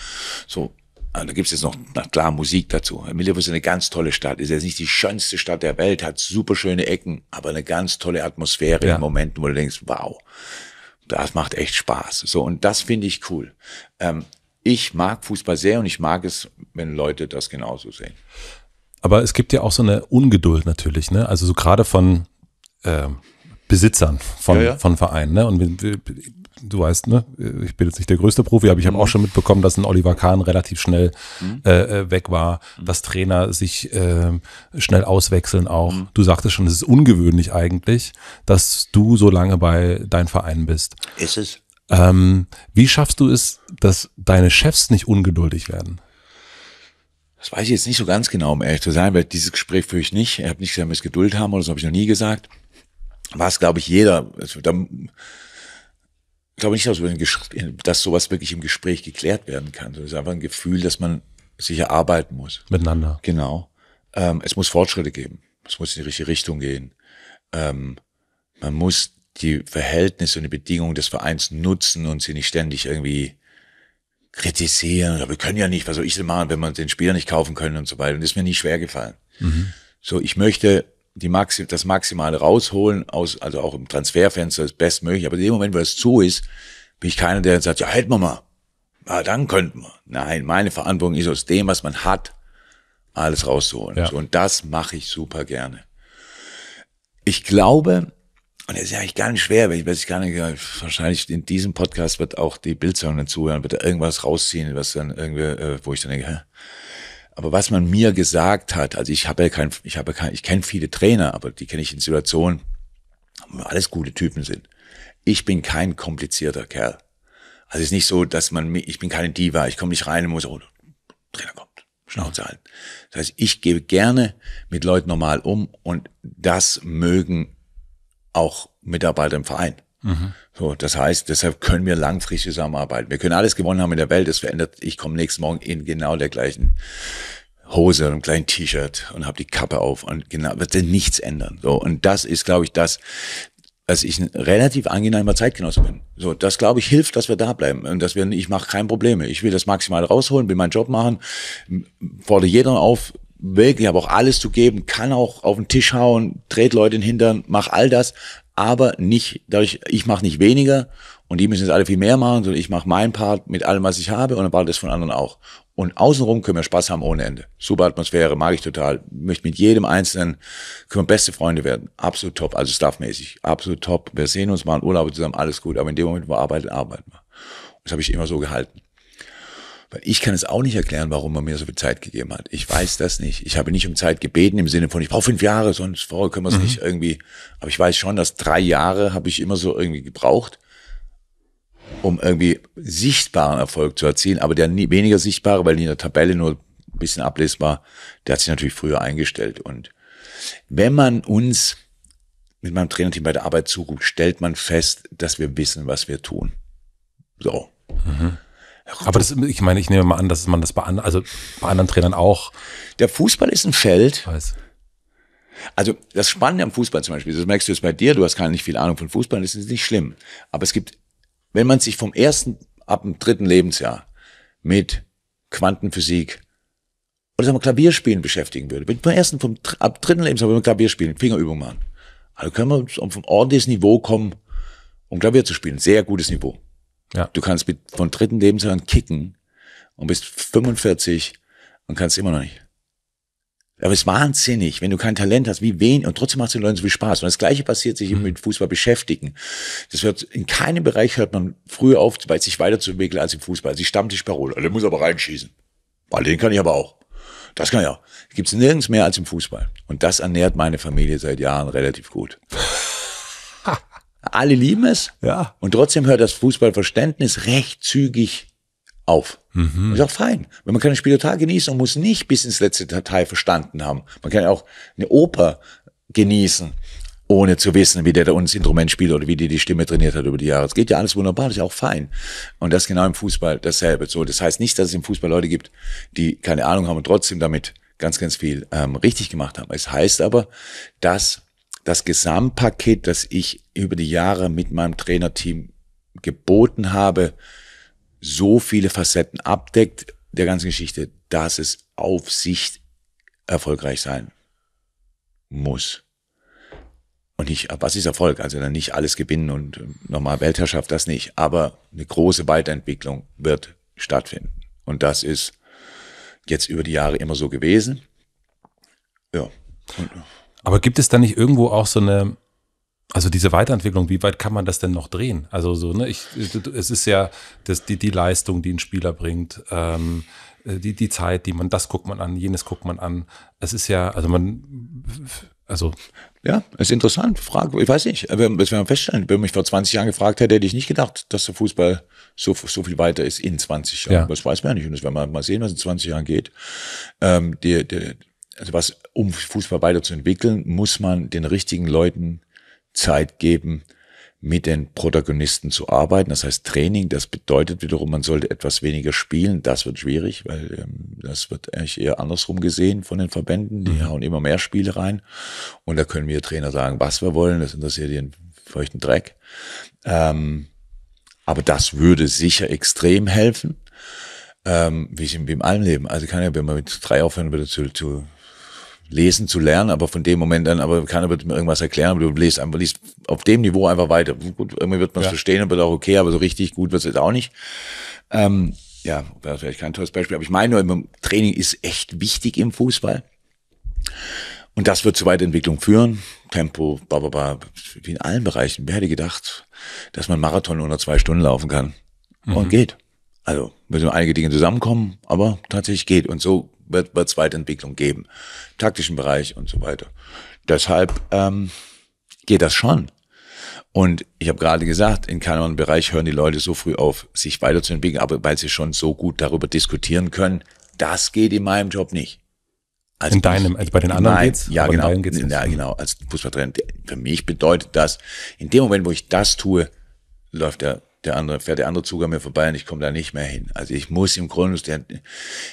Speaker 1: So, also da gibt's jetzt noch, na klar, Musik dazu. Liverpool ist eine ganz tolle Stadt, ist jetzt nicht die schönste Stadt der Welt, hat super schöne Ecken, aber eine ganz tolle Atmosphäre ja. im Moment, wo du denkst, wow, das macht echt Spaß. So, und das finde ich cool. Ähm, ich mag Fußball sehr und ich mag es, wenn Leute das genauso sehen.
Speaker 2: Aber es gibt ja auch so eine Ungeduld natürlich, ne? Also so gerade von äh, Besitzern von, ja, ja. von Vereinen, ne? Und wir, wir, du weißt, ne, ich bin jetzt nicht der größte Profi, aber ich habe mhm. auch schon mitbekommen, dass ein Oliver Kahn relativ schnell mhm. äh, äh weg war, mhm. dass Trainer sich äh, schnell auswechseln auch. Mhm. Du sagtest schon, es ist ungewöhnlich eigentlich, dass du so lange bei deinem Verein bist. Ist es. Ähm, wie schaffst du es, dass deine Chefs nicht ungeduldig werden?
Speaker 1: Das weiß ich jetzt nicht so ganz genau, um ehrlich zu sein, weil dieses Gespräch führe ich nicht. Ich habe nicht gesagt, ich muss Geduld haben oder so, habe ich noch nie gesagt. Was, glaube ich, jeder. Also, da, ich glaube nicht, dass, dass sowas wirklich im Gespräch geklärt werden kann. Das ist einfach ein Gefühl, dass man sich erarbeiten muss. Miteinander. Genau. Ähm, es muss Fortschritte geben. Es muss in die richtige Richtung gehen. Ähm, man muss die Verhältnisse und die Bedingungen des Vereins nutzen und sie nicht ständig irgendwie kritisieren. Ja, wir können ja nicht, was soll ich denn machen, wenn wir den Spieler nicht kaufen können und so weiter. Und das ist mir nicht schwer gefallen. Mhm. So, ich möchte die Maxi das Maximale rausholen, aus, also auch im Transferfenster ist bestmöglich. Aber in dem Moment, wo es zu ist, bin ich keiner, der sagt, ja, hätten wir mal. Ah, dann könnten wir. Nein, meine Verantwortung ist aus dem, was man hat, alles rauszuholen. Ja. So, und das mache ich super gerne. Ich glaube, und das ist ja eigentlich gar nicht schwer, weil ich weiß gar nicht, wahrscheinlich in diesem Podcast wird auch die dann zuhören, wird da irgendwas rausziehen, was dann irgendwie, äh, wo ich dann denke, hä? aber was man mir gesagt hat, also ich habe ja kein, ich habe ja kein, ich kenne viele Trainer, aber die kenne ich in Situationen, wo alles gute Typen sind. Ich bin kein komplizierter Kerl. Also es ist nicht so, dass man ich bin keine Diva, ich komme nicht rein und muss, oh, Trainer kommt. Schnauze halten. Das heißt, ich gehe gerne mit Leuten normal um und das mögen auch Mitarbeiter im Verein. Mhm. So, das heißt, deshalb können wir langfristig zusammenarbeiten. Wir können alles gewonnen haben in der Welt, es verändert. Ich komme nächsten Morgen in genau der gleichen Hose und einem kleinen T-Shirt und habe die Kappe auf und genau wird nichts ändern. So und das ist, glaube ich, das, dass ich ein relativ angenehmer Zeitgenosse bin. So, das glaube ich hilft, dass wir da bleiben und dass wir, ich mache keine Probleme. Ich will das maximal rausholen, will meinen Job machen, fordere jeder auf, wirklich, habe auch alles zu geben, kann auch auf den Tisch hauen, dreht Leute in den Hintern, mach all das, aber nicht, dadurch, ich mache nicht weniger und die müssen jetzt alle viel mehr machen, sondern ich mache meinen Part mit allem, was ich habe und dann war das von anderen auch. Und außenrum können wir Spaß haben ohne Ende. Super Atmosphäre, mag ich total. Möchte mit jedem Einzelnen, können wir beste Freunde werden. Absolut top, also staffmäßig, absolut top. Wir sehen uns, machen Urlaube zusammen, alles gut. Aber in dem Moment, wo wir arbeiten, arbeiten wir. Das habe ich immer so gehalten. Weil ich kann es auch nicht erklären, warum man mir so viel Zeit gegeben hat. Ich weiß das nicht. Ich habe nicht um Zeit gebeten im Sinne von, ich brauche fünf Jahre, sonst vorher können wir es mhm. nicht irgendwie. Aber ich weiß schon, dass drei Jahre habe ich immer so irgendwie gebraucht, um irgendwie sichtbaren Erfolg zu erzielen. Aber der weniger sichtbare, weil in der Tabelle nur ein bisschen ablesbar, der hat sich natürlich früher eingestellt. Und wenn man uns mit meinem Trainerteam bei der Arbeit zuguckt, stellt man fest, dass wir
Speaker 2: wissen, was wir tun. So. Mhm aber das, ich meine, ich nehme mal an, dass man das bei, an, also bei anderen Trainern auch. Der Fußball ist ein Feld. Weiß.
Speaker 1: Also das Spannende am Fußball zum Beispiel, das merkst du jetzt bei dir, du hast gar nicht viel Ahnung von Fußball, das ist nicht schlimm. Aber es gibt, wenn man sich vom ersten ab dem dritten Lebensjahr mit Quantenphysik oder sagen wir Klavierspielen beschäftigen würde, wenn man ersten vom ab dritten Lebensjahr mit Klavierspielen Fingerübung machen, also können wir vom ordentliches Niveau kommen, um Klavier zu spielen, sehr gutes Niveau. Ja. Du kannst mit, von dritten Lebensjahren kicken und bist 45 und kannst immer noch nicht. Aber es ist wahnsinnig, wenn du kein Talent hast, wie wen, und trotzdem macht es den Leuten so viel Spaß. Und das Gleiche passiert sich mhm. mit Fußball beschäftigen. Das wird, in keinem Bereich hört man früher auf, weil sich weiterzuentwickeln als im Fußball. Also die Stammtischparole, der muss aber reinschießen. Weil den kann ich aber auch. Das kann ich auch. Gibt's nirgends mehr als im Fußball. Und das ernährt meine Familie seit Jahren relativ gut. Alle lieben es. Ja. Und trotzdem hört das Fußballverständnis recht zügig auf. Mhm. Ist auch fein. Wenn man kann das Spiel total genießen und muss nicht bis ins letzte Detail verstanden haben. Man kann ja auch eine Oper genießen, ohne zu wissen, wie der da uns Instrument spielt oder wie die die Stimme trainiert hat über die Jahre. Es geht ja alles wunderbar, das ist ja auch fein. Und das ist genau im Fußball dasselbe. So, das heißt nicht, dass es im Fußball Leute gibt, die keine Ahnung haben und trotzdem damit ganz, ganz viel ähm, richtig gemacht haben. Es heißt aber, dass das Gesamtpaket, das ich über die Jahre mit meinem Trainerteam geboten habe, so viele Facetten abdeckt der ganzen Geschichte, dass es auf Sicht erfolgreich sein muss. Und nicht, was ist Erfolg? Also dann nicht alles gewinnen und nochmal Weltherrschaft, das nicht. Aber eine große Weiterentwicklung wird stattfinden. Und das ist
Speaker 2: jetzt über die Jahre immer so gewesen. Ja. Und aber gibt es da nicht irgendwo auch so eine, also diese Weiterentwicklung, wie weit kann man das denn noch drehen? Also so, ne, ich, es ist ja das, die, die Leistung, die ein Spieler bringt, ähm, die, die Zeit, die man, das guckt man an, jenes guckt man an. Es ist ja, also man, also.
Speaker 1: Ja, ist interessant. Frage, ich weiß nicht, aber das werden wir feststellen. Wenn man mich vor 20 Jahren gefragt hätte, hätte ich nicht gedacht, dass der Fußball so, so viel weiter ist in 20 Jahren. Ja. Das weiß man ja nicht. Und das werden wir mal sehen, was in 20 Jahren geht. Ähm, die, die, also was, um Fußball weiterzuentwickeln, muss man den richtigen Leuten Zeit geben, mit den Protagonisten zu arbeiten. Das heißt Training, das bedeutet wiederum, man sollte etwas weniger spielen. Das wird schwierig, weil ähm, das wird eigentlich eher andersrum gesehen von den Verbänden. Die mhm. hauen immer mehr Spiele rein. Und da können wir Trainer sagen, was wir wollen. Das interessiert den feuchten Dreck. Ähm, aber das würde sicher extrem helfen. Ähm, wie, ich, wie im allem Leben. Also kann ja, wenn man mit drei aufhören würde zu, zu lesen zu lernen, aber von dem Moment an, aber keiner wird mir irgendwas erklären, aber du liest einfach, liest auf dem Niveau einfach weiter. Gut, irgendwie wird man es ja. verstehen und wird auch okay, aber so richtig gut wird es jetzt auch nicht. Ähm, ja, wäre vielleicht kein tolles Beispiel, aber ich meine nur, Training ist echt wichtig im Fußball. Und das wird zu Weiterentwicklung führen. Tempo, bababa, wie in allen Bereichen. Wer hätte gedacht, dass man Marathon unter zwei Stunden laufen kann? Mhm. Und geht. Also müssen einige Dinge zusammenkommen, aber tatsächlich geht. Und so wird es Weiterentwicklung geben, taktischen Bereich und so weiter. Deshalb ähm, geht das schon. Und ich habe gerade gesagt, in keinem anderen Bereich hören die Leute so früh auf, sich weiterzuentwickeln, aber weil sie schon so gut darüber diskutieren können, das geht in meinem Job nicht. Als in deinem, also bei den anderen mein, geht's? Ja, genau. Geht's ja, genau. Als Fußballtrainer. Für mich bedeutet das, in dem Moment, wo ich das tue, läuft der der andere, fährt der andere Zug an mir vorbei und ich komme da nicht mehr hin. Also ich muss im Grunde, der,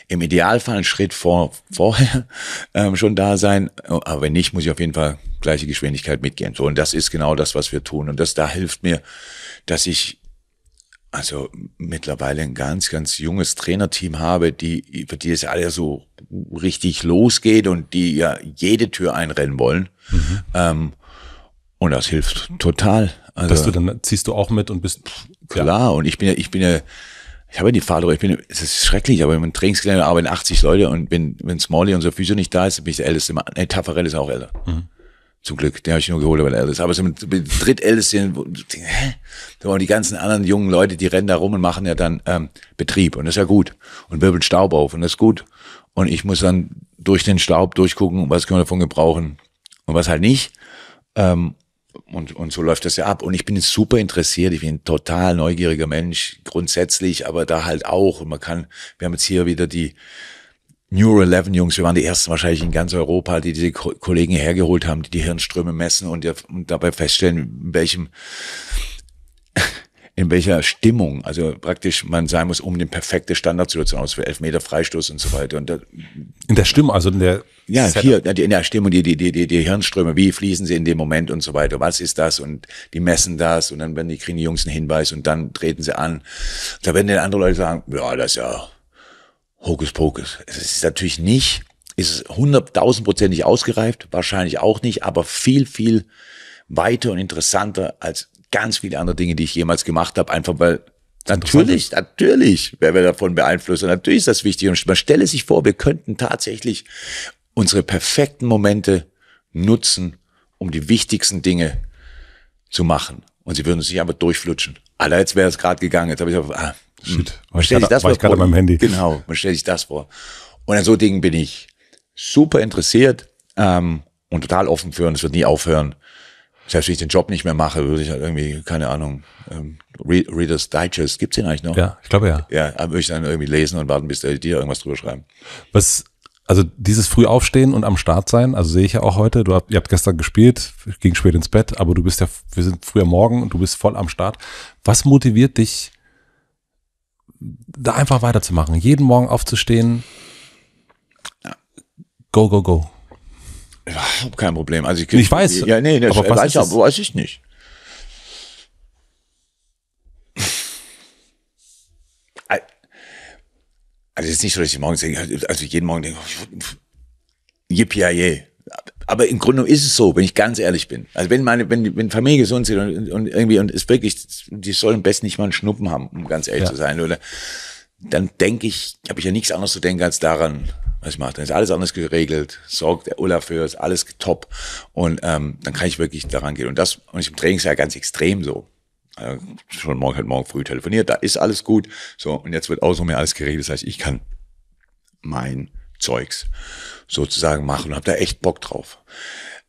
Speaker 1: im Idealfall einen Schritt vor, vorher ähm, schon da sein. Aber wenn nicht, muss ich auf jeden Fall gleiche Geschwindigkeit mitgehen. So, und das ist genau das, was wir tun. Und das da hilft mir, dass ich also mittlerweile ein ganz, ganz junges Trainerteam habe, die, über die es alle so richtig losgeht und die ja jede Tür einrennen wollen. Mhm. Ähm, und das hilft total. Also, dass du dann ziehst du auch mit und bist. Pff, klar, ja. und ich bin ja, ich bin ja, ich habe ja die Fahrlehrer, ich bin, es ist schrecklich, aber im Trainingsgelände arbeiten 80 Leute und wenn, wenn Smalley, unser Physio, nicht da ist, bin ich der Älteste. Nee, Taffarell ist auch älter. Mhm. Zum Glück, den habe ich nur geholt, weil er ist. Aber so mit, mit Drittältesten, hä? Und die ganzen anderen jungen Leute, die rennen da rum und machen ja dann ähm, Betrieb. Und das ist ja gut. Und wirbeln Staub auf und das ist gut. Und ich muss dann durch den Staub durchgucken, was können wir davon gebrauchen und was halt nicht. Ähm, und, und so läuft das ja ab. Und ich bin jetzt super interessiert. Ich bin ein total neugieriger Mensch, grundsätzlich, aber da halt auch. Und man kann, wir haben jetzt hier wieder die Neural 11 Jungs, wir waren die ersten wahrscheinlich in ganz Europa, die diese Kollegen hergeholt haben, die die Hirnströme messen und, und dabei feststellen, in welchem in welcher Stimmung, also praktisch man sein muss, um den perfekte Standardsituation aus also für Elfmeter, Freistoß und so weiter. Und da,
Speaker 2: in der Stimmung, also in der ja Setup.
Speaker 1: hier in der Stimmung die, die die die die Hirnströme, wie fließen sie in dem Moment und so weiter. Was ist das und die messen das und dann werden die kriegen die Jungs einen Hinweis und dann treten sie an. Da werden dann andere Leute sagen, ja das ist ja Hokuspokus. Es ist natürlich nicht, ist hunderttausendprozentig ausgereift, wahrscheinlich auch nicht, aber viel viel weiter und interessanter als ganz viele andere Dinge, die ich jemals gemacht habe, einfach weil Natürlich, natürlich werden wir davon beeinflusst. Und natürlich ist das wichtig. Und man stelle sich vor, wir könnten tatsächlich unsere perfekten Momente nutzen, um die wichtigsten Dinge zu machen. Und sie würden sich einfach durchflutschen. Aller, ah, jetzt wäre es gerade gegangen. Jetzt habe ich gesagt, ah, hm. Shit. Man stellt sich das vor. gerade meinem Handy. Genau, man stellt sich das vor. Und an so Dingen bin ich super interessiert ähm, und total offen für und es wird nie aufhören. Selbst wenn ich den Job nicht mehr mache, würde ich halt irgendwie, keine Ahnung, ähm, Re Reader's Digest, gibt's den eigentlich noch? Ja, ich glaube ja. Ja, würde ich dann irgendwie lesen und warten, bis die dir irgendwas
Speaker 2: drüber schreiben. Was, also dieses Frühaufstehen und am Start sein, also sehe ich ja auch heute, du habt, ihr habt gestern gespielt, ging spät ins Bett, aber du bist ja, wir sind früher Morgen und du bist voll am Start. Was motiviert dich, da einfach weiterzumachen, jeden Morgen aufzustehen? Go, go, go. Überhaupt kein Problem.
Speaker 1: Also ich, ich weiß. Ja, nee, das aber weiß, ja, weiß ich nicht. Also ist nicht so, dass ich morgens denke, also jeden Morgen denke, oh, yippie Aber im Grunde ist es so, wenn ich ganz ehrlich bin. Also wenn meine, wenn, wenn Familie gesund sind und, und irgendwie und es wirklich, die sollen besten nicht mal einen Schnuppen haben, um ganz ehrlich ja. zu sein, oder? Dann denke ich, habe ich ja nichts anderes zu denken als daran, was macht. Dann ist alles anders geregelt, sorgt der Ulla für, ist alles top. Und ähm, dann kann ich wirklich daran gehen. Und das, und ich im Training ist ja ganz extrem so. Also schon morgen heute Morgen früh telefoniert, da ist alles gut. So, und jetzt wird außer mir alles geregelt. Das heißt, ich kann mein Zeugs sozusagen machen und habe da echt Bock drauf.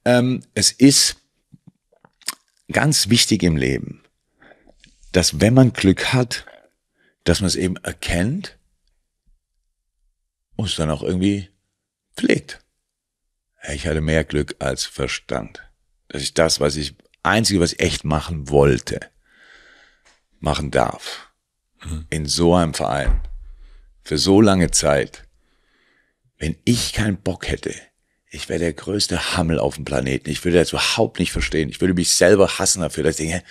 Speaker 1: Ähm, es ist ganz wichtig im Leben, dass wenn man Glück hat, dass man es eben erkennt und es dann auch irgendwie pflegt. Ich hatte mehr Glück als Verstand. Das ist das, was ich, einzige, was ich echt machen wollte, machen darf. Mhm. In so einem Verein. Für so lange Zeit. Wenn ich keinen Bock hätte, ich wäre der größte Hammel auf dem Planeten. Ich würde das überhaupt nicht verstehen. Ich würde mich selber hassen dafür, dass ich denke,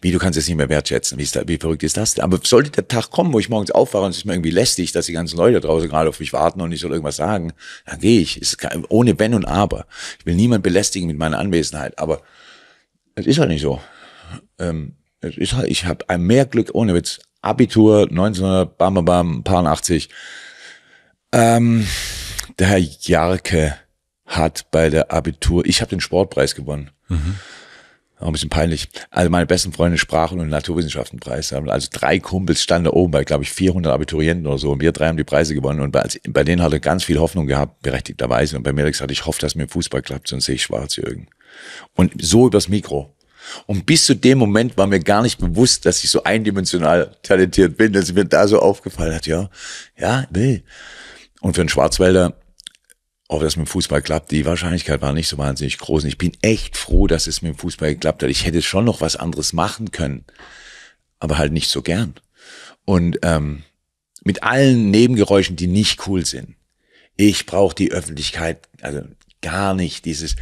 Speaker 1: wie, du kannst es nicht mehr wertschätzen. Wie, da, wie verrückt ist das denn? Aber sollte der Tag kommen, wo ich morgens aufwache und es ist mir irgendwie lästig, dass die ganzen Leute draußen gerade auf mich warten und ich soll irgendwas sagen, dann gehe ich. Ist ohne Wenn und Aber. Ich will niemand belästigen mit meiner Anwesenheit. Aber es ist halt nicht so. Ähm, es ist halt, ich habe mehr Glück, ohne Witz. Abitur 1900, bam, bam, bam, 80. Ähm, der Herr Jarke hat bei der Abitur, ich habe den Sportpreis gewonnen. Mhm. Auch ein bisschen peinlich. Also meine besten Freunde Sprachen- und Naturwissenschaftenpreis haben. Also drei Kumpels standen da oben bei, glaube ich, 400 Abiturienten oder so. Und wir drei haben die Preise gewonnen. Und bei, als, bei denen hat er ganz viel Hoffnung gehabt, berechtigterweise. Und bei mir hat er ich hoffe, dass mir Fußball klappt, sonst sehe ich schwarz, Jürgen. Und so übers Mikro. Und bis zu dem Moment war mir gar nicht bewusst, dass ich so eindimensional talentiert bin, dass mir da so aufgefallen hat, ja, ja, will. Und für einen Schwarzwälder ob das mit dem Fußball klappt, die Wahrscheinlichkeit war nicht so wahnsinnig groß. Und ich bin echt froh, dass es mit dem Fußball geklappt hat. Ich hätte schon noch was anderes machen können, aber halt nicht so gern. Und ähm, mit allen Nebengeräuschen, die nicht cool sind. Ich brauche die Öffentlichkeit, also gar nicht dieses,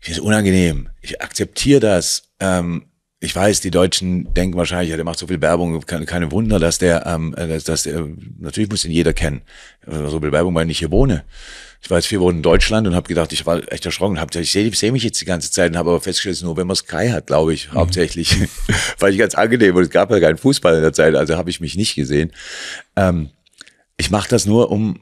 Speaker 1: ich ist unangenehm. Ich akzeptiere das. Ähm, ich weiß, die Deutschen denken wahrscheinlich, ja, der macht so viel Werbung, keine, keine Wunder, dass der, ähm, äh, dass, dass der, natürlich muss ihn jeder kennen. So viel Werbung, weil ich hier wohne ich war jetzt vier Wochen in Deutschland und habe gedacht, ich war echt erschrocken. Hab, ich sehe seh mich jetzt die ganze Zeit und habe aber festgestellt, es ist nur wenn man Sky hat, glaube ich, mhm. hauptsächlich. Fand ich ganz angenehm und es gab ja keinen Fußball in der Zeit, also habe ich mich nicht gesehen. Ähm, ich mache das nur, um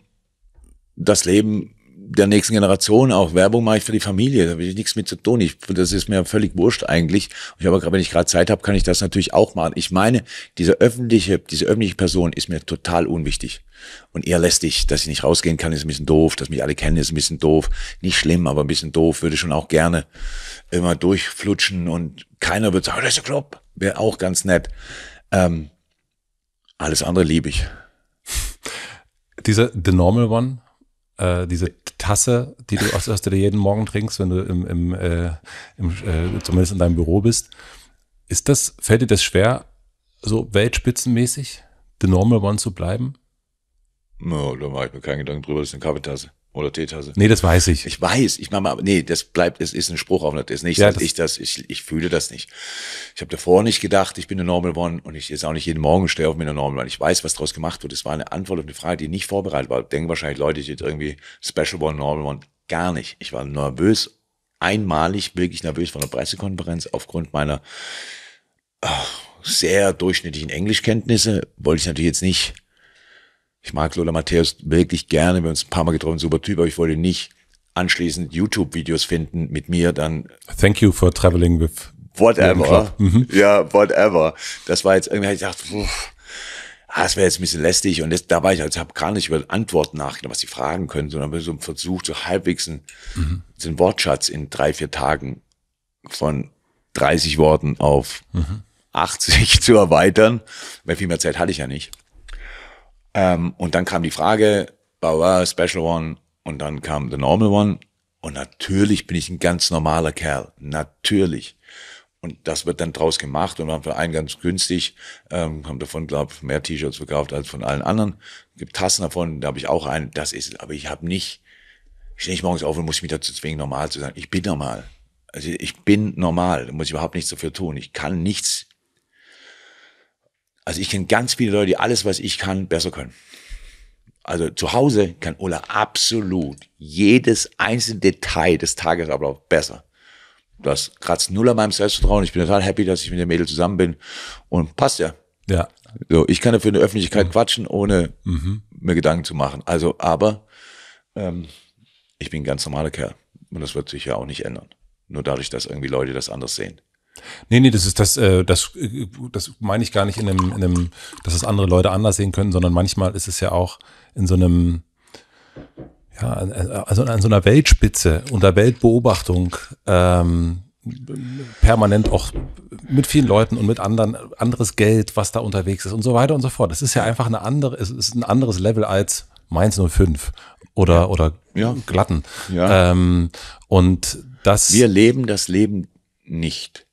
Speaker 1: das Leben der nächsten Generation auch Werbung mache ich für die Familie, da will ich nichts mit zu tun. Ich, das ist mir völlig wurscht eigentlich. Und ich aber wenn ich gerade Zeit habe, kann ich das natürlich auch machen. Ich meine, diese öffentliche, diese öffentliche Person ist mir total unwichtig und eher lästig, dass ich nicht rausgehen kann, ist ein bisschen doof, dass mich alle kennen, ist ein bisschen doof. Nicht schlimm, aber ein bisschen doof, würde schon auch gerne immer durchflutschen und keiner wird sagen, oh, das ist ein Club, wäre auch ganz nett.
Speaker 2: Ähm, alles andere liebe ich. Dieser The Normal One, äh, diese Tasse, die du, aus, der du jeden Morgen trinkst, wenn du im, im, äh, im äh, zumindest in deinem Büro bist. Ist das, fällt dir das schwer, so weltspitzenmäßig, the normal one zu bleiben? No, da mache ich mir keinen
Speaker 1: Gedanken drüber, das ist eine Kaffeetasse. Oder Teetasse. Nee, das weiß ich. Ich weiß, ich mache mal, nee, das bleibt, es ist ein Spruch auf, das ist nicht, ja, dass das ich das, ich, ich fühle das nicht. Ich habe davor nicht gedacht, ich bin eine Normal One und ich jetzt auch nicht jeden Morgen stehe auf mir eine Normal One. Ich weiß, was daraus gemacht wird. Es war eine Antwort auf eine Frage, die nicht vorbereitet war. Denken wahrscheinlich Leute, die irgendwie Special One, Normal One. Gar nicht. Ich war nervös, einmalig wirklich nervös von der Pressekonferenz aufgrund meiner oh, sehr durchschnittlichen Englischkenntnisse. Wollte ich natürlich jetzt nicht ich mag Lola Matthäus wirklich gerne, wir haben uns ein paar Mal getroffen, super Typ, aber ich wollte nicht anschließend YouTube-Videos finden mit mir dann.
Speaker 2: Thank you for traveling with whatever. Mhm.
Speaker 1: Ja, whatever. Das war jetzt irgendwie, ich dachte, pff, ah, das wäre jetzt ein bisschen lästig und das, da war ich, also habe gar nicht über Antworten nachgedacht, was sie fragen können, sondern habe so versucht, so halbwegs einen, mhm. den Wortschatz in drei, vier Tagen von 30 Worten auf mhm. 80 zu erweitern, weil viel mehr Zeit hatte ich ja nicht. Ähm, und dann kam die Frage, Bauer, Special One, und dann kam The Normal One. Und natürlich bin ich ein ganz normaler Kerl. Natürlich. Und das wird dann draus gemacht und haben für einen ganz günstig, ähm, haben davon, glaube ich, mehr T-Shirts verkauft als von allen anderen. Gibt Tassen davon, da habe ich auch einen. Das ist, es. aber ich habe nicht, ich stehe nicht morgens auf und muss mich dazu zwingen, normal zu sein. Ich bin normal. Also ich bin normal, da muss ich überhaupt nichts dafür tun. Ich kann nichts also ich kenne ganz viele Leute, die alles, was ich kann, besser können. Also zu Hause kann Ulla absolut jedes einzelne Detail des Tagesablaufs besser. Das kratzt null an meinem Selbstvertrauen. Ich bin total happy, dass ich mit dem Mädel zusammen bin. Und passt ja. Ja. So, ich kann dafür in der Öffentlichkeit mhm. quatschen, ohne mhm. mir Gedanken zu machen. Also, aber ähm, ich bin ein ganz normaler Kerl. Und das wird sich ja auch nicht ändern. Nur
Speaker 2: dadurch, dass irgendwie Leute das anders sehen. Nee, nee, das ist das, äh, das, äh, das meine ich gar nicht in einem, in einem, dass es andere Leute anders sehen können, sondern manchmal ist es ja auch in so einem, ja, also an so einer Weltspitze, unter Weltbeobachtung, ähm, permanent auch mit vielen Leuten und mit anderen, anderes Geld, was da unterwegs ist und so weiter und so fort. Das ist ja einfach eine andere, es ist ein anderes Level als Mainz 05 oder, oder ja. Glatten. Ja. Ähm, und das. Wir leben das Leben nicht.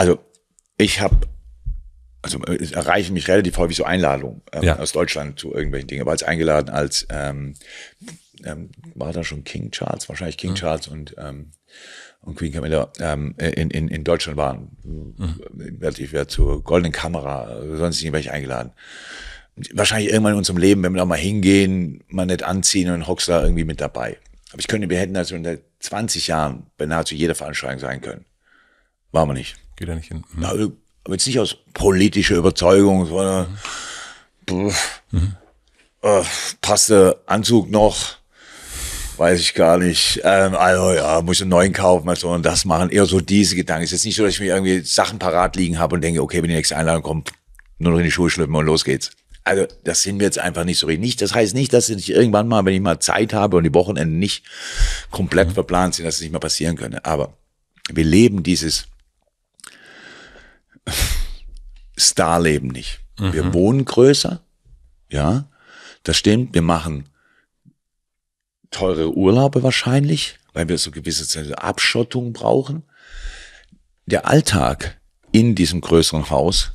Speaker 2: Also ich habe, also
Speaker 1: es erreichen mich relativ häufig so Einladungen ähm, ja. aus Deutschland zu irgendwelchen Dingen. War jetzt eingeladen als ähm, ähm, war da schon King Charles, wahrscheinlich King mhm. Charles und ähm, und Queen Camilla ähm, in, in, in Deutschland waren. Mhm. Ich werde zur goldenen Kamera, sonst nicht welche eingeladen. Wahrscheinlich irgendwann in unserem Leben, wenn wir da mal hingehen, mal nicht anziehen und hockst da irgendwie mit dabei. Aber ich könnte, wir hätten also in 20 Jahren bei nahezu jeder Veranstaltung sein können. Waren wir nicht. Geht ja nicht hin. Mhm. Na, äh, aber jetzt nicht aus politischer Überzeugung, sondern mhm. mhm. äh, passte Anzug noch, weiß ich gar nicht. Ähm, also ja, muss ich einen neuen kaufen, also und das machen. Eher so diese Gedanken. Es ist jetzt nicht so, dass ich mir irgendwie Sachen parat liegen habe und denke, okay, wenn die nächste Einladung kommt, nur noch in die Schuhe schlüpfen und los geht's. Also das sind wir jetzt einfach nicht so richtig. das heißt nicht, dass ich irgendwann mal, wenn ich mal Zeit habe und die Wochenenden nicht komplett mhm. verplant sind, dass es nicht mehr passieren könnte. Aber wir leben dieses Starleben nicht. Mhm. Wir wohnen größer, ja, das stimmt. Wir machen teure Urlaube wahrscheinlich, weil wir so gewisse Abschottung brauchen. Der Alltag in diesem größeren Haus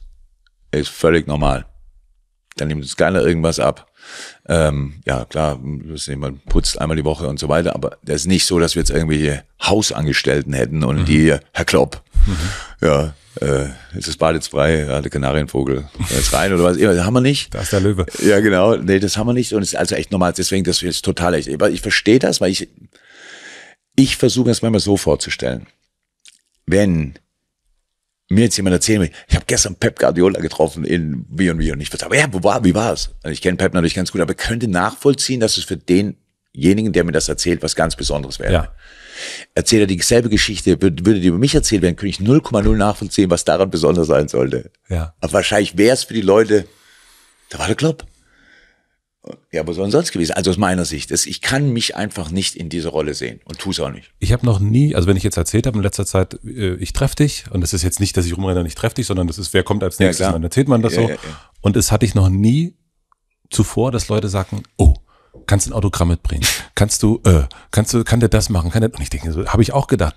Speaker 1: ist völlig normal. Dann nimmt uns keiner irgendwas ab. Ähm, ja, klar, man putzt einmal die Woche und so weiter, aber das ist nicht so, dass wir jetzt irgendwelche Hausangestellten hätten und mhm. die, Herr Klopp, Mhm. Ja, äh, ist das Bad jetzt frei? Ja, der Kanarienvogel. Jetzt rein oder was? Ja, das haben wir nicht. Da ist der Löwe. Ja, genau. Nee, das haben wir nicht. Und es ist also echt normal. Deswegen, das ist total echt. Ich verstehe das, weil ich, ich versuche das manchmal so vorzustellen. Wenn mir jetzt jemand erzählen will, ich habe gestern Pep Guardiola getroffen in wie und wie und ich würde sagen, ja, wo war, wie war es? Also ich kenne Pep natürlich ganz gut, aber könnte nachvollziehen, dass es für denjenigen, der mir das erzählt, was ganz Besonderes wäre. Ja. Erzählt er dieselbe Geschichte, würde die über mich erzählt werden, könnte ich 0,0 nachvollziehen, was daran besonders sein sollte. Ja. Aber wahrscheinlich wäre es für die Leute, da war der Klopp. Ja, wo soll sonst gewesen? Also aus meiner
Speaker 2: Sicht. Das, ich kann mich einfach nicht in diese Rolle sehen und tue es auch nicht. Ich habe noch nie, also wenn ich jetzt erzählt habe in letzter Zeit, äh, ich treffe dich, und das ist jetzt nicht, dass ich rumrenne und ich treffe dich, sondern das ist, wer kommt als nächstes, ja, dann erzählt man das ja, so. Ja, und es hatte ich noch nie zuvor, dass Leute sagen, oh, kannst du ein Autogramm mitbringen? Kannst du, äh, kannst du, kann der das machen? Kann der, und ich denke, so, habe ich auch gedacht,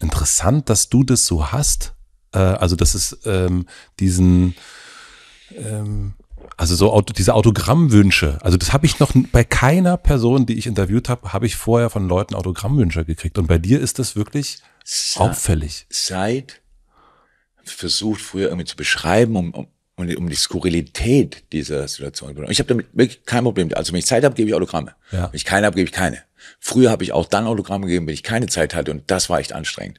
Speaker 2: interessant, dass du das so hast. Äh, also, dass es ähm, diesen, ähm, also so Auto, diese Autogrammwünsche. Also das habe ich noch bei keiner Person, die ich interviewt habe, habe ich vorher von Leuten Autogrammwünsche gekriegt. Und bei dir ist das wirklich auffällig. Seit versucht früher irgendwie zu beschreiben, um, um
Speaker 1: und um die Skurrilität dieser Situation. Und ich habe damit wirklich kein Problem. Also wenn ich Zeit habe, gebe ich Autogramme. Ja. Wenn ich keine habe, gebe ich keine. Früher habe ich auch dann Autogramme gegeben, wenn ich keine Zeit hatte und das war echt anstrengend.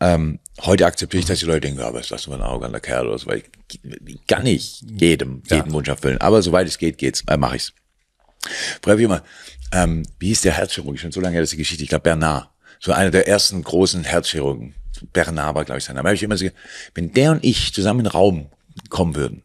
Speaker 1: Ähm, heute akzeptiere ich, dass die Leute denken, ja, was ist das für ein arroganter Kerl oder so, weil ich, ich kann nicht jedem, jeden ja. Wunsch erfüllen. Aber soweit es geht, geht's, äh, mache ich's. Frag ich immer, ähm, wie hieß der Herzchirurg? Schon so lange her, das die Geschichte. Ich glaube, Bernard. So einer der ersten großen Herzchirurgen. Bernard war, glaube ich, sein Name. Hab ich immer so, wenn der und ich zusammen im Raum kommen würden.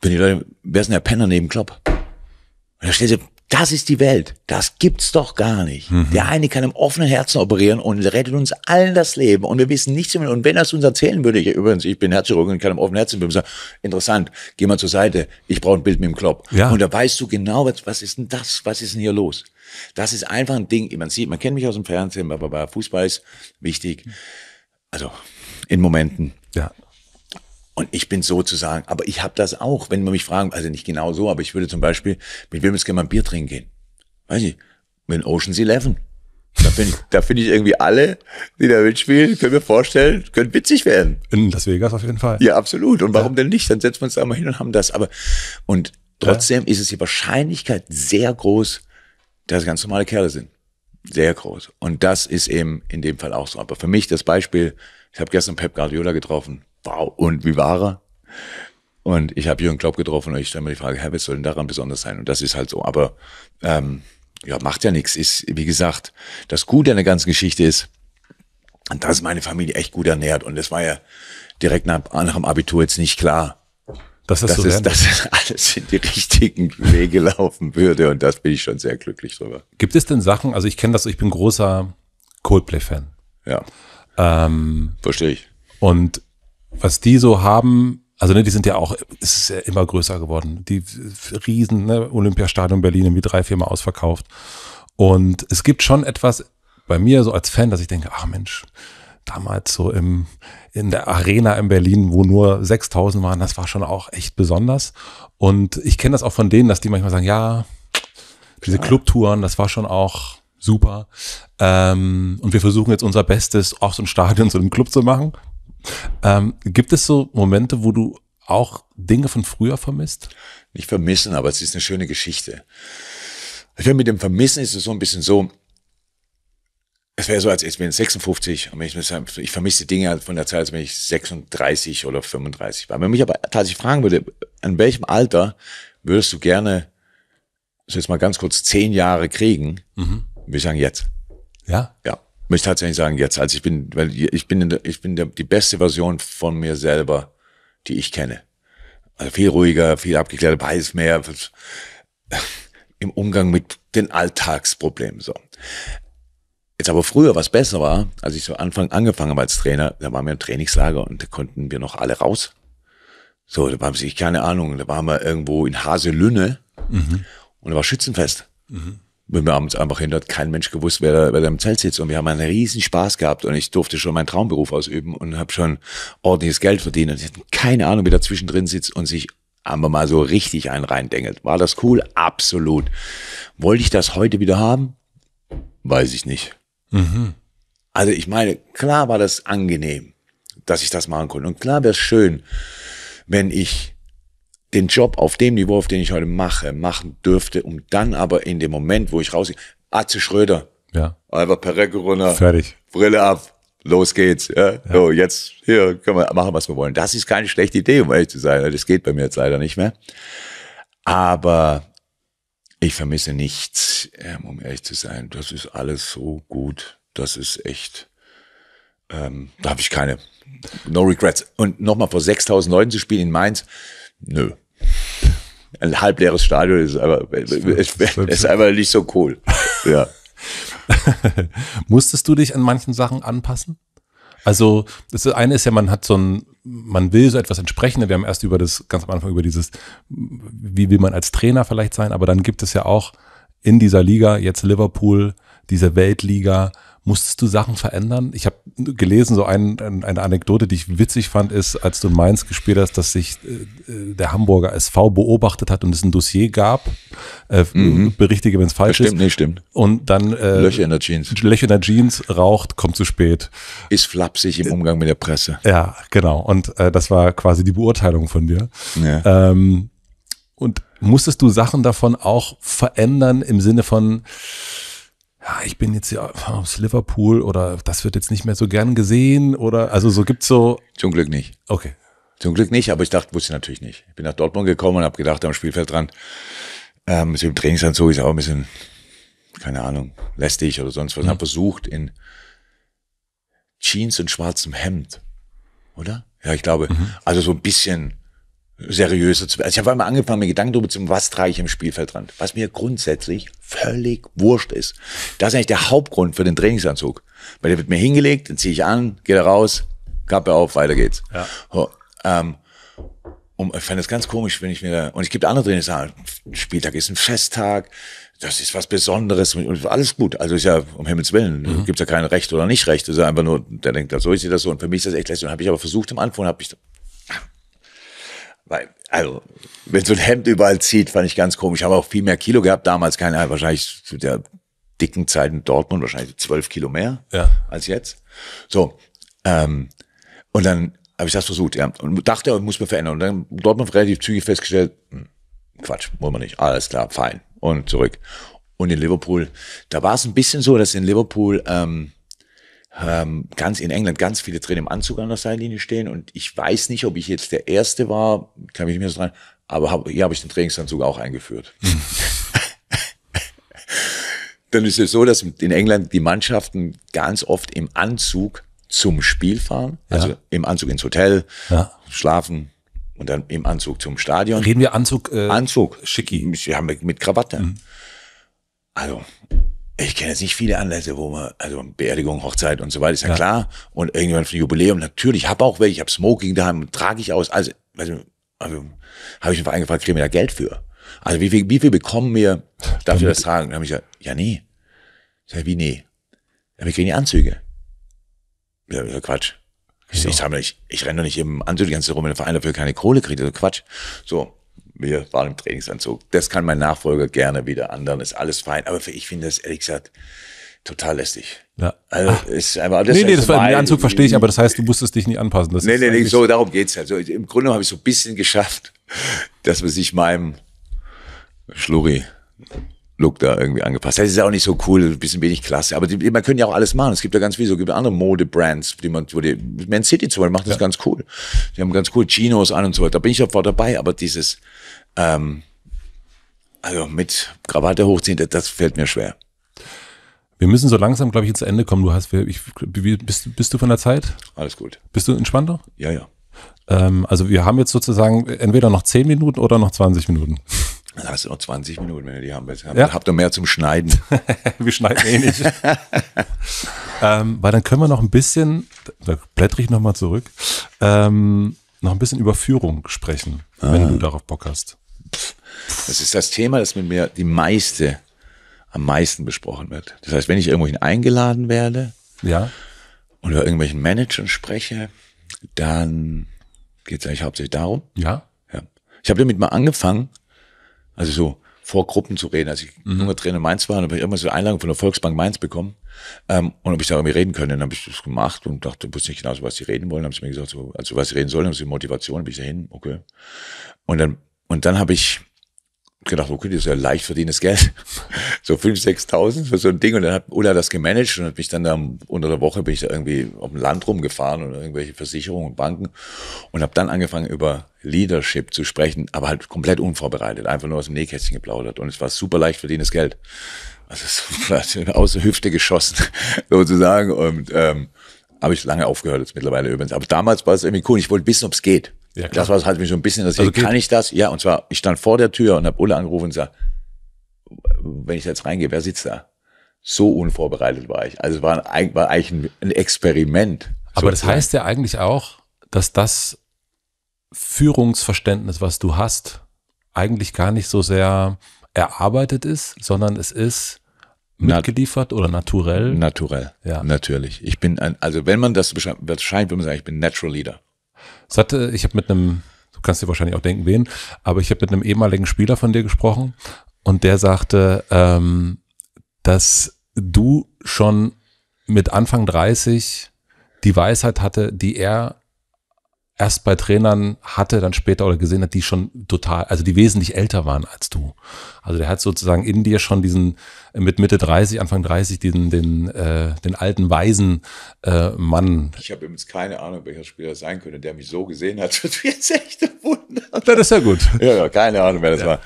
Speaker 1: Wenn die Leute, wer ist denn der Penner neben Klopp? Und da stellt sie, das ist die Welt. Das gibt's doch gar nicht. Mhm. Der eine kann im offenen Herzen operieren und rettet uns allen das Leben. Und wir wissen nichts mehr. Und wenn das uns erzählen würde, ich übrigens, ich bin Herzchirurg und kann im offenen Herzen sagen, interessant, geh mal zur Seite, ich brauche ein Bild mit dem Klopp. Ja. Und da weißt du genau, was, was ist denn das? Was ist denn hier los? Das ist einfach ein Ding. Man sieht, man kennt mich aus dem Fernsehen, aber Fußball ist wichtig. Also in Momenten. Ja. Und ich bin sozusagen, aber ich habe das auch, wenn man mich fragen, also nicht genau so, aber ich würde zum Beispiel, mit wem jetzt gerne mal ein Bier trinken gehen? Weiß ich, mit Ocean's Eleven. Da finde ich, da find ich irgendwie alle, die da mitspielen, können wir vorstellen, können witzig werden. In Las Vegas auf jeden Fall. Ja, absolut. Und warum ja. denn nicht? Dann setzen wir uns da mal hin und haben das. Aber, und trotzdem ja. ist es die Wahrscheinlichkeit sehr groß, dass ganz normale Kerle sind. Sehr groß. Und das ist eben in dem Fall auch so. Aber für mich das Beispiel, ich habe gestern Pep Guardiola getroffen wow, und wie war er? Und ich habe Jürgen Klopp getroffen und ich stelle mir die Frage, Herr, was soll denn daran besonders sein? Und das ist halt so. Aber ähm, ja, macht ja nichts. Ist, wie gesagt, das Gute an der ganzen Geschichte ist, dass meine Familie echt gut ernährt. Und es war ja direkt nach, nach dem Abitur jetzt nicht klar. Dass das, so ist, werden. dass alles in die richtigen Wege laufen würde. Und
Speaker 2: das bin ich schon sehr glücklich drüber. Gibt es denn Sachen, also ich kenne das, ich bin großer Coldplay-Fan. Ja. Ähm, Verstehe ich. Und was die so haben, also ne, die sind ja auch, es ist ja immer größer geworden. Die Riesen, ne, Olympiastadion Berlin irgendwie drei, viermal ausverkauft. Und es gibt schon etwas bei mir so als Fan, dass ich denke, ach Mensch, damals so im, in der Arena in Berlin, wo nur 6000 waren, das war schon auch echt besonders. Und ich kenne das auch von denen, dass die manchmal sagen, ja, diese Clubtouren, das war schon auch super. Ähm, und wir versuchen jetzt unser Bestes, auch so ein Stadion zu so einem Club zu machen. Ähm, gibt es so Momente, wo du auch Dinge von früher vermisst? Nicht vermissen, aber es ist eine schöne Geschichte.
Speaker 1: Ich finde, mit dem Vermissen ist es so ein bisschen so, es wäre so, als wäre ich 56 und ich, ich vermisse Dinge halt von der Zeit, als wenn ich 36 oder 35 war. Wenn mich aber tatsächlich fragen würde, an welchem Alter würdest du gerne, so jetzt mal ganz kurz, zehn Jahre kriegen, mhm. würde ich sagen, jetzt. Ja? Ja. Möchte tatsächlich sagen, jetzt, als ich bin, weil ich bin, der, ich bin der, die beste Version von mir selber, die ich kenne. Also viel ruhiger, viel abgeklärter, weiß mehr im Umgang mit den Alltagsproblemen, so. Jetzt aber früher, was besser war, als ich so Anfang angefangen habe als Trainer, da waren wir im Trainingslager und da konnten wir noch alle raus. So, da waren sie, keine Ahnung, da waren wir irgendwo in Haselünne mhm. und da war Schützenfest. Mhm wenn wir abends einfach hin, hat kein Mensch gewusst, wer da, wer da im Zelt sitzt. Und wir haben einen riesen Spaß gehabt und ich durfte schon meinen Traumberuf ausüben und habe schon ordentliches Geld verdient und ich hatte keine Ahnung, wie da zwischendrin sitzt und sich aber mal so richtig einen reindengelt. War das cool? Absolut. Wollte ich das heute wieder haben? Weiß ich nicht. Mhm. Also ich meine, klar war das angenehm, dass ich das machen konnte. Und klar wäre es schön, wenn ich den Job auf dem Niveau, auf den ich heute mache, machen dürfte, um dann aber in dem Moment, wo ich rausgehe, Atze Schröder, ja. Alba runter, fertig, Brille ab, los geht's. Ja? ja? So, jetzt hier können wir machen, was wir wollen. Das ist keine schlechte Idee, um ehrlich zu sein. Das geht bei mir jetzt leider nicht mehr. Aber ich vermisse nichts, ähm, um ehrlich zu sein. Das ist alles so gut. Das ist echt. Ähm, da habe ich keine. No regrets. Und nochmal vor 6000 Leuten zu spielen in Mainz, nö ein halbleeres Stadion ist aber, ist, ist aber nicht so cool.
Speaker 2: Ja. Musstest du dich an manchen Sachen anpassen? Also, das eine ist ja, man hat so ein, man will so etwas entsprechende. Wir haben erst über das, ganz am Anfang über dieses, wie will man als Trainer vielleicht sein, aber dann gibt es ja auch in dieser Liga, jetzt Liverpool, diese Weltliga, Musstest du Sachen verändern? Ich habe gelesen, so ein, ein, eine Anekdote, die ich witzig fand, ist, als du in Mainz gespielt hast, dass sich äh, äh der Hamburger SV beobachtet hat und es ein Dossier gab. Äh, mhm. Berichtige, wenn es falsch stimmt, ist. Stimmt, nee, stimmt. Und dann äh, Löcher in der Jeans. Löcher in der Jeans, raucht, kommt zu spät. Ist flapsig im Umgang mit der Presse. Ja, genau. Und äh, das war quasi die Beurteilung von dir. Ja. Ähm, und musstest du Sachen davon auch verändern im Sinne von ja, ich bin jetzt ja aus Liverpool oder das wird jetzt nicht mehr so gern gesehen oder also so gibt's so. Zum Glück nicht. Okay. Zum Glück nicht, aber ich
Speaker 1: dachte, wusste ich natürlich nicht. Ich bin nach Dortmund gekommen und habe gedacht, am Spielfeldrand, ähm, so im Trainingsanzug ist auch ein bisschen, keine Ahnung, lästig oder sonst was. Mhm. Habe versucht in Jeans und schwarzem Hemd, oder? Ja, ich glaube, mhm. also so ein bisschen seriöser zu werden. Also ich habe einmal angefangen, mir Gedanken darüber zu machen, was trage ich im Spielfeldrand. Was mir grundsätzlich völlig wurscht ist. Das ist eigentlich der Hauptgrund für den Trainingsanzug. Weil der wird mir hingelegt, den ziehe ich an, gehe da raus, Kappe auf, weiter geht's. Ja. So, ähm, und ich fand das ganz komisch, wenn ich mir da, und es gibt andere Trainer, Spieltag ist ein Festtag, das ist was Besonderes und alles gut. Also ist ja, um Himmels Willen, mhm. gibt's ja kein Recht oder nicht Recht. Es ist ja einfach nur, der denkt, so ist das so. Und für mich ist das echt lästig. Und habe ich aber versucht am Anfang, habe ich weil, also, wenn so ein Hemd überall zieht, fand ich ganz komisch. Ich Habe auch viel mehr Kilo gehabt damals, keine Ahnung, wahrscheinlich zu der dicken Zeit in Dortmund, wahrscheinlich zwölf Kilo mehr ja. als jetzt. So, ähm, und dann habe ich das versucht, ja. Und dachte, ich muss mir verändern. Und dann Dortmund relativ zügig festgestellt, hm, Quatsch, wollen wir nicht. Alles klar, fein. Und zurück. Und in Liverpool, da war es ein bisschen so, dass in Liverpool ähm, ähm, ganz in England ganz viele Trainer im Anzug an der Seillinie stehen und ich weiß nicht, ob ich jetzt der Erste war, kann mich nicht mehr so dran, aber hab, hier habe ich den Trainingsanzug auch eingeführt. Dann ist es so, dass in England die Mannschaften ganz oft im Anzug zum Spiel fahren, also ja. im Anzug ins Hotel, ja. schlafen, und dann im Anzug zum Stadion. Reden wir Anzug? Äh, Anzug. Schicki. Ja, mit, mit Krawatte. Mhm. Also, ich kenne jetzt nicht viele Anlässe, wo man, also Beerdigung, Hochzeit und so weiter, ist ja, ja. klar. Und irgendwann für ein Jubiläum, natürlich, ich habe auch welche, ich habe Smoking daheim, trage ich aus, also, also, also habe ich einen Verein gefragt, kriegen wir da Geld für? Also wie viel, wie viel bekommen wir, darf ich das tragen? Dann habe ich gesagt, ja, nee. Ich sage, wie nee? Ja, wir kriegen die Anzüge. Ja, ja Quatsch. Ich, ja. ich, ich, ich renne doch nicht im Anzug die ganze Zeit rum, wenn der Verein dafür keine Kohle kriegt, also Quatsch. So, wir waren im Trainingsanzug. Das kann mein Nachfolger gerne wieder anderen, ist alles fein. Aber ich finde das ehrlich gesagt total lästig.
Speaker 2: Ja. Also, Ach. ist einfach, das nee, nee, also das war, den Anzug verstehe ich, aber das heißt, du musstest dich nicht anpassen. Das nee, nee, nee, so,
Speaker 1: darum geht es halt. Also, Im Grunde habe ich so ein bisschen geschafft, dass man sich meinem Schlurri Look da irgendwie angepasst. Das ist auch nicht so cool, ein bisschen wenig klasse. Aber die, man könnte ja auch alles machen. Es gibt ja ganz viele, so gibt andere Mode-Brands, die man, wo die, Man City zum Beispiel macht das ja. ganz cool. Die haben ganz cool Chinos an und so weiter. Da bin
Speaker 2: ich sofort dabei. Aber dieses, ähm, also mit Krawatte hochziehen, das, das fällt mir schwer. Wir müssen so langsam, glaube ich, ins Ende kommen. Du hast, ich, bist, bist du von der Zeit? Alles gut. Bist du entspannter? Ja, ja. Ähm, also wir haben jetzt sozusagen entweder noch 10 Minuten oder noch 20 Minuten.
Speaker 1: Dann hast du noch 20 Minuten, wenn du die haben willst. ja. Habt
Speaker 2: ihr mehr zum Schneiden? wir schneiden eh nicht. ähm, weil dann können wir noch ein bisschen, da blättere ich nochmal zurück, ähm, noch ein bisschen über Führung sprechen, ah. wenn du darauf Bock hast.
Speaker 1: Das ist das Thema, das mit mir die meiste, am meisten besprochen wird. Das heißt, wenn ich irgendwohin eingeladen werde ja. und über irgendwelchen Managern spreche, dann geht es eigentlich hauptsächlich darum. Ja. ja. Ich habe damit mal angefangen, also so vor Gruppen zu reden. Als ich mhm. junger Trainer Mainz war, habe ich immer so eine Einladung von der Volksbank Mainz bekommen ähm, und ob ich da irgendwie reden können. Dann habe ich das gemacht und dachte, du wusste nicht genau, so, was sie reden wollen. Dann haben sie mir gesagt, so, also was sie reden sollen, haben sie Motivation, dann bin ich da hin, okay. Und dann und dann habe ich gedacht, okay, das ist ja leicht verdientes Geld. so 5.000, 6.000 für so ein Ding. Und dann hat Ulla das gemanagt und hat mich dann da unter der Woche bin ich da irgendwie auf dem Land rumgefahren und irgendwelche Versicherungen und Banken und habe dann angefangen über Leadership zu sprechen, aber halt komplett unvorbereitet, einfach nur aus dem Nähkästchen geplaudert. Und es war super leicht verdientes Geld. Also aus der Hüfte geschossen, sozusagen. Und ähm, habe ich lange aufgehört jetzt mittlerweile übrigens. Aber damals war es irgendwie cool. Ich wollte wissen, ob es geht. Ja, das war halt mich so ein bisschen interessiert. Also, kann ich das? Ja, und zwar, ich stand vor der Tür und habe Ulle angerufen und gesagt, wenn ich jetzt reingehe, wer sitzt da? So unvorbereitet war ich. Also es war, war eigentlich ein
Speaker 2: Experiment. Aber sozusagen. das heißt ja eigentlich auch, dass das Führungsverständnis, was du hast, eigentlich gar nicht so sehr erarbeitet ist, sondern es ist mitgeliefert Nat oder naturell? Naturell,
Speaker 1: ja. natürlich. Ich bin ein,
Speaker 2: also wenn man das beschreibt, scheint, würde man sagen, ich bin Natural Leader. Es hatte, ich habe mit einem, du kannst dir wahrscheinlich auch denken, wen, aber ich habe mit einem ehemaligen Spieler von dir gesprochen und der sagte, ähm, dass du schon mit Anfang 30 die Weisheit hatte, die er erst bei Trainern hatte, dann später oder gesehen hat, die schon total, also die wesentlich älter waren als du. Also der hat sozusagen in dir schon diesen, mit Mitte 30, Anfang 30 den, den, äh, den alten, weisen äh, Mann.
Speaker 1: Ich habe übrigens keine Ahnung, welcher Spieler sein könnte, der mich so gesehen hat.
Speaker 2: Das wäre jetzt echt ein Wunder. Ja, das ist ja gut. Ja, ja keine Ahnung, wer das ja. war.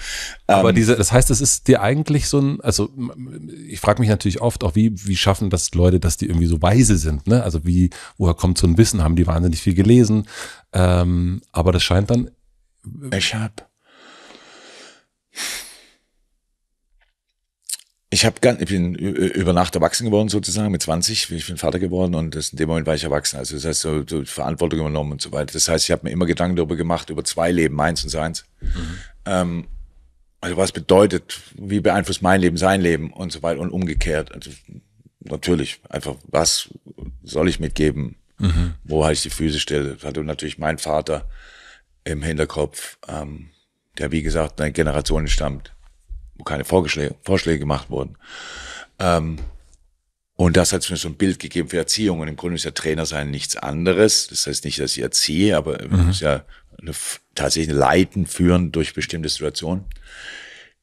Speaker 2: Aber ähm, diese, das heißt, es ist dir eigentlich so ein, also ich frage mich natürlich oft auch, wie, wie schaffen das Leute, dass die irgendwie so weise sind, ne? Also wie, woher kommt so ein Wissen? Haben die wahnsinnig viel gelesen? Ähm, aber das scheint dann. Ich habe
Speaker 1: ich habe ganz, ich bin über Nacht erwachsen geworden sozusagen mit 20, ich bin Vater geworden und das, in dem Moment war ich erwachsen. Also das heißt, so, so Verantwortung übernommen und so weiter. Das heißt, ich habe mir immer Gedanken darüber gemacht über zwei Leben, meins und seins. Mhm. Ähm, also was bedeutet, wie beeinflusst mein Leben sein Leben und so weiter und umgekehrt. Also natürlich einfach, was soll ich mitgeben? Mhm. Wo halte ich die Füße stelle? hatte natürlich mein Vater im Hinterkopf, ähm, der wie gesagt eine Generation stammt wo keine Vorschläge, Vorschläge gemacht wurden. Ähm, und das hat mir so ein Bild gegeben für Erziehung. Und im Grunde ist ja Trainer sein nichts anderes. Das heißt nicht, dass ich erziehe, aber es mhm. ist ja eine, tatsächlich ein Leiten führen durch bestimmte Situationen.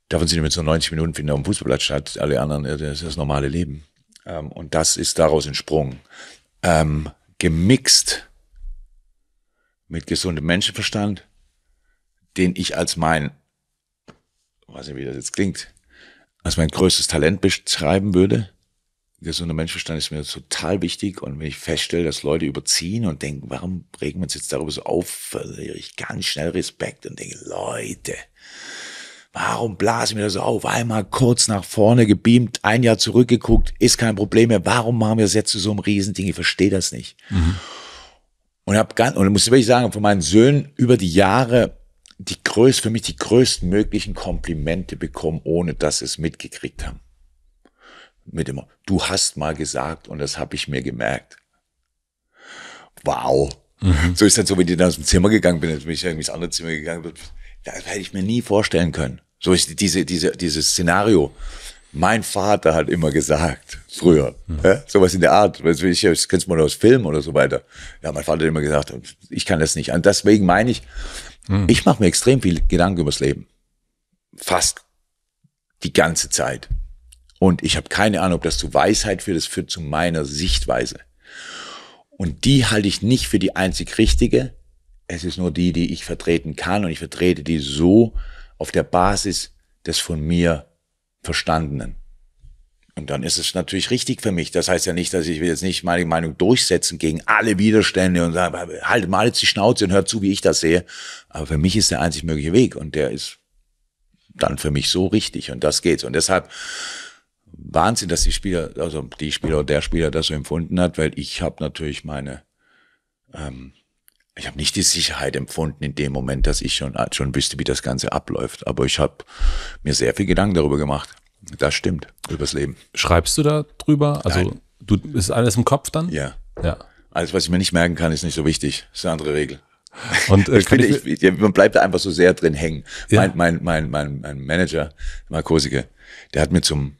Speaker 1: Davon sind wir so 90 Minuten finden auf dem Fußballplatz statt. Alle anderen, äh, das ist das normale Leben. Ähm, und das ist daraus entsprungen. Ähm, gemixt mit gesundem Menschenverstand, den ich als mein weiß nicht, wie das jetzt klingt, als mein größtes Talent beschreiben würde. Gesunder Menschenverstand ist mir total wichtig und wenn ich feststelle, dass Leute überziehen und denken, warum regen wir uns jetzt darüber so auf, verliere ich ganz schnell Respekt und denke, Leute, Warum blasen wir das auf? Einmal kurz nach vorne gebeamt, ein Jahr zurückgeguckt, ist kein Problem mehr. Warum machen wir das jetzt zu so einem Riesending? Ich verstehe das nicht. Mhm. Und hab ganz, und muss ich wirklich sagen, von meinen Söhnen über die Jahre die größ, für mich die größten Komplimente bekommen, ohne dass sie es mitgekriegt haben. Mit immer, du hast mal gesagt und das habe ich mir gemerkt. Wow. Mhm. So ist das so, wenn ich dann aus dem Zimmer gegangen bin, bin ich irgendwie ins andere Zimmer gegangen bin. Das hätte ich mir nie vorstellen können. So ist diese, diese, dieses Szenario. Mein Vater hat immer gesagt, früher, mhm. ja, sowas in der Art. das kennst du mal aus Filmen oder so weiter. Ja, mein Vater hat immer gesagt, ich kann das nicht. Und deswegen meine ich, hm. Ich mache mir extrem viel Gedanken übers Leben. Fast die ganze Zeit. Und ich habe keine Ahnung, ob das zu Weisheit führt, das führt zu meiner Sichtweise. Und die halte ich nicht für die einzig richtige. Es ist nur die, die ich vertreten kann. Und ich vertrete die so auf der Basis des von mir Verstandenen. Und dann ist es natürlich richtig für mich. Das heißt ja nicht, dass ich jetzt nicht meine Meinung durchsetzen gegen alle Widerstände und sage, halt mal jetzt die Schnauze und hört zu, wie ich das sehe. Aber für mich ist der einzig mögliche Weg und der ist dann für mich so richtig und das geht's. Und deshalb Wahnsinn, dass die Spieler, also die Spieler oder der Spieler das so empfunden hat, weil ich habe natürlich meine, ähm, ich habe nicht die Sicherheit empfunden in dem Moment, dass ich schon, schon wüsste, wie das Ganze abläuft. Aber ich habe mir sehr viel Gedanken darüber gemacht. Das stimmt, übers Leben. Schreibst du da
Speaker 2: drüber? Also Nein.
Speaker 1: du ist alles im Kopf dann? Ja. ja. Alles, was ich mir nicht merken kann, ist nicht so wichtig. Das ist eine andere Regel. Und äh, ich finde, ich, ich, man bleibt da einfach so sehr drin hängen. Ja. Mein, mein, mein, mein, mein Manager, Markosike, der hat mir zum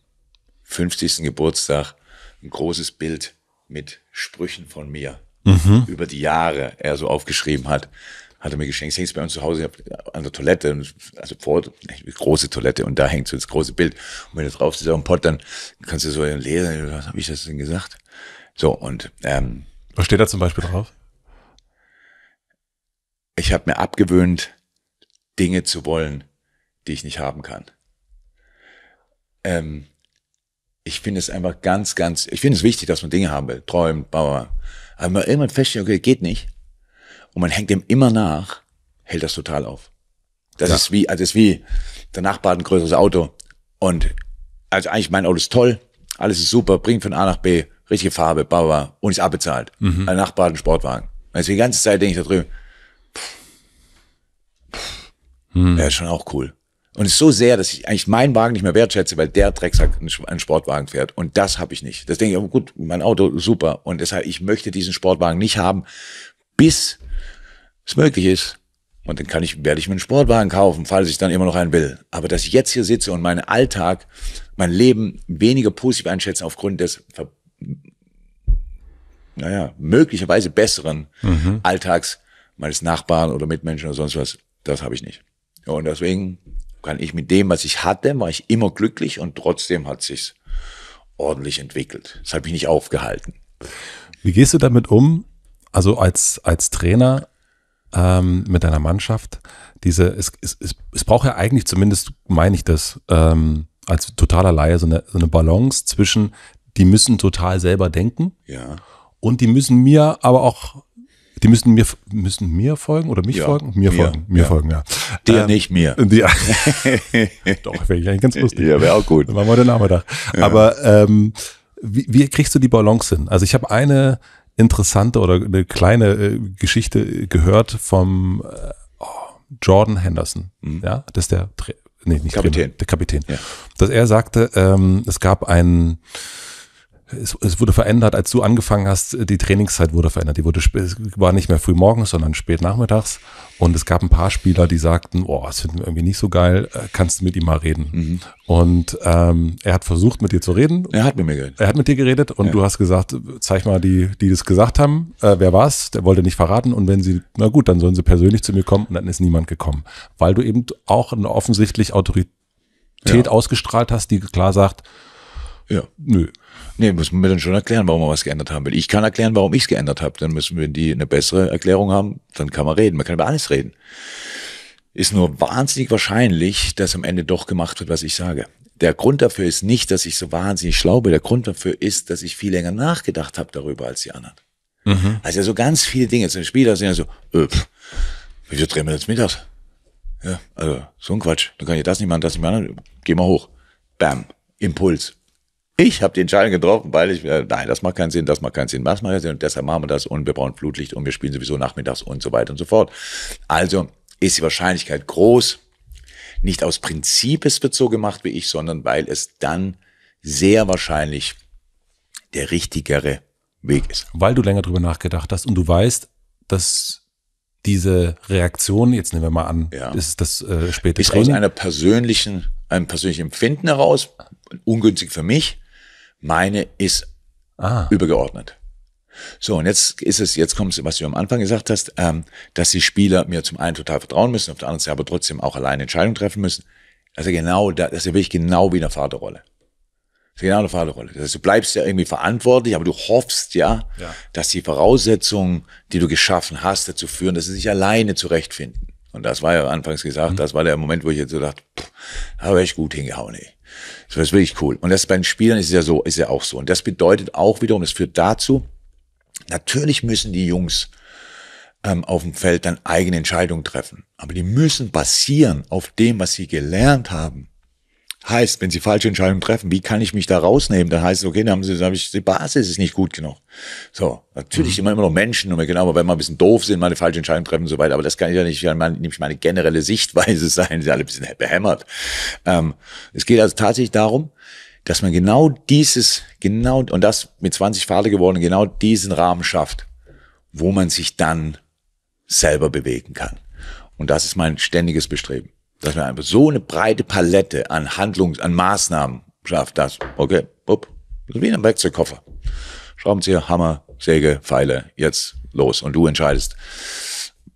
Speaker 1: 50. Geburtstag ein großes Bild mit Sprüchen von mir mhm. über die Jahre er so aufgeschrieben hat hat er mir geschenkt, hängt es bei uns zu Hause äh, an der Toilette, also vor, große Toilette und da hängt so das große Bild. Und wenn du drauf sitzt auf dem Pott, dann kannst du so lesen, was habe ich das denn gesagt? So und ähm, Was steht da zum Beispiel drauf? Ich habe mir abgewöhnt, Dinge zu wollen, die ich nicht haben kann. Ähm, ich finde es einfach ganz, ganz, ich finde es wichtig, dass man Dinge haben will, träumt, Bauer. Aber irgendwann feststellen, okay, geht nicht und man hängt dem immer nach, hält das total auf. Das ja. ist wie, also ist wie, der Nachbar hat ein größeres Auto und also eigentlich mein Auto ist toll, alles ist super, bringt von A nach B, richtige Farbe, Baba und ist abbezahlt. Mhm. Der Nachbar hat einen Sportwagen. Also die ganze Zeit denke ich da drüben, pff, pff, mhm. wäre schon auch cool. Und es ist so sehr, dass ich eigentlich meinen Wagen nicht mehr wertschätze, weil der Drecksack einen Sportwagen fährt. Und das habe ich nicht. Das denke ich, oh gut, mein Auto super. Und deshalb, ich möchte diesen Sportwagen nicht haben, bis es möglich ist. Und dann kann ich, werde ich mir einen Sportwagen kaufen, falls ich dann immer noch einen will. Aber dass ich jetzt hier sitze und meinen Alltag, mein Leben weniger positiv einschätzen aufgrund des, naja, möglicherweise besseren mhm. Alltags meines Nachbarn oder Mitmenschen oder sonst was, das habe ich nicht. und deswegen kann ich mit dem, was ich hatte, war ich immer glücklich und trotzdem hat sich's ordentlich entwickelt. Das hat mich nicht aufgehalten.
Speaker 2: Wie gehst du damit um? Also als, als Trainer ähm, mit deiner Mannschaft. Diese, es, es, es, es braucht ja eigentlich, zumindest meine ich das, ähm, als totaler Laie, so eine, so eine Balance zwischen, die müssen total selber denken ja. und die müssen mir aber auch die müssen mir, müssen mir folgen oder mich ja, folgen? Mir, mir, folgen, mir ja. folgen, ja. Dir ähm, nicht mir. Ja. Doch, wäre ich eigentlich ganz lustig. Ja, wäre auch gut. Dann machen wir den Nachmittag. Ja. Aber ähm, wie, wie kriegst du die Balance hin? Also ich habe eine interessante oder eine kleine äh, Geschichte äh, gehört vom äh, oh, Jordan Henderson. Mhm. Ja, das ist der, nee, nicht Kapitän. Trainer, der Kapitän. Ja. Dass er sagte, ähm, es gab einen es, es, wurde verändert, als du angefangen hast, die Trainingszeit wurde verändert. Die wurde war nicht mehr früh morgens, sondern spät nachmittags. Und es gab ein paar Spieler, die sagten, oh, das finden wir irgendwie nicht so geil, äh, kannst du mit ihm mal reden? Mhm. Und ähm, er hat versucht, mit dir zu reden. Er hat mit mir geredet. Er hat mit dir geredet und ja. du hast gesagt, zeig mal die, die das gesagt haben, äh, wer war's, der wollte nicht verraten. Und wenn sie, na gut, dann sollen sie persönlich zu mir kommen und dann ist niemand gekommen. Weil du eben auch eine offensichtlich Autorität ja. ausgestrahlt hast, die klar sagt, ja. nö. Nee, muss man mir dann schon erklären, warum man was geändert haben will. Ich kann erklären, warum ich es
Speaker 1: geändert habe. Dann müssen wir die eine bessere Erklärung haben, dann kann man reden. Man kann über alles reden. Ist nur wahnsinnig wahrscheinlich, dass am Ende doch gemacht wird, was ich sage. Der Grund dafür ist nicht, dass ich so wahnsinnig schlau bin. Der Grund dafür ist, dass ich viel länger nachgedacht habe darüber als die anderen. Mhm. Also so ganz viele Dinge. Zum Spieler sind ja so, äh, wieso drehen wir jetzt mittags? Ja, also so ein Quatsch. Dann kann ich das nicht machen, das nicht machen. Geh mal hoch. Bam. Impuls. Ich habe die Entscheidung getroffen, weil ich, äh, nein, das macht keinen Sinn, das macht keinen Sinn, das macht keinen Sinn und deshalb machen wir das und wir brauchen Flutlicht und wir spielen sowieso nachmittags und so weiter und so fort. Also ist die Wahrscheinlichkeit groß, nicht aus Prinzip es wird so gemacht wie ich, sondern weil es dann sehr wahrscheinlich der richtigere
Speaker 2: Weg ist. Weil du länger drüber nachgedacht hast und du weißt, dass diese Reaktion, jetzt nehmen wir mal an, ja. ist das äh, späte ist Training. aus einer persönlichen, einem persönlichen Empfinden heraus,
Speaker 1: ungünstig für mich, meine ist ah. übergeordnet. So, und jetzt ist es, jetzt kommt es, was du am Anfang gesagt hast, ähm, dass die Spieler mir zum einen total vertrauen müssen, auf der anderen Seite aber trotzdem auch alleine Entscheidungen treffen müssen. Also genau, da, das ist ja wirklich genau wie in der Vaterrolle. Das ist genau eine Vaterrolle. Das heißt, du bleibst ja irgendwie verantwortlich, aber du hoffst ja, ja, dass die Voraussetzungen, die du geschaffen hast, dazu führen, dass sie sich alleine zurechtfinden. Und das war ja anfangs gesagt, mhm. das war der Moment, wo ich jetzt so dachte, pff, habe ich gut hingehauen, ey. So, Das ist wirklich cool. Und das bei den Spielern ist ja so, ist ja auch so. Und das bedeutet auch wiederum, das führt dazu, natürlich müssen die Jungs ähm, auf dem Feld dann eigene Entscheidungen treffen. Aber die müssen basieren auf dem, was sie gelernt haben. Heißt, wenn sie falsche Entscheidungen treffen, wie kann ich mich da rausnehmen? Dann heißt es, okay, dann haben sie, dann habe ich, die Basis ist nicht gut genug. So, natürlich mhm. immer, immer noch Menschen und genau, aber wenn wir ein bisschen doof sind, mal eine falsche Entscheidung treffen und so weiter, aber das kann ja nicht, nämlich meine generelle Sichtweise sein, sie alle ein bisschen behämmert. Ähm, es geht also tatsächlich darum, dass man genau dieses, genau, und das mit 20 Vater geworden, genau diesen Rahmen schafft, wo man sich dann selber bewegen kann. Und das ist mein ständiges Bestreben. Dass man einfach so eine breite Palette an Handlungs-, an Maßnahmen schafft, dass, okay, bupp, wie in einem Werkzeugkoffer. Schraubenzieher, Hammer, Säge, Pfeile, jetzt los. Und du entscheidest,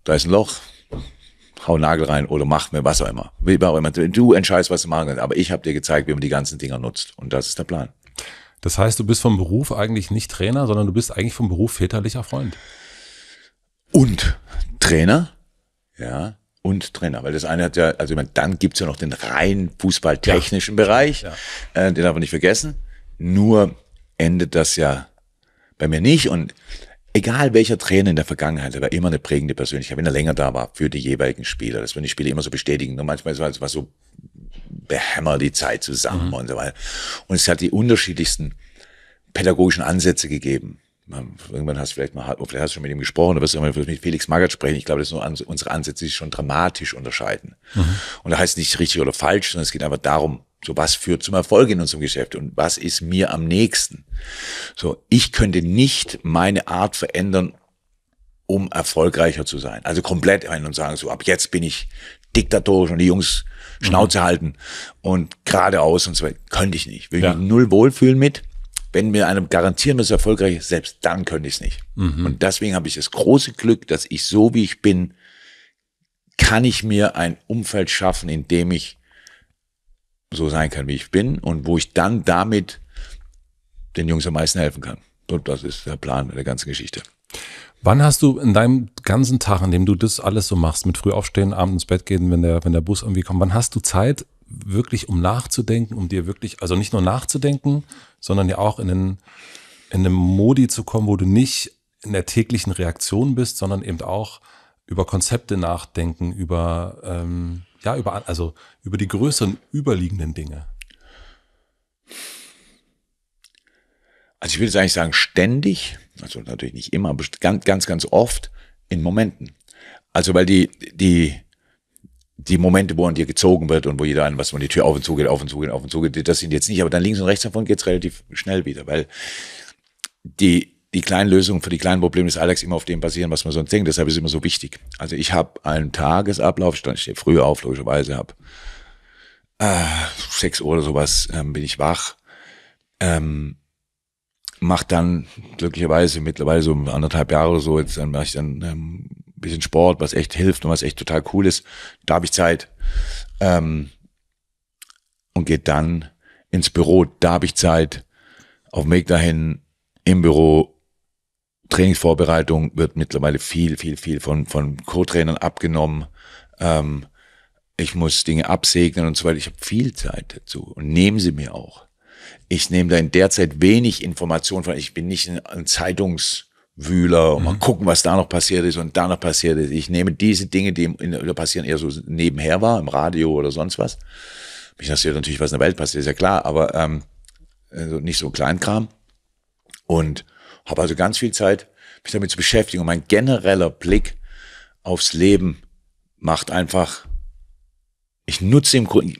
Speaker 1: da ist ein Loch, hau Nagel rein oder mach mir was auch immer. Wie auch immer. Du entscheidest, was du machen kannst. Aber ich habe dir gezeigt, wie man die ganzen Dinger nutzt.
Speaker 2: Und das ist der Plan. Das heißt, du bist vom Beruf eigentlich nicht Trainer, sondern du bist eigentlich vom Beruf väterlicher Freund.
Speaker 1: Und Trainer,
Speaker 2: ja, und Trainer,
Speaker 1: weil das eine hat ja, also ich meine, dann gibt's ja noch den rein fußballtechnischen ja. Bereich, ja. Äh, den darf man nicht vergessen. Nur endet das ja bei mir nicht und egal welcher Trainer in der Vergangenheit, der war immer eine prägende Persönlichkeit, wenn er länger da war, für die jeweiligen Spieler. Das würden die Spiele immer so bestätigen. Nur manchmal war es so, behämmer die Zeit zusammen mhm. und so weiter. Und es hat die unterschiedlichsten pädagogischen Ansätze gegeben man, irgendwann hast du vielleicht mal, vielleicht hast du schon mit ihm gesprochen, da wirst du mit Felix Magath sprechen. Ich glaube, das sind nur unsere Ansätze, die sich schon dramatisch unterscheiden. Mhm. Und da heißt nicht richtig oder falsch, sondern es geht einfach darum, so was führt zum Erfolg in unserem Geschäft und was ist mir am nächsten? So, ich könnte nicht meine Art verändern, um erfolgreicher zu sein. Also komplett ein und sagen, so ab jetzt bin ich diktatorisch und die Jungs mhm. Schnauze mhm. halten und geradeaus und so weiter. Könnte ich nicht. Will ja. mich null wohlfühlen mit wenn mir einem garantieren, dass erfolgreich ist, selbst dann könnte ich es nicht. Mhm. Und deswegen habe ich das große Glück, dass ich so wie ich bin, kann ich mir ein Umfeld schaffen, in dem ich so sein kann, wie ich bin und wo ich dann
Speaker 2: damit den Jungs am meisten helfen kann. Und das ist der Plan der ganzen Geschichte. Wann hast du in deinem ganzen Tag, an dem du das alles so machst, mit früh aufstehen, abends ins Bett gehen, wenn der, wenn der Bus irgendwie kommt, wann hast du Zeit, wirklich um nachzudenken, um dir wirklich, also nicht nur nachzudenken, sondern ja auch in einen, in einem Modi zu kommen, wo du nicht in der täglichen Reaktion bist, sondern eben auch über Konzepte nachdenken, über, ähm, ja, über, also über die größeren überliegenden Dinge. Also ich würde eigentlich sagen, ständig, also natürlich nicht immer,
Speaker 1: aber ganz, ganz, ganz oft in Momenten. Also weil die, die, die Momente, wo an dir gezogen wird und wo jeder einen, was man die Tür auf und zu geht, auf und zu geht, auf und zu geht, das sind jetzt nicht, aber dann links und rechts davon geht's relativ schnell wieder, weil die, die kleinen Lösungen für die kleinen Probleme des Alltags immer auf dem basieren, was man sonst denkt. Deshalb ist es immer so wichtig. Also ich habe einen Tagesablauf, ich stehe früh auf, logischerweise, habe äh, sechs Uhr oder sowas, ähm, bin ich wach. Ähm, mache dann glücklicherweise mittlerweile so anderthalb Jahre oder so, jetzt dann mache ich dann ähm, bisschen Sport, was echt hilft und was echt total cool ist. Da habe ich Zeit. Ähm, und geht dann ins Büro, da habe ich Zeit. Auf dem Weg dahin, im Büro, Trainingsvorbereitung wird mittlerweile viel, viel, viel von, von Co-Trainern abgenommen. Ähm, ich muss Dinge absegnen und so weiter. Ich habe viel Zeit dazu und nehmen sie mir auch. Ich nehme da in der Zeit wenig Informationen von. Ich bin nicht ein, ein Zeitungs- Wühler und mal mhm. gucken, was da noch passiert ist und da noch passiert ist. Ich nehme diese Dinge, die passieren, eher so nebenher war, im Radio oder sonst was. Mich interessiert natürlich, was in der Welt passiert, ist ja klar, aber ähm, also nicht so Kleinkram. Und habe also ganz viel Zeit, mich damit zu beschäftigen. Und mein genereller Blick aufs Leben macht einfach ich nutze im Grunde,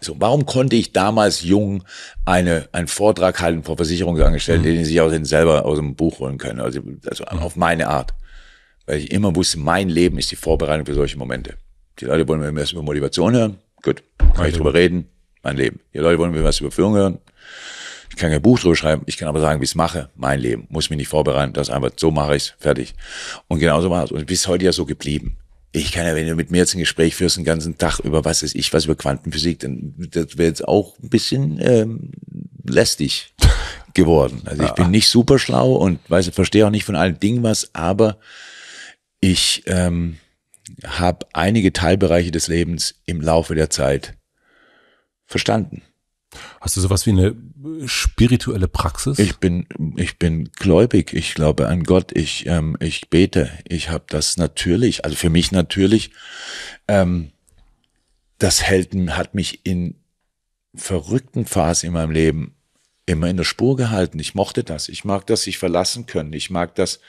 Speaker 1: so, warum konnte ich damals jung eine, einen Vortrag halten vor Versicherungsangestellten, mhm. den sie auch selber aus dem Buch holen können, also, also mhm. auf meine Art. Weil ich immer wusste, mein Leben ist die Vorbereitung für solche Momente. Die Leute wollen mir was über Motivation hören, gut, kann also. ich drüber reden, mein Leben. Die Leute wollen mir was über Führung hören, ich kann kein Buch drüber schreiben, ich kann aber sagen, wie ich es mache, mein Leben. Muss mich nicht vorbereiten, das einfach, so mache ich es, fertig. Und genauso war es. Und bis heute ja so geblieben ich kann ja, wenn du mit mir jetzt ein Gespräch führst, den ganzen Tag über was ist ich, was über Quantenphysik, dann das wäre jetzt auch ein bisschen ähm, lästig geworden. Also ich bin nicht super schlau und weiß, verstehe auch nicht von allen Dingen was, aber ich ähm, habe einige Teilbereiche des Lebens im Laufe der Zeit verstanden. Hast du sowas wie eine äh, spirituelle Praxis? Ich bin, ich bin gläubig. Ich glaube an Gott. Ich, ähm, ich bete. Ich habe das natürlich, also für mich natürlich. Ähm, das Helden hat mich in verrückten Phasen in meinem Leben immer in der Spur gehalten. Ich mochte das. Ich mag das, sich verlassen können. Ich mag das.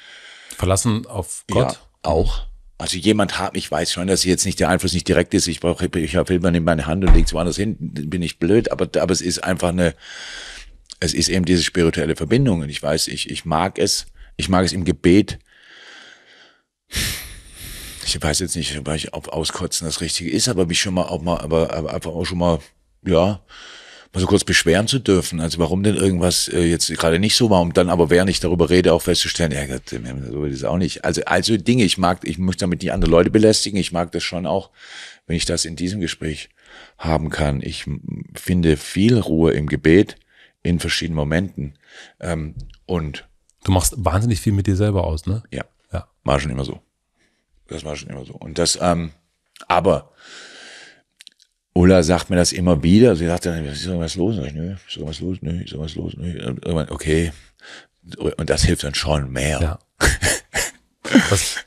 Speaker 2: Verlassen auf Gott? Ja,
Speaker 1: auch also jemand hat, ich weiß schon, dass ich jetzt nicht der Einfluss nicht direkt ist, ich brauche, ich habe Filme in meine Hand und lege es woanders hin, bin ich blöd, aber, aber es ist einfach eine, es ist eben diese spirituelle Verbindung und ich weiß, ich, ich mag es, ich mag es im Gebet. Ich weiß jetzt nicht, weil ich ob auskotzen das Richtige ist, aber mich schon mal auch mal, aber, aber einfach auch schon mal, ja, mal so kurz beschweren zu dürfen. Also warum denn irgendwas äh, jetzt gerade nicht so war, um dann aber während ich darüber rede, auch festzustellen, ja Gott, so will ich es auch nicht. Also, also Dinge, ich mag, ich möchte damit nicht andere Leute belästigen, ich mag das schon auch, wenn ich das in diesem Gespräch haben kann. Ich finde viel Ruhe im Gebet in verschiedenen Momenten. Ähm, und du machst wahnsinnig viel mit dir selber aus, ne? Ja. ja. War schon immer so. Das war schon immer so. Und das, ähm, aber Ulla sagt mir das immer wieder. Sie sagt dann, ist irgendwas los? Ich, nö, ist irgendwas los? Nö, ist irgendwas los? Nö. Irgendwann, okay. Und das hilft dann schon mehr. Ja.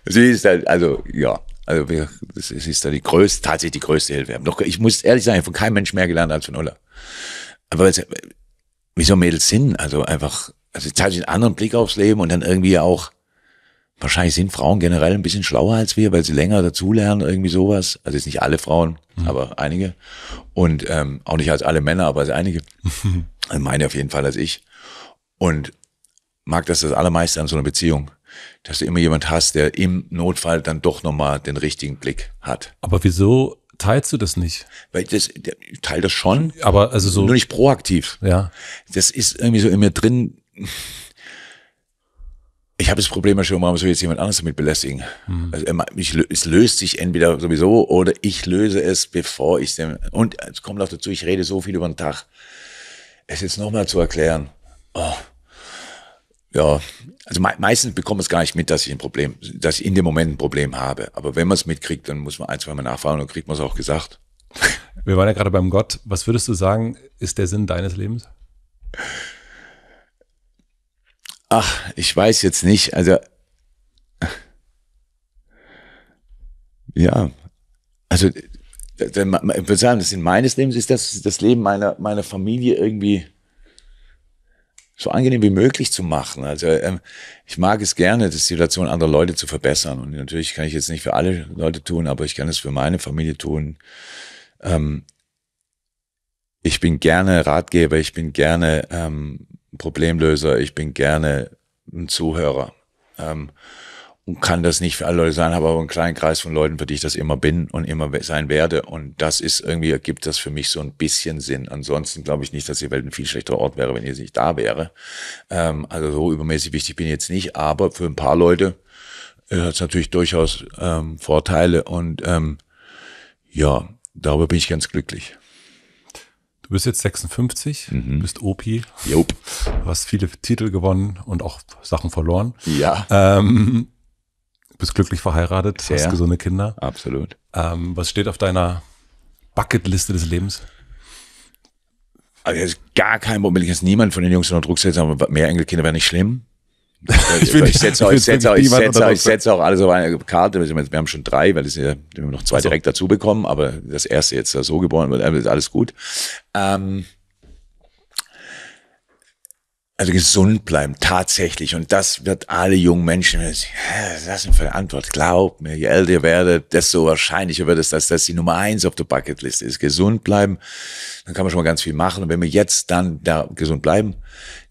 Speaker 1: sie ist halt, also, ja. Also, das ist da die größte, tatsächlich die größte Hilfe. Noch, ich muss ehrlich sagen, von keinem Mensch mehr gelernt als von Ulla. Aber wie so Mädels sind, Also einfach, also tatsächlich einen anderen Blick aufs Leben und dann irgendwie auch, Wahrscheinlich sind Frauen generell ein bisschen schlauer als wir, weil sie länger dazulernen, irgendwie sowas. Also jetzt nicht alle Frauen, mhm. aber einige. Und ähm, auch nicht als alle Männer, aber als einige. also meine auf jeden Fall als ich. Und mag das das allermeiste an so einer Beziehung, dass du immer jemand hast, der im Notfall dann doch nochmal den richtigen Blick hat. Aber wieso teilst du das nicht? Weil das, ich teile das schon. Aber also so. Nur nicht proaktiv. Ja. Das ist irgendwie so in mir drin ich habe das Problem ja schon, warum soll jetzt jemand anders damit belästigen? Mhm. Also ich, es löst sich entweder sowieso oder ich löse es, bevor ich dem. Und es kommt auch dazu, ich rede so viel über den Tag. Es jetzt nochmal zu erklären. Oh. Ja, also me meistens bekommt ich es gar nicht mit, dass ich ein Problem, dass ich in dem Moment ein Problem habe. Aber wenn man es mitkriegt, dann muss man ein, zwei Mal nachfragen und kriegt man es auch
Speaker 2: gesagt. Wir waren ja gerade beim Gott. Was würdest du sagen, ist der Sinn deines Lebens?
Speaker 1: Ach, ich weiß jetzt nicht. Also, ja, also, ich würde sagen, das in meines Lebens ist das, das Leben meiner, meiner Familie irgendwie so angenehm wie möglich zu machen. Also ähm, ich mag es gerne, die Situation anderer Leute zu verbessern. Und natürlich kann ich jetzt nicht für alle Leute tun, aber ich kann es für meine Familie tun. Ähm, ich bin gerne Ratgeber, ich bin gerne ähm, Problemlöser, ich bin gerne ein Zuhörer. Ähm, und kann das nicht für alle Leute sein, habe aber einen kleinen Kreis von Leuten, für die ich das immer bin und immer sein werde. Und das ist irgendwie, ergibt das für mich so ein bisschen Sinn. Ansonsten glaube ich nicht, dass die Welt ein viel schlechterer Ort wäre, wenn ich nicht da wäre. Ähm, also so übermäßig wichtig bin ich jetzt nicht, aber für ein paar Leute äh, hat es natürlich durchaus ähm, Vorteile und ähm, ja, darüber bin ich ganz glücklich.
Speaker 2: Du bist jetzt 56, mhm. bist OP. Du hast viele Titel gewonnen und auch Sachen verloren. Ja. Ähm, bist glücklich verheiratet, Sehr. hast gesunde Kinder. Absolut. Ähm, was steht auf deiner Bucketliste des Lebens? Also gar kein Problem. Ich jetzt
Speaker 1: niemand von den Jungs unter Druck setzen, aber mehr Enkelkinder wäre nicht schlimm.
Speaker 2: Ich, ich, ich setze auch, ich setze auch, ich setze auch, ich setze
Speaker 1: auch alles auf eine Karte. Wir haben schon drei, weil es ja wir haben noch zwei also. direkt dazu bekommen, aber das erste jetzt so geboren wird, ist alles gut. Ähm, also gesund bleiben, tatsächlich. Und das wird alle jungen Menschen, was ist das denn für eine Antwort? Glaubt mir, je älter ihr werdet, desto wahrscheinlicher wird es, dass das die Nummer eins auf der Bucketlist ist. Gesund bleiben, dann kann man schon mal ganz viel machen. Und wenn wir jetzt dann da gesund bleiben,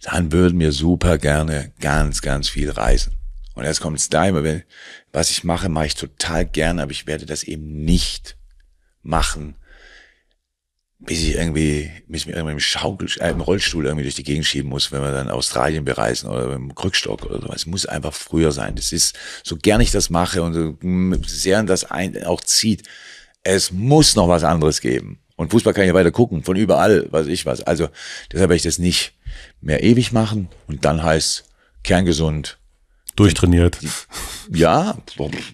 Speaker 1: dann würden wir super gerne ganz, ganz viel reisen. Und jetzt kommt es da immer, wenn, was ich mache, mache ich total gerne, aber ich werde das eben nicht machen, bis ich irgendwie, bis ich mir irgendwie im, Schaukel, äh, im Rollstuhl irgendwie durch die Gegend schieben muss, wenn wir dann Australien bereisen oder im Krückstock oder so. Es muss einfach früher sein. Das ist, so gern ich das mache und so sehr das ein, auch zieht, es muss noch was anderes geben. Und Fußball kann ich ja weiter gucken, von überall, weiß ich was. Also deshalb werde ich das nicht mehr ewig machen und dann heißt kerngesund. Durchtrainiert. Ja,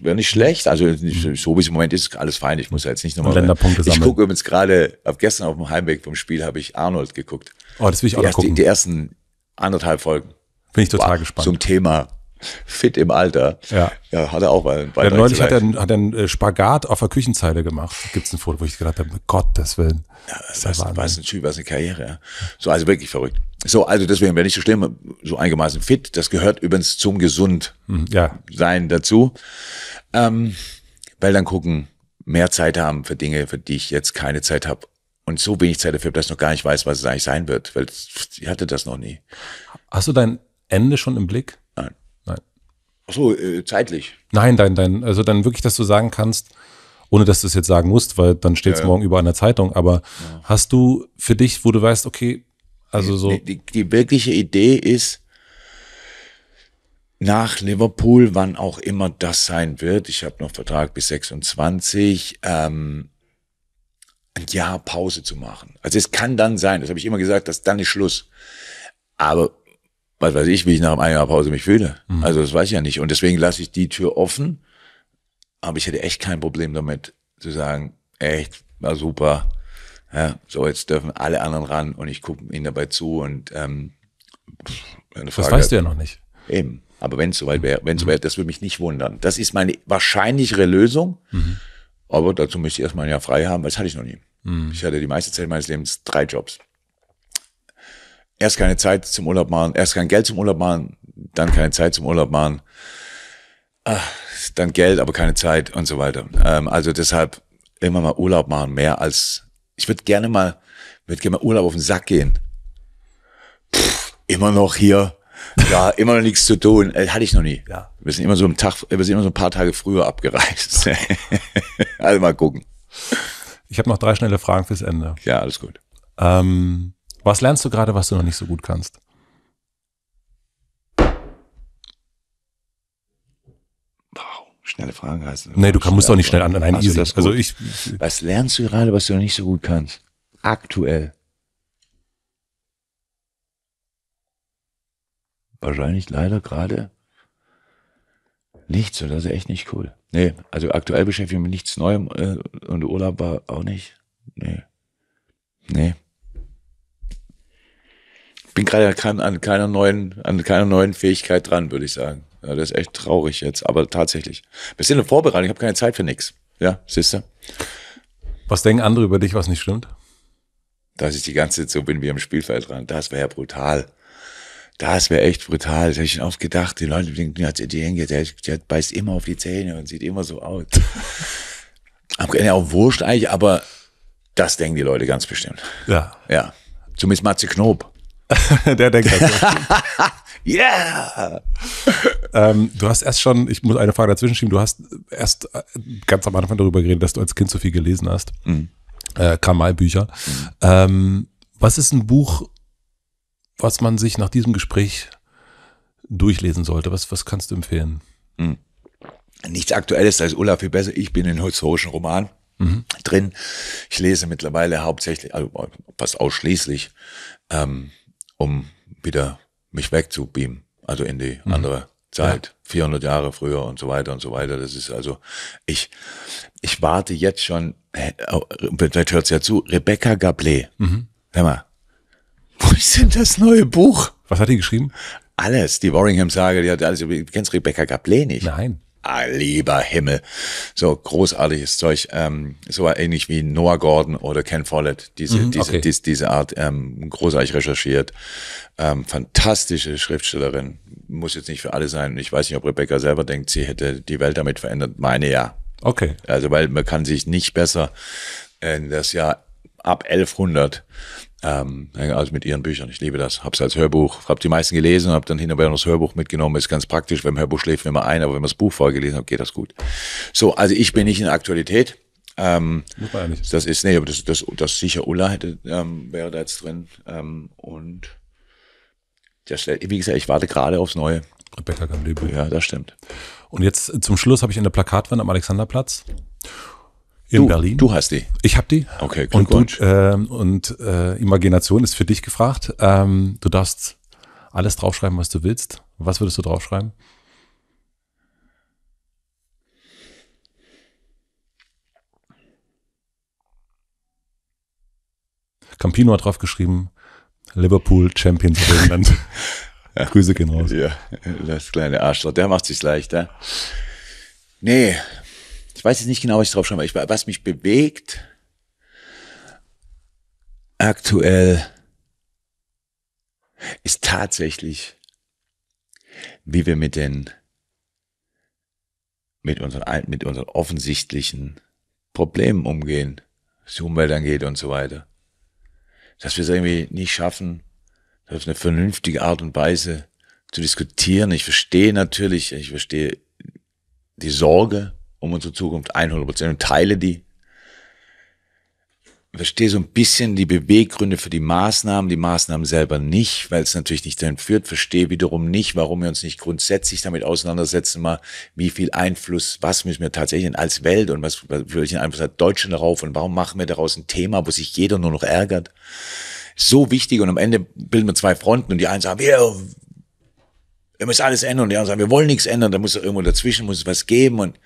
Speaker 1: wäre nicht schlecht. Also so wie es im Moment ist, alles fein. Ich muss ja jetzt nicht nochmal. Länderpunkte sammeln. Ich gucke übrigens gerade, ab gestern auf dem Heimweg vom Spiel habe ich Arnold geguckt. Oh, das will ich auch die, erste, gucken. Die, die ersten anderthalb Folgen. Bin ich total wow, gespannt. Zum Thema fit im Alter. Ja. ja hat er auch mal einen Beitrag ja, Neulich hat er, hat
Speaker 2: er einen äh, Spagat auf der Küchenzeile gemacht. Gibt es ein Foto, wo ich gedacht habe, Gottes Willen. Ja, das ist was, Wahnsinn. was ein Typ, was eine Karriere. Ja. So, also wirklich verrückt.
Speaker 1: So, also deswegen wäre nicht so schlimm, so einigermaßen fit. Das gehört übrigens zum gesund hm, ja. sein dazu. Ähm, weil dann gucken, mehr Zeit haben für Dinge, für die ich jetzt keine Zeit habe. Und so wenig Zeit dafür, dass ich noch gar nicht weiß, was es eigentlich sein wird. Weil ich hatte
Speaker 2: das noch nie. Hast du dein Ende schon im Blick? Nein. Ach so, äh, zeitlich. Nein, dein, dein, Also dann wirklich, dass du sagen kannst, ohne dass du es jetzt sagen musst, weil dann steht es ja, morgen über einer Zeitung. Aber ja. hast du für dich, wo du weißt, okay, also so. Die, die, die, wirkliche Idee ist, nach Liverpool, wann
Speaker 1: auch immer das sein wird, ich habe noch Vertrag bis 26, ähm, ein Jahr Pause zu machen. Also es kann dann sein, das habe ich immer gesagt, dass dann ist Schluss. Aber was weiß ich, wie ich nach einem Jahr Pause mich fühle. Mhm. Also das weiß ich ja nicht. Und deswegen lasse ich die Tür offen. Aber ich hätte echt kein Problem damit zu sagen, echt, war super. Ja, so, jetzt dürfen alle anderen ran und ich gucke ihnen dabei zu und ähm, eine Frage. Das weißt du ja noch nicht. Eben. Aber wenn es soweit wäre, wenn es mhm. wäre, das würde mich nicht wundern. Das ist meine wahrscheinlichere Lösung. Mhm. Aber dazu müsste ich erstmal ein Jahr frei haben, weil das hatte ich noch nie. Mhm. Ich hatte die meiste Zeit meines Lebens drei Jobs erst keine Zeit zum Urlaub machen, erst kein Geld zum Urlaub machen, dann keine Zeit zum Urlaub machen, ah, dann Geld, aber keine Zeit und so weiter. Ähm, also deshalb immer mal Urlaub machen, mehr als ich würde gerne mal, würde gerne mal Urlaub auf den Sack gehen. Pff, immer noch hier, ja, immer noch nichts zu tun. Äh, hatte ich noch nie. Ja. Wir sind immer so im Tag, wir sind immer so ein paar Tage früher abgereist. also mal gucken.
Speaker 2: Ich habe noch drei schnelle Fragen fürs Ende. Ja, alles gut. Ähm, was lernst du gerade, was du noch nicht so gut kannst? Wow, schnelle Fragen heißen. Nee, du kann, musst doch nicht schnell an. Nein, also, easy. Also ich, was lernst
Speaker 1: du gerade, was du noch nicht so gut kannst? Aktuell. Wahrscheinlich leider gerade nichts, oder? das ist echt nicht cool. Nee, also aktuell beschäftige ich mich mit nichts Neuem äh, und Urlaub war auch nicht. Nee. Nee bin gerade an keiner neuen, an keiner neuen Fähigkeit dran, würde ich sagen. Ja, das ist echt traurig jetzt, aber tatsächlich. Wir sind eine Vorbereitung, ich habe keine Zeit für nichts. Ja, siehst du? Was denken andere über dich, was nicht stimmt? Dass ich die ganze Zeit so bin wie im Spielfeld dran. Das wäre ja brutal. Das wäre echt brutal. Das hätte ich schon oft gedacht. Die Leute denken, die Henke, der, der beißt immer auf die Zähne und sieht immer so aus. Aber ja, auch wurscht eigentlich, aber das denken die Leute ganz bestimmt. Ja. Ja. Zumindest Matze Knob.
Speaker 2: der denkt das. Halt
Speaker 1: yeah!
Speaker 2: ähm, du hast erst schon, ich muss eine Frage dazwischen schieben, du hast erst äh, ganz am Anfang darüber geredet, dass du als Kind so viel gelesen hast. Mhm. Äh, Kamal-Bücher. Mhm. Ähm, was ist ein Buch, was man sich nach diesem Gespräch durchlesen sollte? Was, was kannst du empfehlen? Mhm.
Speaker 1: Nichts Aktuelles als Ulla viel besser. Ich bin in historischen Roman. Mhm. drin. Ich lese mittlerweile hauptsächlich, also fast ausschließlich ähm, um wieder mich wegzubeamen, also in die mhm. andere Zeit, ja. 400 Jahre früher und so weiter und so weiter. Das ist also, ich, ich warte jetzt schon, vielleicht oh, hört es ja zu, Rebecca Gablé. Mhm. Hör mal, wo ist denn das neue Buch? Was hat die geschrieben? Alles, die Warringham-Sage, die hat alles, du kennst Rebecca Gablé nicht. Nein ah, lieber Himmel. So großartiges Zeug. Ähm, so ähnlich wie Noah Gordon oder Ken Follett. Diese, mhm, okay. diese, diese, diese Art ähm, großartig recherchiert. Ähm, fantastische Schriftstellerin. Muss jetzt nicht für alle sein. Ich weiß nicht, ob Rebecca selber denkt, sie hätte die Welt damit verändert. Meine ja. Okay. Also, weil man kann sich nicht besser in äh, das Jahr ab 1100 ähm, genau, also mit ihren Büchern. Ich liebe das. Hab's als Hörbuch, hab die meisten gelesen, hab dann hin und wieder noch das Hörbuch mitgenommen. Ist ganz praktisch. Beim Hörbuch schläft man immer ein, aber wenn man das Buch vorher gelesen hat, geht das gut. So, also ich bin nicht in der Aktualität. Ähm, Muss man ja nicht. Das ist, nee, aber das, das, das sicher Ulla hätte, ähm, wäre da jetzt drin. Ähm, und
Speaker 2: das, wie gesagt, ich warte gerade aufs Neue. Rebecca Gamlebu. Ja, das stimmt. Und jetzt zum Schluss habe ich in der Plakatwand am Alexanderplatz in du, Berlin. Du hast die. Ich habe die. Okay, Glückwunsch. Und, du, ähm, und äh, Imagination ist für dich gefragt. Ähm, du darfst alles draufschreiben, was du willst. Was würdest du draufschreiben? Campino hat draufgeschrieben, Liverpool Champions of England. Grüße gehen raus. Ja, das kleine Arschloch, der macht sich leichter.
Speaker 1: Nee, ich weiß jetzt nicht genau, was ich drauf schreibe, ich, was mich bewegt aktuell ist tatsächlich, wie wir mit den, mit unseren, mit unseren offensichtlichen Problemen umgehen, was die Umwelt angeht und so weiter. Dass wir es irgendwie nicht schaffen, auf eine vernünftige Art und Weise zu diskutieren. Ich verstehe natürlich, ich verstehe die Sorge, um unsere Zukunft 100 und teile die. Verstehe so ein bisschen die Beweggründe für die Maßnahmen, die Maßnahmen selber nicht, weil es natürlich nicht dahin führt. Verstehe wiederum nicht, warum wir uns nicht grundsätzlich damit auseinandersetzen, mal wie viel Einfluss, was müssen wir tatsächlich als Welt und was, welchen Einfluss hat Deutschland darauf und warum machen wir daraus ein Thema, wo sich jeder nur noch ärgert. So wichtig und am Ende bilden wir zwei Fronten und die einen sagen, wir wir müssen alles ändern. Und die anderen sagen, wir wollen nichts ändern, da muss irgendwo dazwischen, muss es was geben. Und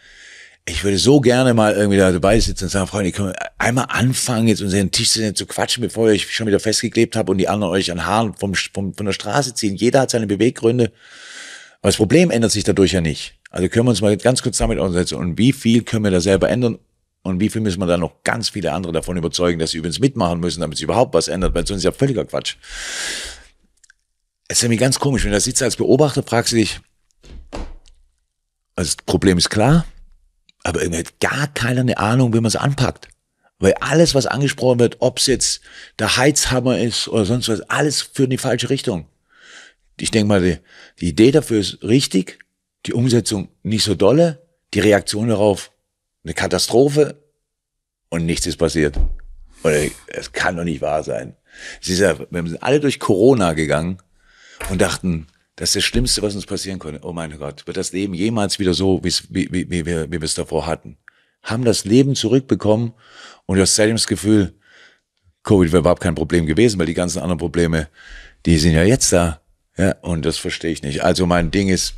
Speaker 1: ich würde so gerne mal irgendwie da dabei sitzen und sagen, Freunde, können wir einmal anfangen, jetzt unseren Tisch zu quatschen, bevor ihr euch schon wieder festgeklebt habt und die anderen euch an Haaren vom, vom, von der Straße ziehen. Jeder hat seine Beweggründe. Aber das Problem ändert sich dadurch ja nicht. Also können wir uns mal ganz kurz damit aussetzen. Und wie viel können wir da selber ändern? Und wie viel müssen wir da noch ganz viele andere davon überzeugen, dass sie übrigens mitmachen müssen, damit sich überhaupt was ändert? Weil sonst ist ja völliger Quatsch. Es ist nämlich ganz komisch, wenn du da sitzt als Beobachter, fragst du dich, also das Problem ist klar, aber irgendwie hat gar keiner eine Ahnung, wie man es anpackt. Weil alles, was angesprochen wird, ob es jetzt der Heizhammer ist oder sonst was, alles führt in die falsche Richtung. Ich denke mal, die, die Idee dafür ist richtig, die Umsetzung nicht so dolle, die Reaktion darauf eine Katastrophe und nichts ist passiert. Es kann doch nicht wahr sein. Es ist ja, wir sind alle durch Corona gegangen und dachten, das ist das Schlimmste, was uns passieren konnte. Oh mein Gott, wird das Leben jemals wieder so, wie, wie, wie, wir, wie wir es davor hatten? Haben das Leben zurückbekommen und du hast seitdem das Gefühl, Covid wäre überhaupt kein Problem gewesen, weil die ganzen anderen Probleme, die sind ja jetzt da. Ja, und das verstehe ich nicht. Also mein Ding ist,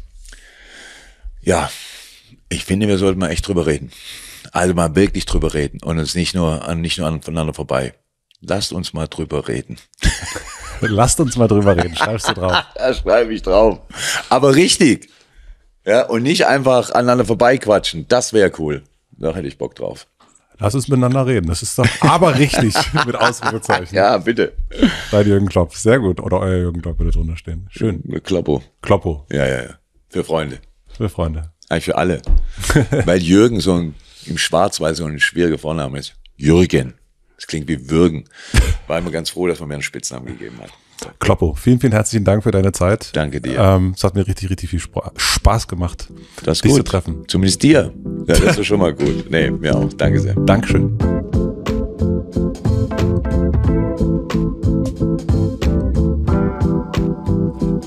Speaker 1: ja, ich finde, wir sollten mal echt drüber reden. Also mal wirklich drüber reden und uns nicht nur, nicht nur aneinander vorbei. Lasst uns mal drüber reden.
Speaker 2: Lasst uns mal drüber reden, schreibst du drauf.
Speaker 1: da schreibe ich drauf. Aber richtig. Ja, und nicht einfach aneinander vorbeiquatschen. Das wäre cool. Da hätte ich Bock drauf.
Speaker 2: Lass uns miteinander reden. Das ist doch aber richtig mit Ausrufezeichen. Ja, bitte. Bei Jürgen Klopp. Sehr gut. Oder euer Jürgen Klopp würde drunter stehen. Schön. Äh, Kloppo. Kloppo. Ja, ja, ja. Für Freunde. Für Freunde. Eigentlich
Speaker 1: für alle. Weil Jürgen so ein, im Schwarz, weil so ein schwieriger Vorname ist. Jürgen. Das klingt wie Würgen. War immer ganz froh, dass man mir einen Spitznamen gegeben hat.
Speaker 2: Kloppo, vielen, vielen herzlichen Dank für deine Zeit. Danke dir. Ähm, es hat mir richtig, richtig viel Spaß gemacht, das dich gut. zu
Speaker 1: treffen. Zumindest dir. Ja, das ist schon mal gut. Nee, mir auch. Danke sehr. Dankeschön.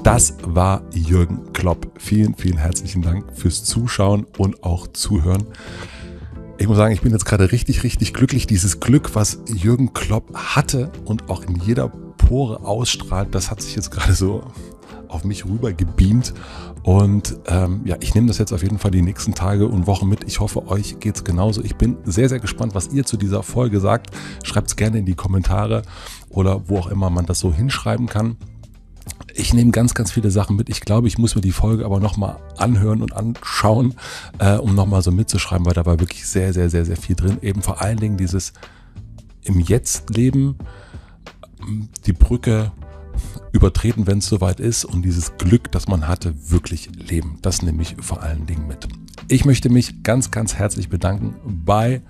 Speaker 2: Das war Jürgen Klopp. Vielen, vielen herzlichen Dank fürs Zuschauen und auch Zuhören. Ich muss sagen, ich bin jetzt gerade richtig, richtig glücklich. Dieses Glück, was Jürgen Klopp hatte und auch in jeder Pore ausstrahlt, das hat sich jetzt gerade so auf mich rüber gebeamt. Und ähm, ja, ich nehme das jetzt auf jeden Fall die nächsten Tage und Wochen mit. Ich hoffe, euch geht es genauso. Ich bin sehr, sehr gespannt, was ihr zu dieser Folge sagt. Schreibt es gerne in die Kommentare oder wo auch immer man das so hinschreiben kann ich nehme ganz, ganz viele Sachen mit. Ich glaube, ich muss mir die Folge aber nochmal anhören und anschauen, äh, um nochmal so mitzuschreiben, weil da war wirklich sehr, sehr, sehr, sehr viel drin. Eben vor allen Dingen dieses im Jetzt-Leben, die Brücke übertreten, wenn es soweit ist und dieses Glück, das man hatte, wirklich leben. Das nehme ich vor allen Dingen mit. Ich möchte mich ganz, ganz herzlich bedanken bei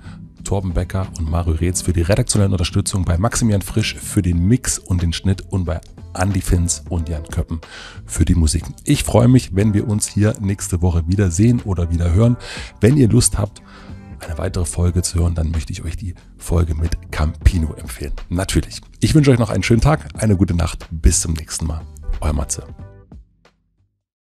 Speaker 2: Torben Becker und Mario Reetz für die redaktionelle Unterstützung, bei Maximilian Frisch für den Mix und den Schnitt und bei Andy Fins und Jan Köppen für die Musik. Ich freue mich, wenn wir uns hier nächste Woche wiedersehen oder wieder hören. Wenn ihr Lust habt, eine weitere Folge zu hören, dann möchte ich euch die Folge mit Campino empfehlen. Natürlich. Ich wünsche euch noch einen schönen Tag, eine gute Nacht. Bis zum nächsten Mal. Euer Matze.